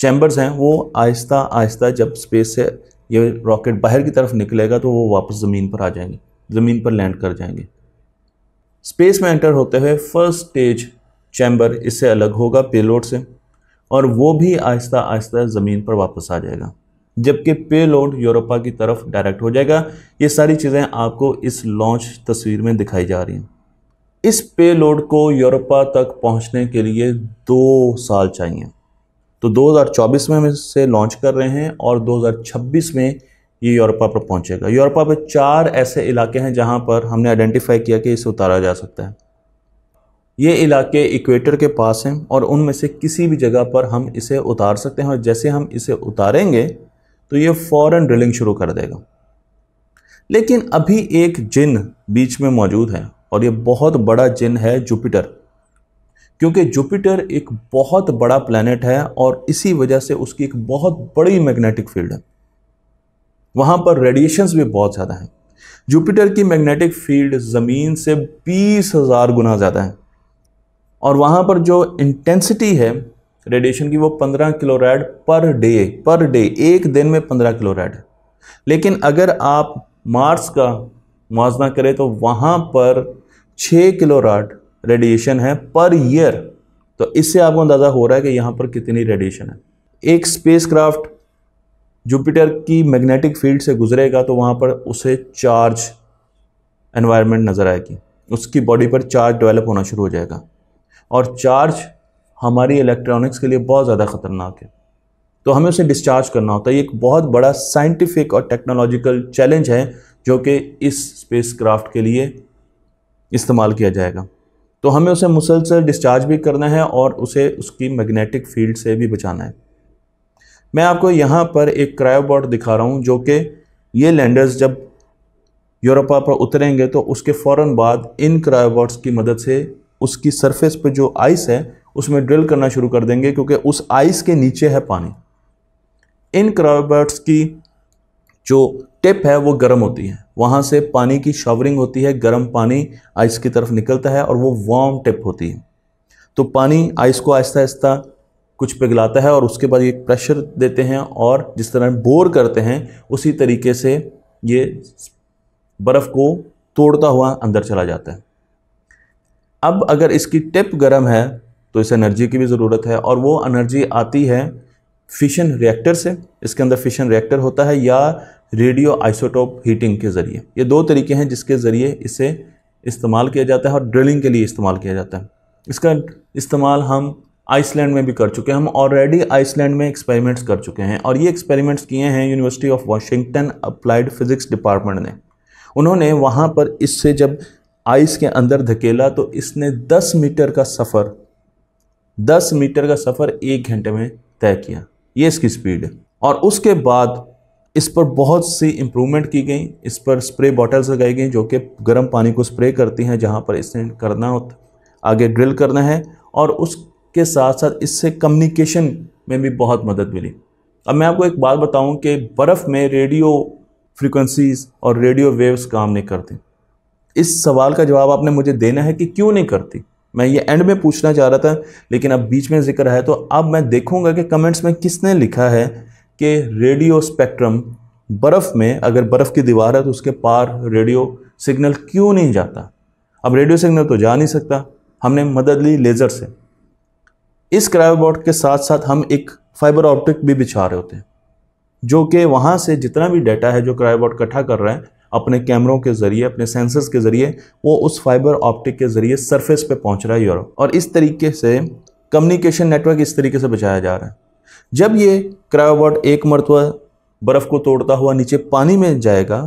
चैम्बर्स हैं वो आहिस्ता आहिस्ता जब स्पेस से ये रॉकेट बाहर की तरफ निकलेगा तो वो वापस ज़मीन पर आ जाएंगे ज़मीन पर लैंड कर जाएंगे स्पेस में एंटर होते हुए फर्स्ट स्टेज चैम्बर इससे अलग होगा पेलोड से और वो भी आहिस्ता आहिस्ता ज़मीन पर वापस आ जाएगा जबकि पेलोड यूरोपा की तरफ डायरेक्ट हो जाएगा ये सारी चीज़ें आपको इस लॉन्च तस्वीर में दिखाई जा रही हैं इस पेलोड को यूरोपा तक पहुंचने के लिए दो साल चाहिए तो 2024 में हम इसे लॉन्च कर रहे हैं और 2026 में ये यूरोपा पर पहुंचेगा यूरोपा पर चार ऐसे इलाके हैं जहां पर हमने आइडेंटिफाई किया कि इसे उतारा जा सकता है ये इलाके इक्वेटर के पास हैं और उनमें से किसी भी जगह पर हम इसे उतार सकते हैं और जैसे हम इसे उतारेंगे तो ये फ़ौरन ड्रिलिंग शुरू कर देगा लेकिन अभी एक जिन बीच में मौजूद है और ये बहुत बड़ा जिन है जुपिटर क्योंकि जुपिटर एक बहुत बड़ा प्लानट है और इसी वजह से उसकी एक बहुत बड़ी मैग्नेटिक फील्ड है वहाँ पर रेडिएशंस भी बहुत ज़्यादा हैं जुपिटर की मैग्नेटिक फील्ड ज़मीन से बीस हज़ार गुना ज़्यादा है और वहाँ पर जो इंटेंसिटी है रेडिएशन की वो पंद्रह किलोरेड पर डे पर डे एक दिन में पंद्रह किलोरेड है लेकिन अगर आप मार्स का मुआजना करें तो वहाँ पर छः किलोराड रेडिएशन है पर ईयर तो इससे आपको अंदाज़ा हो रहा है कि यहाँ पर कितनी रेडिएशन है एक स्पेसक्राफ्ट जुपिटर की मैग्नेटिक फील्ड से गुजरेगा तो वहाँ पर उसे चार्ज एनवायरनमेंट नज़र आएगी उसकी बॉडी पर चार्ज डेवलप होना शुरू हो जाएगा और चार्ज हमारी इलेक्ट्रॉनिक्स के लिए बहुत ज़्यादा ख़तरनाक है तो हमें उसे डिस्चार्ज करना होता है ये एक बहुत बड़ा साइंटिफिक और टेक्नोलॉजिकल चैलेंज है जो कि इस स्पेसक्राफ्ट के लिए इस्तेमाल किया जाएगा तो हमें उसे मुसलसल डिस्चार्ज भी करना है और उसे उसकी मैग्नेटिक फील्ड से भी बचाना है मैं आपको यहाँ पर एक क्रायोबॉट दिखा रहा हूँ जो कि ये लैंडर्स जब यूरोपा पर उतरेंगे तो उसके फ़ौर बाद इन क्रायोबॉट्स की मदद से उसकी सरफेस पर जो आइस है उसमें ड्रिल करना शुरू कर देंगे क्योंकि उस आइस के नीचे है पानी इन क्रायोबॉट्स की जो टिप है वो गर्म होती है वहाँ से पानी की शावरिंग होती है गर्म पानी आइस की तरफ निकलता है और वो वार्म टिप होती है तो पानी आइस को आहिस्ता आहिस्ता कुछ पिघलाता है और उसके बाद ये प्रेशर देते हैं और जिस तरह बोर करते हैं उसी तरीके से ये बर्फ़ को तोड़ता हुआ अंदर चला जाता है अब अगर इसकी टिप गर्म है तो इस एनर्जी की भी ज़रूरत है और वो एनर्जी आती है फिशन रिएक्टर से इसके अंदर फिशन रिएक्टर होता है या रेडियो आइसोटोप हीटिंग के ज़रिए ये दो तरीके हैं जिसके ज़रिए इसे इस्तेमाल किया जाता है और ड्रिलिंग के लिए इस्तेमाल किया जाता है इसका इस्तेमाल हम आइसलैंड में भी कर चुके हैं हम ऑलरेडी आइसलैंड में एक्सपेरिमेंट्स कर चुके हैं और ये एक्सपेरिमेंट्स किए हैं university of Washington applied physics department ने उन्होंने वहाँ पर इससे जब आइस के अंदर धकेला तो इसने 10 मीटर का सफ़र 10 मीटर का सफ़र एक घंटे में तय किया ये इसकी स्पीड है और उसके बाद इस पर बहुत सी इम्प्रूवमेंट की गई इस पर स्प्रे बॉटल्स लगाई गई जो कि गर्म पानी को स्प्रे करती हैं जहाँ पर इसे करना होता आगे ड्रिल करना है और उसके साथ साथ इससे कम्युनिकेशन में भी बहुत मदद मिली अब मैं आपको एक बात बताऊं कि बर्फ़ में रेडियो फ्रिक्वेंसीज़ और रेडियो वेव्स काम नहीं करती इस सवाल का जवाब आपने मुझे देना है कि क्यों नहीं करती मैं ये एंड में पूछना चाह रहा था लेकिन अब बीच में जिक्र है तो अब मैं देखूंगा कि कमेंट्स में किसने लिखा है कि रेडियो स्पेक्ट्रम बर्फ़ में अगर बर्फ़ की दीवार है तो उसके पार रेडियो सिग्नल क्यों नहीं जाता अब रेडियो सिग्नल तो जा नहीं सकता हमने मदद ली लेज़र से इस क्रायोबॉट के साथ साथ हम एक फाइबर ऑप्टिक भी बिछा रहे होते हैं जो कि वहाँ से जितना भी डाटा है जो क्रायोबॉट इकट्ठा कर रहे हैं अपने कैमरों के ज़रिए अपने सेंसर्स के ज़रिए वो उस फाइबर ऑप्टिक के ज़रिए सरफेस पे पहुंच रहा है यूरोप और इस तरीके से कम्युनिकेशन नेटवर्क इस तरीके से बचाया जा रहा है जब ये क्रायोबॉट एक मरतबा बर्फ़ को तोड़ता हुआ नीचे पानी में जाएगा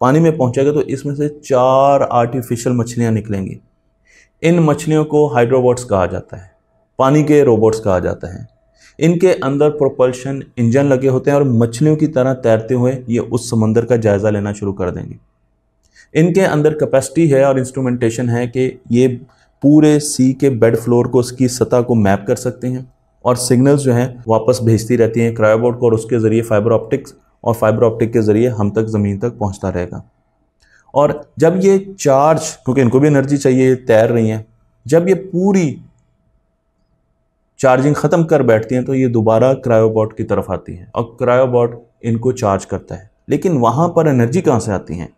पानी में पहुँचेगा तो इसमें से चार आर्टिफिशियल मछलियाँ निकलेंगी इन मछलियों को हाइड्रोबॉट्स कहा जाता है पानी के रोबोट्स कहा जाता है इनके अंदर प्रोपल्शन इंजन लगे होते हैं और मछलियों की तरह तैरते हुए ये उस समंदर का जायज़ा लेना शुरू कर देंगे इनके अंदर कैपेसिटी है और इंस्ट्रूमेंटेशन है कि ये पूरे सी के बेड फ्लोर को उसकी सतह को मैप कर सकते हैं और सिग्नल्स जो हैं वापस भेजती रहती हैं क्रायोबोर्ड को और उसके ज़रिए फाइबर ऑप्टिक्स और फाइबर ऑप्टिक के ज़रिए हम तक ज़मीन तक पहुंचता रहेगा और जब ये चार्ज क्योंकि इनको भी एनर्जी चाहिए तैर रही हैं जब ये पूरी चार्जिंग ख़त्म कर बैठती हैं तो ये दोबारा क्रायोबॉट की तरफ आती हैं और क्रायोबॉट इनको चार्ज करता है लेकिन वहाँ पर एनर्जी कहाँ से आती है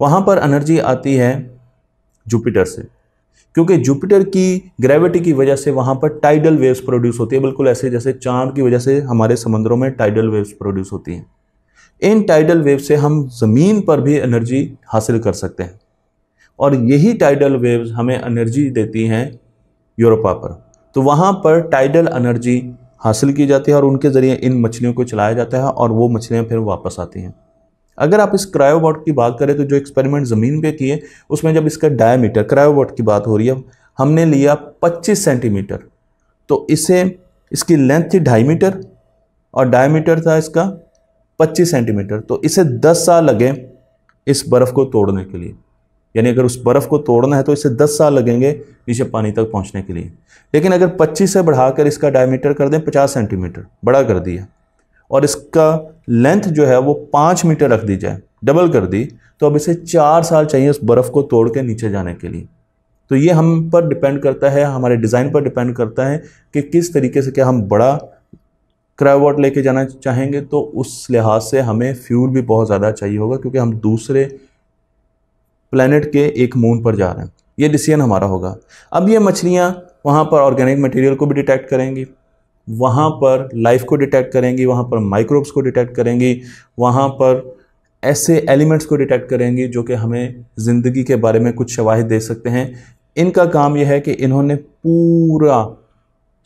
वहाँ पर एनर्जी आती है जुपिटर से क्योंकि जुपिटर की ग्रेविटी की वजह से वहाँ पर टाइडल वेव्स प्रोड्यूस होती है बिल्कुल ऐसे जैसे चांद की वजह से हमारे समंदरों में टाइडल वेव्स प्रोड्यूस होती हैं इन टाइडल वेव से हम ज़मीन पर भी एनर्जी हासिल कर सकते हैं और यही टाइडल वेव्स हमें एनर्जी देती हैं यूरोपा पर तो वहाँ पर टाइडल एनर्जी हासिल की जाती है और उनके ज़रिए इन मछलियों को चलाया जाता है और वो मछलियाँ फिर वापस आती हैं अगर आप इस क्रायोबॉट की बात करें तो जो एक्सपेरिमेंट ज़मीन पे किए उसमें जब इसका डायमीटर क्रायोबॉट की बात हो रही है हमने लिया 25 सेंटीमीटर तो इसे इसकी लेंथ थी ढाई मीटर और डायमीटर था इसका 25 सेंटीमीटर तो इसे 10 साल लगे इस बर्फ़ को तोड़ने के लिए यानी अगर उस बर्फ़ को तोड़ना है तो इसे 10 साल लगेंगे नीचे पानी तक पहुंचने के लिए लेकिन अगर 25 से बढ़ाकर इसका डायमीटर कर दें 50 सेंटीमीटर बड़ा कर दिया और इसका लेंथ जो है वो पाँच मीटर रख दी जाए डबल कर दी तो अब इसे चार साल चाहिए उस बर्फ़ को तोड़ के नीचे जाने के लिए तो ये हम पर डिपेंड करता है हमारे डिज़ाइन पर डिपेंड करता है कि किस तरीके से क्या हम बड़ा क्राइवॉट लेके जाना चाहेंगे तो उस लिहाज से हमें फ्यूल भी बहुत ज़्यादा चाहिए होगा क्योंकि हम दूसरे प्लानट के एक मून पर जा रहे हैं ये डिसीजन हमारा होगा अब ये मछलियाँ वहाँ पर ऑर्गेनिक मटेरियल को भी डिटेक्ट करेंगी वहाँ पर लाइफ को डिटेक्ट करेंगी वहाँ पर माइक्रोब्स को डिटेक्ट करेंगी वहाँ पर ऐसे एलिमेंट्स को डिटेक्ट करेंगी जो कि हमें ज़िंदगी के बारे में कुछ शवाहिद दे सकते हैं इनका काम यह है कि इन्होंने पूरा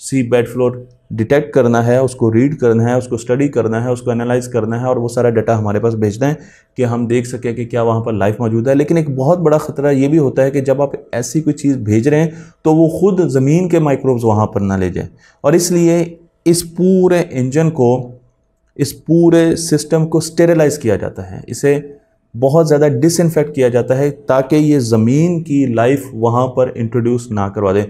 सी बेड फ्लोर डिटेक्ट करना है उसको रीड करना है उसको स्टडी करना है उसको एनालाइज करना है और वो सारा डाटा हमारे पास भेज दें कि हम देख सकें कि क्या वहाँ पर लाइफ मौजूद है लेकिन एक बहुत बड़ा ख़तरा ये भी होता है कि जब आप ऐसी कोई चीज़ भेज रहे हैं तो वो खुद ज़मीन के माइक्रोब्स वहाँ पर ना ले जाए और इसलिए इस पूरे इंजन को इस पूरे सिस्टम को स्टेरलाइज किया जाता है इसे बहुत ज़्यादा डिसइनफेक्ट किया जाता है ताकि ये ज़मीन की लाइफ वहाँ पर इंट्रोड्यूस ना करवा दें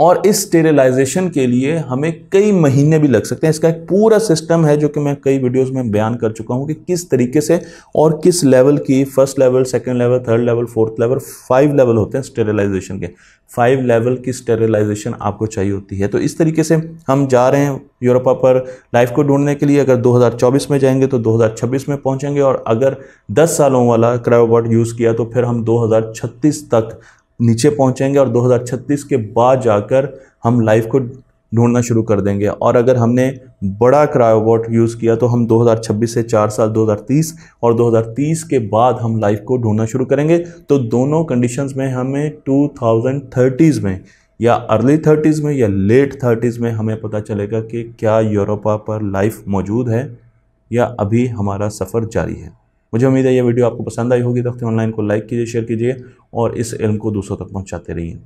और इस स्टेरिलाइजेशन के लिए हमें कई महीने भी लग सकते हैं इसका एक पूरा सिस्टम है जो कि मैं कई वीडियोस में बयान कर चुका हूं कि किस तरीके से और किस लेवल की first level second level third level fourth level five level होते हैं स्टेरिलाइजेशन के फाइव लेवल की स्टेरिलाइजेशन आपको चाहिए होती है तो इस तरीके से हम जा रहे हैं यूरोपा पर लाइफ को ढूंढने के लिए अगर 2024 में जाएंगे तो 2026 में पहुंचेंगे और अगर 10 सालों वाला क्रायोबॉट यूज़ किया तो फिर हम 2036 तक नीचे पहुंचेंगे और 2036 के बाद जाकर हम लाइफ को ढूंढना शुरू कर देंगे और अगर हमने बड़ा क्रायोबोट यूज़ किया तो हम 2026 से चार साल 2030 और 2030 के बाद हम लाइफ को ढूंढना शुरू करेंगे तो दोनों कंडीशंस में हमें टू में या अर्ली थर्टीज़ में या लेट थर्टीज़ में हमें पता चलेगा कि क्या यूरोपा पर लाइफ मौजूद है या अभी हमारा सफ़र जारी है मुझे उम्मीद है ये वीडियो आपको पसंद आई होगी तो ऑनलाइन को लाइक कीजिए शेयर कीजिए और इस इल्म को दूसरों तक पहुँचाते रहिए